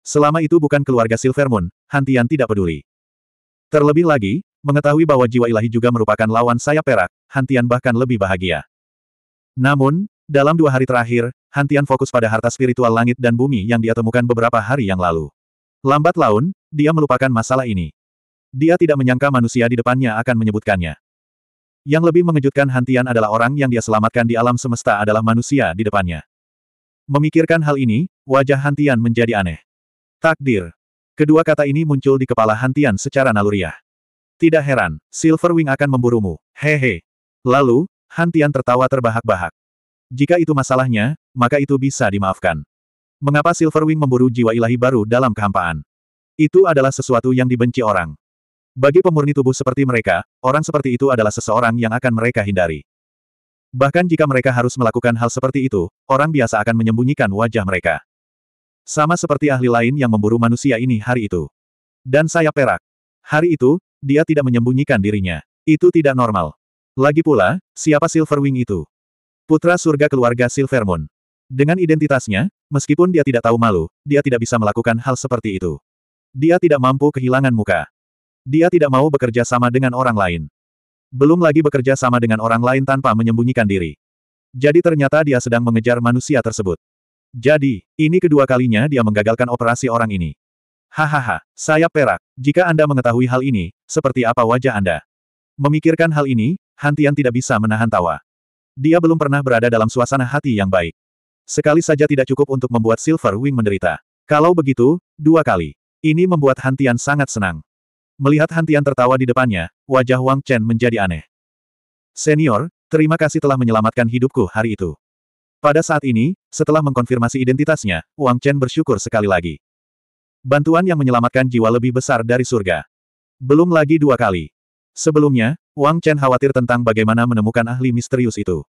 Selama itu bukan keluarga Silver Hantian tidak peduli. Terlebih lagi, mengetahui bahwa jiwa ilahi juga merupakan lawan saya perak, Hantian bahkan lebih bahagia. Namun, dalam dua hari terakhir, Hantian fokus pada harta spiritual langit dan bumi yang dia temukan beberapa hari yang lalu. Lambat laun, dia melupakan masalah ini. Dia tidak menyangka manusia di depannya akan menyebutkannya. Yang lebih mengejutkan Hantian adalah orang yang dia selamatkan di alam semesta adalah manusia di depannya. Memikirkan hal ini, wajah Hantian menjadi aneh. Takdir. Kedua kata ini muncul di kepala Hantian secara naluriah. Tidak heran, Silverwing akan memburumu. Hehe. Lalu, Hantian tertawa terbahak-bahak. Jika itu masalahnya, maka itu bisa dimaafkan. Mengapa Silverwing memburu jiwa ilahi baru dalam kehampaan? Itu adalah sesuatu yang dibenci orang. Bagi pemurni tubuh seperti mereka, orang seperti itu adalah seseorang yang akan mereka hindari. Bahkan jika mereka harus melakukan hal seperti itu, orang biasa akan menyembunyikan wajah mereka. Sama seperti ahli lain yang memburu manusia ini hari itu. Dan saya perak. Hari itu, dia tidak menyembunyikan dirinya. Itu tidak normal. Lagi pula, siapa Silverwing itu? Putra surga keluarga Silvermoon. Dengan identitasnya, meskipun dia tidak tahu malu, dia tidak bisa melakukan hal seperti itu. Dia tidak mampu kehilangan muka. Dia tidak mau bekerja sama dengan orang lain. Belum lagi bekerja sama dengan orang lain tanpa menyembunyikan diri. Jadi ternyata dia sedang mengejar manusia tersebut. Jadi, ini kedua kalinya dia menggagalkan operasi orang ini. Hahaha, saya perak. Jika Anda mengetahui hal ini, seperti apa wajah Anda? Memikirkan hal ini, Hantian tidak bisa menahan tawa. Dia belum pernah berada dalam suasana hati yang baik. Sekali saja tidak cukup untuk membuat Silver Wing menderita. Kalau begitu, dua kali. Ini membuat Hantian sangat senang. Melihat Hantian tertawa di depannya, wajah Wang Chen menjadi aneh. Senior, terima kasih telah menyelamatkan hidupku hari itu. Pada saat ini, setelah mengkonfirmasi identitasnya, Wang Chen bersyukur sekali lagi. Bantuan yang menyelamatkan jiwa lebih besar dari surga. Belum lagi dua kali. Sebelumnya, Wang Chen khawatir tentang bagaimana menemukan ahli misterius itu.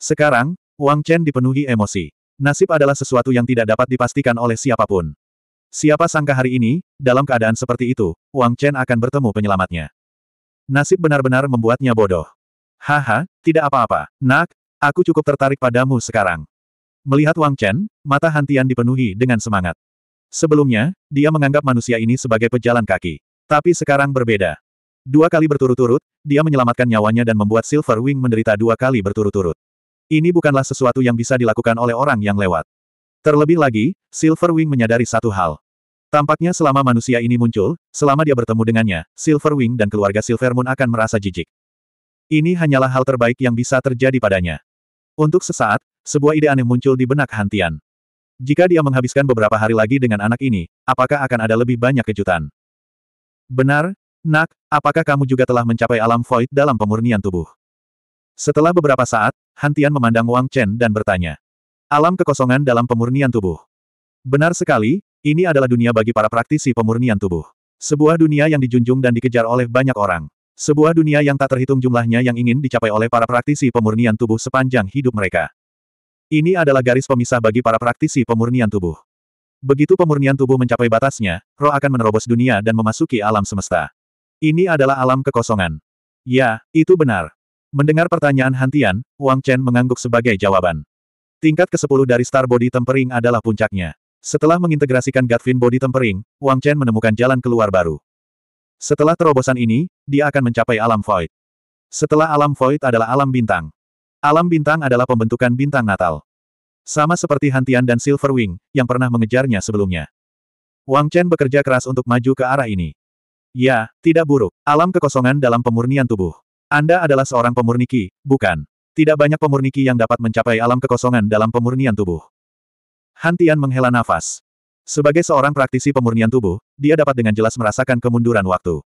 Sekarang, Wang Chen dipenuhi emosi. Nasib adalah sesuatu yang tidak dapat dipastikan oleh siapapun. Siapa sangka hari ini, dalam keadaan seperti itu, Wang Chen akan bertemu penyelamatnya. Nasib benar-benar membuatnya bodoh. Haha, tidak apa-apa, nak, aku cukup tertarik padamu sekarang. Melihat Wang Chen, mata Hantian dipenuhi dengan semangat. Sebelumnya, dia menganggap manusia ini sebagai pejalan kaki. Tapi sekarang berbeda. Dua kali berturut-turut, dia menyelamatkan nyawanya dan membuat Silver Wing menderita dua kali berturut-turut. Ini bukanlah sesuatu yang bisa dilakukan oleh orang yang lewat. Terlebih lagi, Silver Wing menyadari satu hal. Tampaknya selama manusia ini muncul, selama dia bertemu dengannya, Silver Wing dan keluarga Silver Moon akan merasa jijik. Ini hanyalah hal terbaik yang bisa terjadi padanya. Untuk sesaat, sebuah ide aneh muncul di benak Hantian. Jika dia menghabiskan beberapa hari lagi dengan anak ini, apakah akan ada lebih banyak kejutan? Benar, Nak, apakah kamu juga telah mencapai alam void dalam pemurnian tubuh? Setelah beberapa saat, Hantian memandang Wang Chen dan bertanya. Alam kekosongan dalam pemurnian tubuh. Benar sekali, ini adalah dunia bagi para praktisi pemurnian tubuh. Sebuah dunia yang dijunjung dan dikejar oleh banyak orang. Sebuah dunia yang tak terhitung jumlahnya yang ingin dicapai oleh para praktisi pemurnian tubuh sepanjang hidup mereka. Ini adalah garis pemisah bagi para praktisi pemurnian tubuh. Begitu pemurnian tubuh mencapai batasnya, roh akan menerobos dunia dan memasuki alam semesta. Ini adalah alam kekosongan. Ya, itu benar. Mendengar pertanyaan Hantian, Wang Chen mengangguk sebagai jawaban. Tingkat ke-10 dari Star Body Tempering adalah puncaknya. Setelah mengintegrasikan Godfin Body Tempering, Wang Chen menemukan jalan keluar baru. Setelah terobosan ini, dia akan mencapai alam void. Setelah alam void adalah alam bintang. Alam bintang adalah pembentukan bintang natal. Sama seperti Hantian dan Silverwing, yang pernah mengejarnya sebelumnya. Wang Chen bekerja keras untuk maju ke arah ini. Ya, tidak buruk. Alam kekosongan dalam pemurnian tubuh. Anda adalah seorang pemurni Ki, bukan? Tidak banyak pemurni Ki yang dapat mencapai alam kekosongan dalam pemurnian tubuh. Hantian menghela nafas. Sebagai seorang praktisi pemurnian tubuh, dia dapat dengan jelas merasakan kemunduran waktu.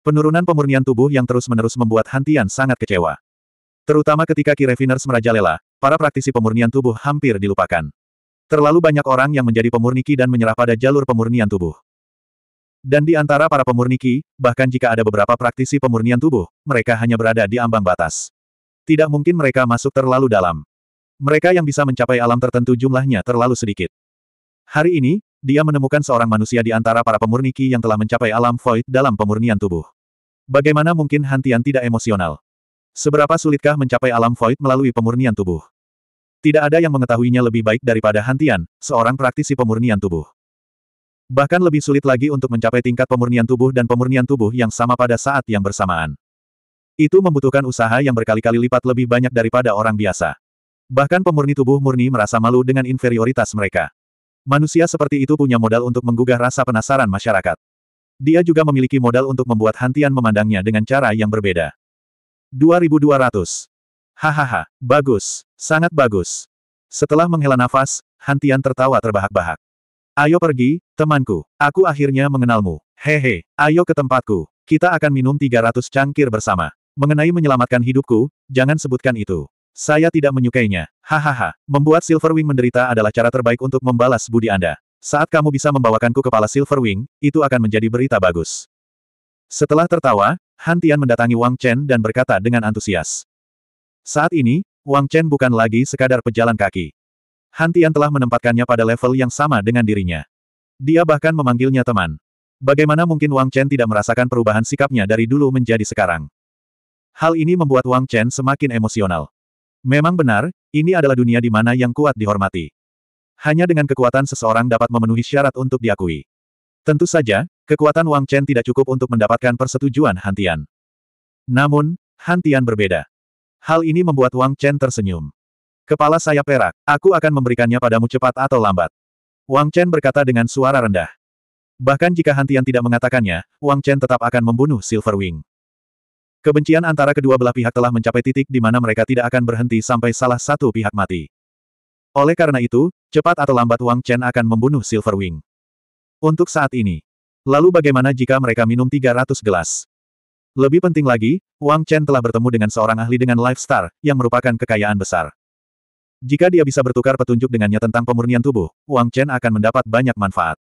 Penurunan pemurnian tubuh yang terus-menerus membuat Hantian sangat kecewa. Terutama ketika Ki Refiners merajalela, para praktisi pemurnian tubuh hampir dilupakan. Terlalu banyak orang yang menjadi pemurni Ki dan menyerah pada jalur pemurnian tubuh. Dan di antara para pemurni Ki, bahkan jika ada beberapa praktisi pemurnian tubuh, mereka hanya berada di ambang batas. Tidak mungkin mereka masuk terlalu dalam. Mereka yang bisa mencapai alam tertentu jumlahnya terlalu sedikit. Hari ini, dia menemukan seorang manusia di antara para pemurni Ki yang telah mencapai alam void dalam pemurnian tubuh. Bagaimana mungkin Hantian tidak emosional? Seberapa sulitkah mencapai alam void melalui pemurnian tubuh? Tidak ada yang mengetahuinya lebih baik daripada Hantian, seorang praktisi pemurnian tubuh. Bahkan lebih sulit lagi untuk mencapai tingkat pemurnian tubuh dan pemurnian tubuh yang sama pada saat yang bersamaan. Itu membutuhkan usaha yang berkali-kali lipat lebih banyak daripada orang biasa. Bahkan pemurni tubuh murni merasa malu dengan inferioritas mereka. Manusia seperti itu punya modal untuk menggugah rasa penasaran masyarakat. Dia juga memiliki modal untuk membuat Hantian memandangnya dengan cara yang berbeda. 2200. Hahaha, bagus, sangat bagus. Setelah menghela nafas, Hantian tertawa terbahak-bahak. Ayo pergi, temanku. Aku akhirnya mengenalmu. Hehe, ayo ke tempatku. Kita akan minum 300 cangkir bersama. Mengenai menyelamatkan hidupku, jangan sebutkan itu. Saya tidak menyukainya. Hahaha. Membuat Silverwing menderita adalah cara terbaik untuk membalas budi Anda. Saat kamu bisa membawakanku kepala Silverwing, itu akan menjadi berita bagus. Setelah tertawa, Han Tian mendatangi Wang Chen dan berkata dengan antusias. Saat ini, Wang Chen bukan lagi sekadar pejalan kaki. Hantian telah menempatkannya pada level yang sama dengan dirinya. Dia bahkan memanggilnya teman. Bagaimana mungkin Wang Chen tidak merasakan perubahan sikapnya dari dulu menjadi sekarang? Hal ini membuat Wang Chen semakin emosional. Memang benar, ini adalah dunia di mana yang kuat dihormati. Hanya dengan kekuatan seseorang dapat memenuhi syarat untuk diakui. Tentu saja, kekuatan Wang Chen tidak cukup untuk mendapatkan persetujuan Hantian. Namun, Hantian berbeda. Hal ini membuat Wang Chen tersenyum. Kepala saya perak, aku akan memberikannya padamu cepat atau lambat. Wang Chen berkata dengan suara rendah. Bahkan jika Hantian tidak mengatakannya, Wang Chen tetap akan membunuh Silverwing. Kebencian antara kedua belah pihak telah mencapai titik di mana mereka tidak akan berhenti sampai salah satu pihak mati. Oleh karena itu, cepat atau lambat Wang Chen akan membunuh Silverwing. Untuk saat ini. Lalu bagaimana jika mereka minum 300 gelas? Lebih penting lagi, Wang Chen telah bertemu dengan seorang ahli dengan Life Star, yang merupakan kekayaan besar. Jika dia bisa bertukar petunjuk dengannya tentang pemurnian tubuh, Wang Chen akan mendapat banyak manfaat.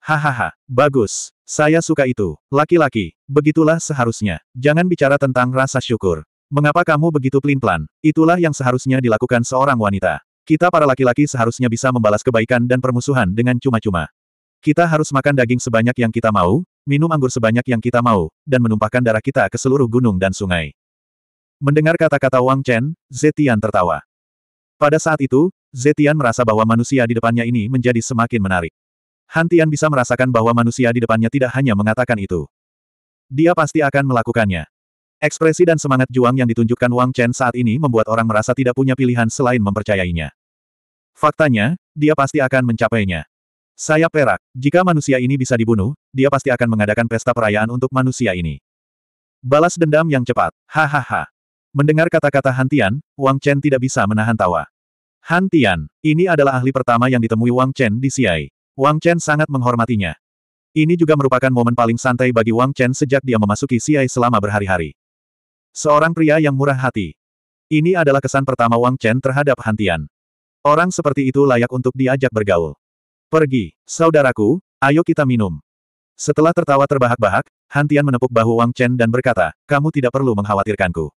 Hahaha, bagus. Saya suka itu. Laki-laki, begitulah seharusnya. Jangan bicara tentang rasa syukur. Mengapa kamu begitu pelin-pelan? Itulah yang seharusnya dilakukan seorang wanita. Kita para laki-laki seharusnya bisa membalas kebaikan dan permusuhan dengan cuma-cuma. Kita harus makan daging sebanyak yang kita mau, minum anggur sebanyak yang kita mau, dan menumpahkan darah kita ke seluruh gunung dan sungai. Mendengar kata-kata Wang Chen, Zetian tertawa. Pada saat itu, Zetian merasa bahwa manusia di depannya ini menjadi semakin menarik. Hantian bisa merasakan bahwa manusia di depannya tidak hanya mengatakan itu. Dia pasti akan melakukannya. Ekspresi dan semangat juang yang ditunjukkan Wang Chen saat ini membuat orang merasa tidak punya pilihan selain mempercayainya. Faktanya, dia pasti akan mencapainya. Saya perak, jika manusia ini bisa dibunuh, dia pasti akan mengadakan pesta perayaan untuk manusia ini. Balas dendam yang cepat, hahaha. Mendengar kata-kata Hantian, Wang Chen tidak bisa menahan tawa. Hantian, ini adalah ahli pertama yang ditemui Wang Chen di Xiai. Wang Chen sangat menghormatinya. Ini juga merupakan momen paling santai bagi Wang Chen sejak dia memasuki Xiai selama berhari-hari. Seorang pria yang murah hati. Ini adalah kesan pertama Wang Chen terhadap Hantian. Orang seperti itu layak untuk diajak bergaul. Pergi, saudaraku, ayo kita minum. Setelah tertawa terbahak-bahak, Hantian menepuk bahu Wang Chen dan berkata, kamu tidak perlu mengkhawatirkanku.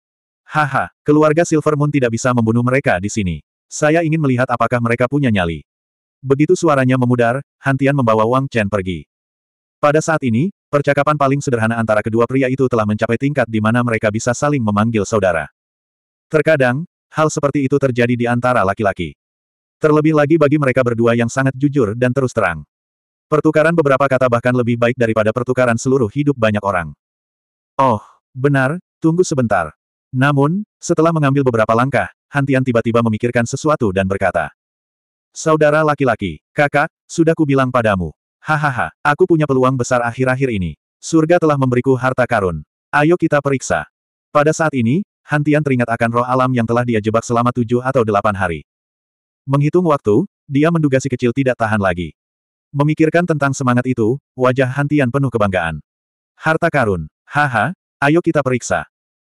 Haha, keluarga Silver Moon tidak bisa membunuh mereka di sini. Saya ingin melihat apakah mereka punya nyali. Begitu suaranya memudar, Hantian membawa Wang Chen pergi. Pada saat ini, percakapan paling sederhana antara kedua pria itu telah mencapai tingkat di mana mereka bisa saling memanggil saudara. Terkadang, hal seperti itu terjadi di antara laki-laki. Terlebih lagi bagi mereka berdua yang sangat jujur dan terus terang. Pertukaran beberapa kata bahkan lebih baik daripada pertukaran seluruh hidup banyak orang. Oh, benar, tunggu sebentar. Namun, setelah mengambil beberapa langkah, Hantian tiba-tiba memikirkan sesuatu dan berkata, Saudara laki-laki, kakak, sudah kubilang padamu. Hahaha, aku punya peluang besar akhir-akhir ini. Surga telah memberiku harta karun. Ayo kita periksa. Pada saat ini, Hantian teringat akan roh alam yang telah dia jebak selama tujuh atau delapan hari. Menghitung waktu, dia menduga si kecil tidak tahan lagi. Memikirkan tentang semangat itu, wajah Hantian penuh kebanggaan. Harta karun, haha, ayo kita periksa.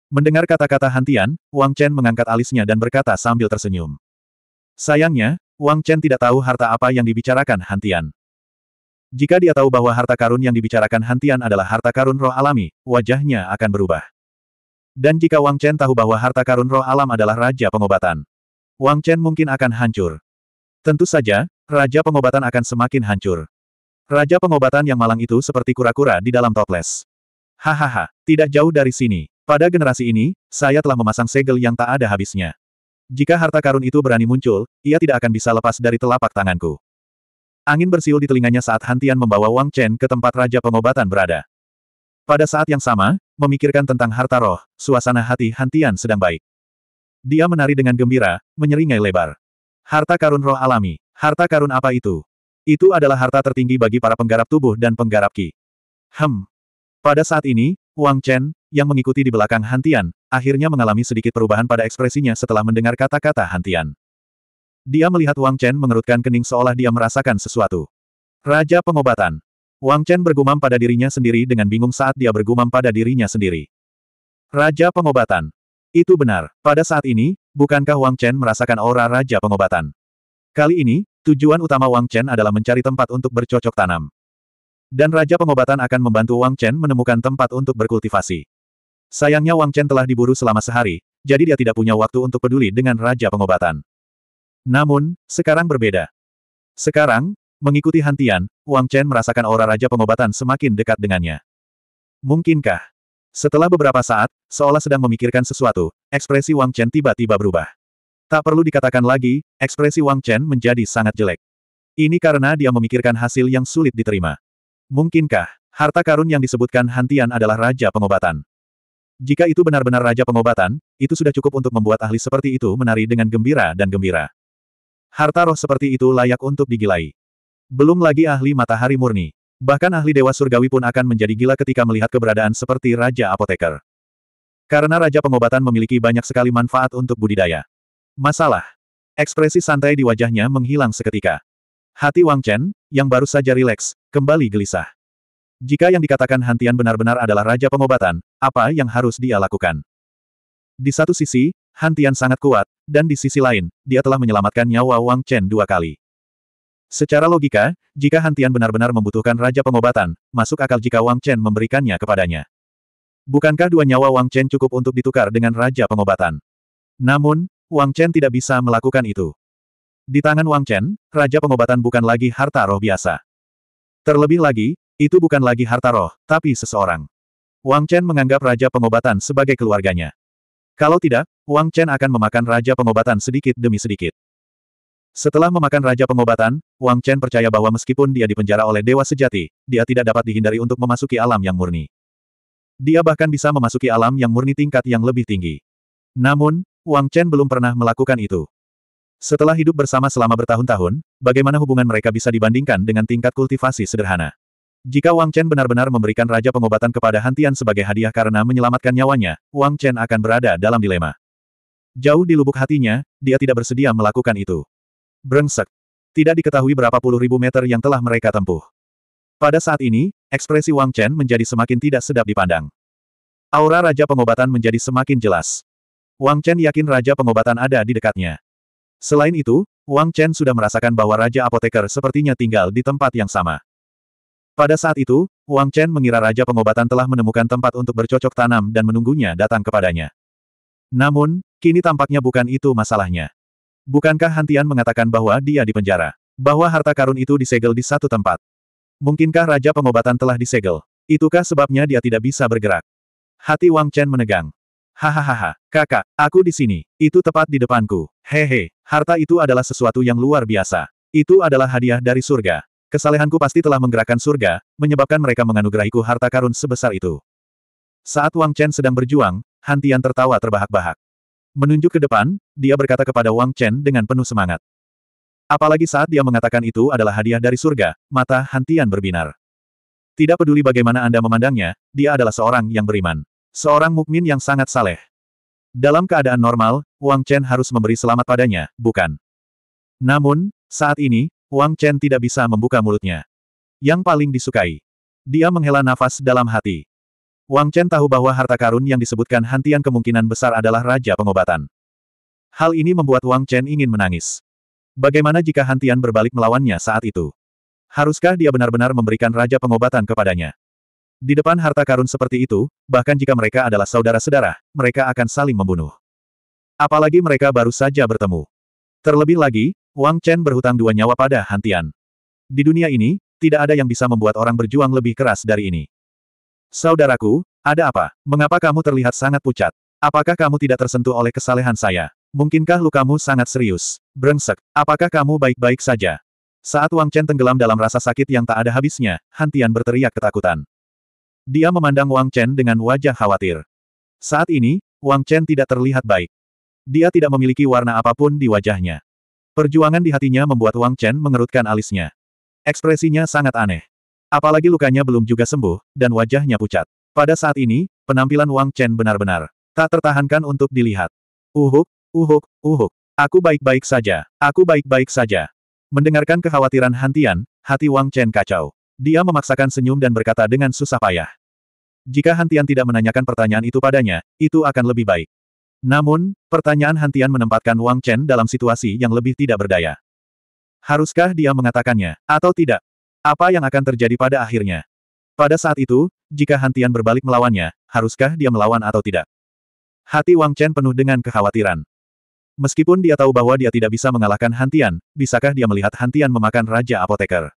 Mendengar kata-kata Hantian, Wang Chen mengangkat alisnya dan berkata sambil tersenyum. Sayangnya, Wang Chen tidak tahu harta apa yang dibicarakan Hantian. Jika dia tahu bahwa harta karun yang dibicarakan Hantian adalah harta karun roh alami, wajahnya akan berubah. Dan jika Wang Chen tahu bahwa harta karun roh alam adalah raja pengobatan, Wang Chen mungkin akan hancur. Tentu saja, raja pengobatan akan semakin hancur. Raja pengobatan yang malang itu seperti kura-kura di dalam toples. Hahaha, tidak jauh dari sini. Pada generasi ini, saya telah memasang segel yang tak ada habisnya. Jika harta karun itu berani muncul, ia tidak akan bisa lepas dari telapak tanganku. Angin bersiul di telinganya saat Hantian membawa Wang Chen ke tempat Raja Pengobatan berada. Pada saat yang sama, memikirkan tentang harta roh, suasana hati Hantian sedang baik. Dia menari dengan gembira, menyeringai lebar. Harta karun roh alami. Harta karun apa itu? Itu adalah harta tertinggi bagi para penggarap tubuh dan penggarap ki. Hem. Pada saat ini, Wang Chen, yang mengikuti di belakang Hantian, akhirnya mengalami sedikit perubahan pada ekspresinya setelah mendengar kata-kata Hantian. Dia melihat Wang Chen mengerutkan kening seolah dia merasakan sesuatu. Raja pengobatan. Wang Chen bergumam pada dirinya sendiri dengan bingung saat dia bergumam pada dirinya sendiri. Raja pengobatan. Itu benar. Pada saat ini, bukankah Wang Chen merasakan aura Raja pengobatan? Kali ini, tujuan utama Wang Chen adalah mencari tempat untuk bercocok tanam. Dan Raja Pengobatan akan membantu Wang Chen menemukan tempat untuk berkultivasi. Sayangnya Wang Chen telah diburu selama sehari, jadi dia tidak punya waktu untuk peduli dengan Raja Pengobatan. Namun, sekarang berbeda. Sekarang, mengikuti hantian, Wang Chen merasakan aura Raja Pengobatan semakin dekat dengannya. Mungkinkah? Setelah beberapa saat, seolah sedang memikirkan sesuatu, ekspresi Wang Chen tiba-tiba berubah. Tak perlu dikatakan lagi, ekspresi Wang Chen menjadi sangat jelek. Ini karena dia memikirkan hasil yang sulit diterima. Mungkinkah, harta karun yang disebutkan Hantian adalah Raja Pengobatan? Jika itu benar-benar Raja Pengobatan, itu sudah cukup untuk membuat ahli seperti itu menari dengan gembira dan gembira. Harta roh seperti itu layak untuk digilai. Belum lagi ahli matahari murni. Bahkan ahli Dewa Surgawi pun akan menjadi gila ketika melihat keberadaan seperti Raja Apoteker. Karena Raja Pengobatan memiliki banyak sekali manfaat untuk budidaya. Masalah. Ekspresi santai di wajahnya menghilang seketika. Hati Wang Chen, yang baru saja rileks, kembali gelisah. Jika yang dikatakan Hantian benar-benar adalah raja pengobatan, apa yang harus dia lakukan? Di satu sisi, Hantian sangat kuat, dan di sisi lain, dia telah menyelamatkan nyawa Wang Chen dua kali. Secara logika, jika Hantian benar-benar membutuhkan raja pengobatan, masuk akal jika Wang Chen memberikannya kepadanya. Bukankah dua nyawa Wang Chen cukup untuk ditukar dengan raja pengobatan? Namun, Wang Chen tidak bisa melakukan itu. Di tangan Wang Chen, Raja Pengobatan bukan lagi harta roh biasa. Terlebih lagi, itu bukan lagi harta roh, tapi seseorang. Wang Chen menganggap Raja Pengobatan sebagai keluarganya. Kalau tidak, Wang Chen akan memakan Raja Pengobatan sedikit demi sedikit. Setelah memakan Raja Pengobatan, Wang Chen percaya bahwa meskipun dia dipenjara oleh Dewa Sejati, dia tidak dapat dihindari untuk memasuki alam yang murni. Dia bahkan bisa memasuki alam yang murni tingkat yang lebih tinggi. Namun, Wang Chen belum pernah melakukan itu. Setelah hidup bersama selama bertahun-tahun, bagaimana hubungan mereka bisa dibandingkan dengan tingkat kultivasi sederhana? Jika Wang Chen benar-benar memberikan Raja Pengobatan kepada Hantian sebagai hadiah karena menyelamatkan nyawanya, Wang Chen akan berada dalam dilema. Jauh di lubuk hatinya, dia tidak bersedia melakukan itu. Brengsek. Tidak diketahui berapa puluh ribu meter yang telah mereka tempuh. Pada saat ini, ekspresi Wang Chen menjadi semakin tidak sedap dipandang. Aura Raja Pengobatan menjadi semakin jelas. Wang Chen yakin Raja Pengobatan ada di dekatnya. Selain itu, Wang Chen sudah merasakan bahwa Raja Apoteker sepertinya tinggal di tempat yang sama. Pada saat itu, Wang Chen mengira Raja Pengobatan telah menemukan tempat untuk bercocok tanam dan menunggunya datang kepadanya. Namun, kini tampaknya bukan itu masalahnya. Bukankah Hantian mengatakan bahwa dia dipenjara? Bahwa harta karun itu disegel di satu tempat? Mungkinkah Raja Pengobatan telah disegel? Itukah sebabnya dia tidak bisa bergerak? Hati Wang Chen menegang. Hahaha, kakak, aku di sini. Itu tepat di depanku. Hehe, harta itu adalah sesuatu yang luar biasa. Itu adalah hadiah dari surga. Kesalehanku pasti telah menggerakkan surga, menyebabkan mereka menganugerahiku harta karun sebesar itu. Saat Wang Chen sedang berjuang, Hantian tertawa terbahak-bahak. Menunjuk ke depan, dia berkata kepada Wang Chen dengan penuh semangat. Apalagi saat dia mengatakan itu adalah hadiah dari surga, mata Hantian berbinar. Tidak peduli bagaimana Anda memandangnya, dia adalah seorang yang beriman. Seorang mukmin yang sangat saleh. Dalam keadaan normal, Wang Chen harus memberi selamat padanya, bukan? Namun, saat ini, Wang Chen tidak bisa membuka mulutnya. Yang paling disukai. Dia menghela nafas dalam hati. Wang Chen tahu bahwa harta karun yang disebutkan Hantian kemungkinan besar adalah Raja Pengobatan. Hal ini membuat Wang Chen ingin menangis. Bagaimana jika Hantian berbalik melawannya saat itu? Haruskah dia benar-benar memberikan Raja Pengobatan kepadanya? Di depan harta karun seperti itu, bahkan jika mereka adalah saudara-saudara, mereka akan saling membunuh. Apalagi mereka baru saja bertemu. Terlebih lagi, Wang Chen berhutang dua nyawa pada Hantian. Di dunia ini, tidak ada yang bisa membuat orang berjuang lebih keras dari ini. Saudaraku, ada apa? Mengapa kamu terlihat sangat pucat? Apakah kamu tidak tersentuh oleh kesalehan saya? Mungkinkah lukamu sangat serius? Brengsek, apakah kamu baik-baik saja? Saat Wang Chen tenggelam dalam rasa sakit yang tak ada habisnya, Hantian berteriak ketakutan. Dia memandang Wang Chen dengan wajah khawatir. Saat ini, Wang Chen tidak terlihat baik. Dia tidak memiliki warna apapun di wajahnya. Perjuangan di hatinya membuat Wang Chen mengerutkan alisnya. Ekspresinya sangat aneh. Apalagi lukanya belum juga sembuh, dan wajahnya pucat. Pada saat ini, penampilan Wang Chen benar-benar tak tertahankan untuk dilihat. Uhuk, uhuk, uhuk. Aku baik-baik saja, aku baik-baik saja. Mendengarkan kekhawatiran Hantian, hati Wang Chen kacau. Dia memaksakan senyum dan berkata dengan susah payah. Jika Hantian tidak menanyakan pertanyaan itu padanya, itu akan lebih baik. Namun, pertanyaan Hantian menempatkan Wang Chen dalam situasi yang lebih tidak berdaya. Haruskah dia mengatakannya, atau tidak? Apa yang akan terjadi pada akhirnya? Pada saat itu, jika Hantian berbalik melawannya, haruskah dia melawan atau tidak? Hati Wang Chen penuh dengan kekhawatiran. Meskipun dia tahu bahwa dia tidak bisa mengalahkan Hantian, bisakah dia melihat Hantian memakan Raja Apoteker?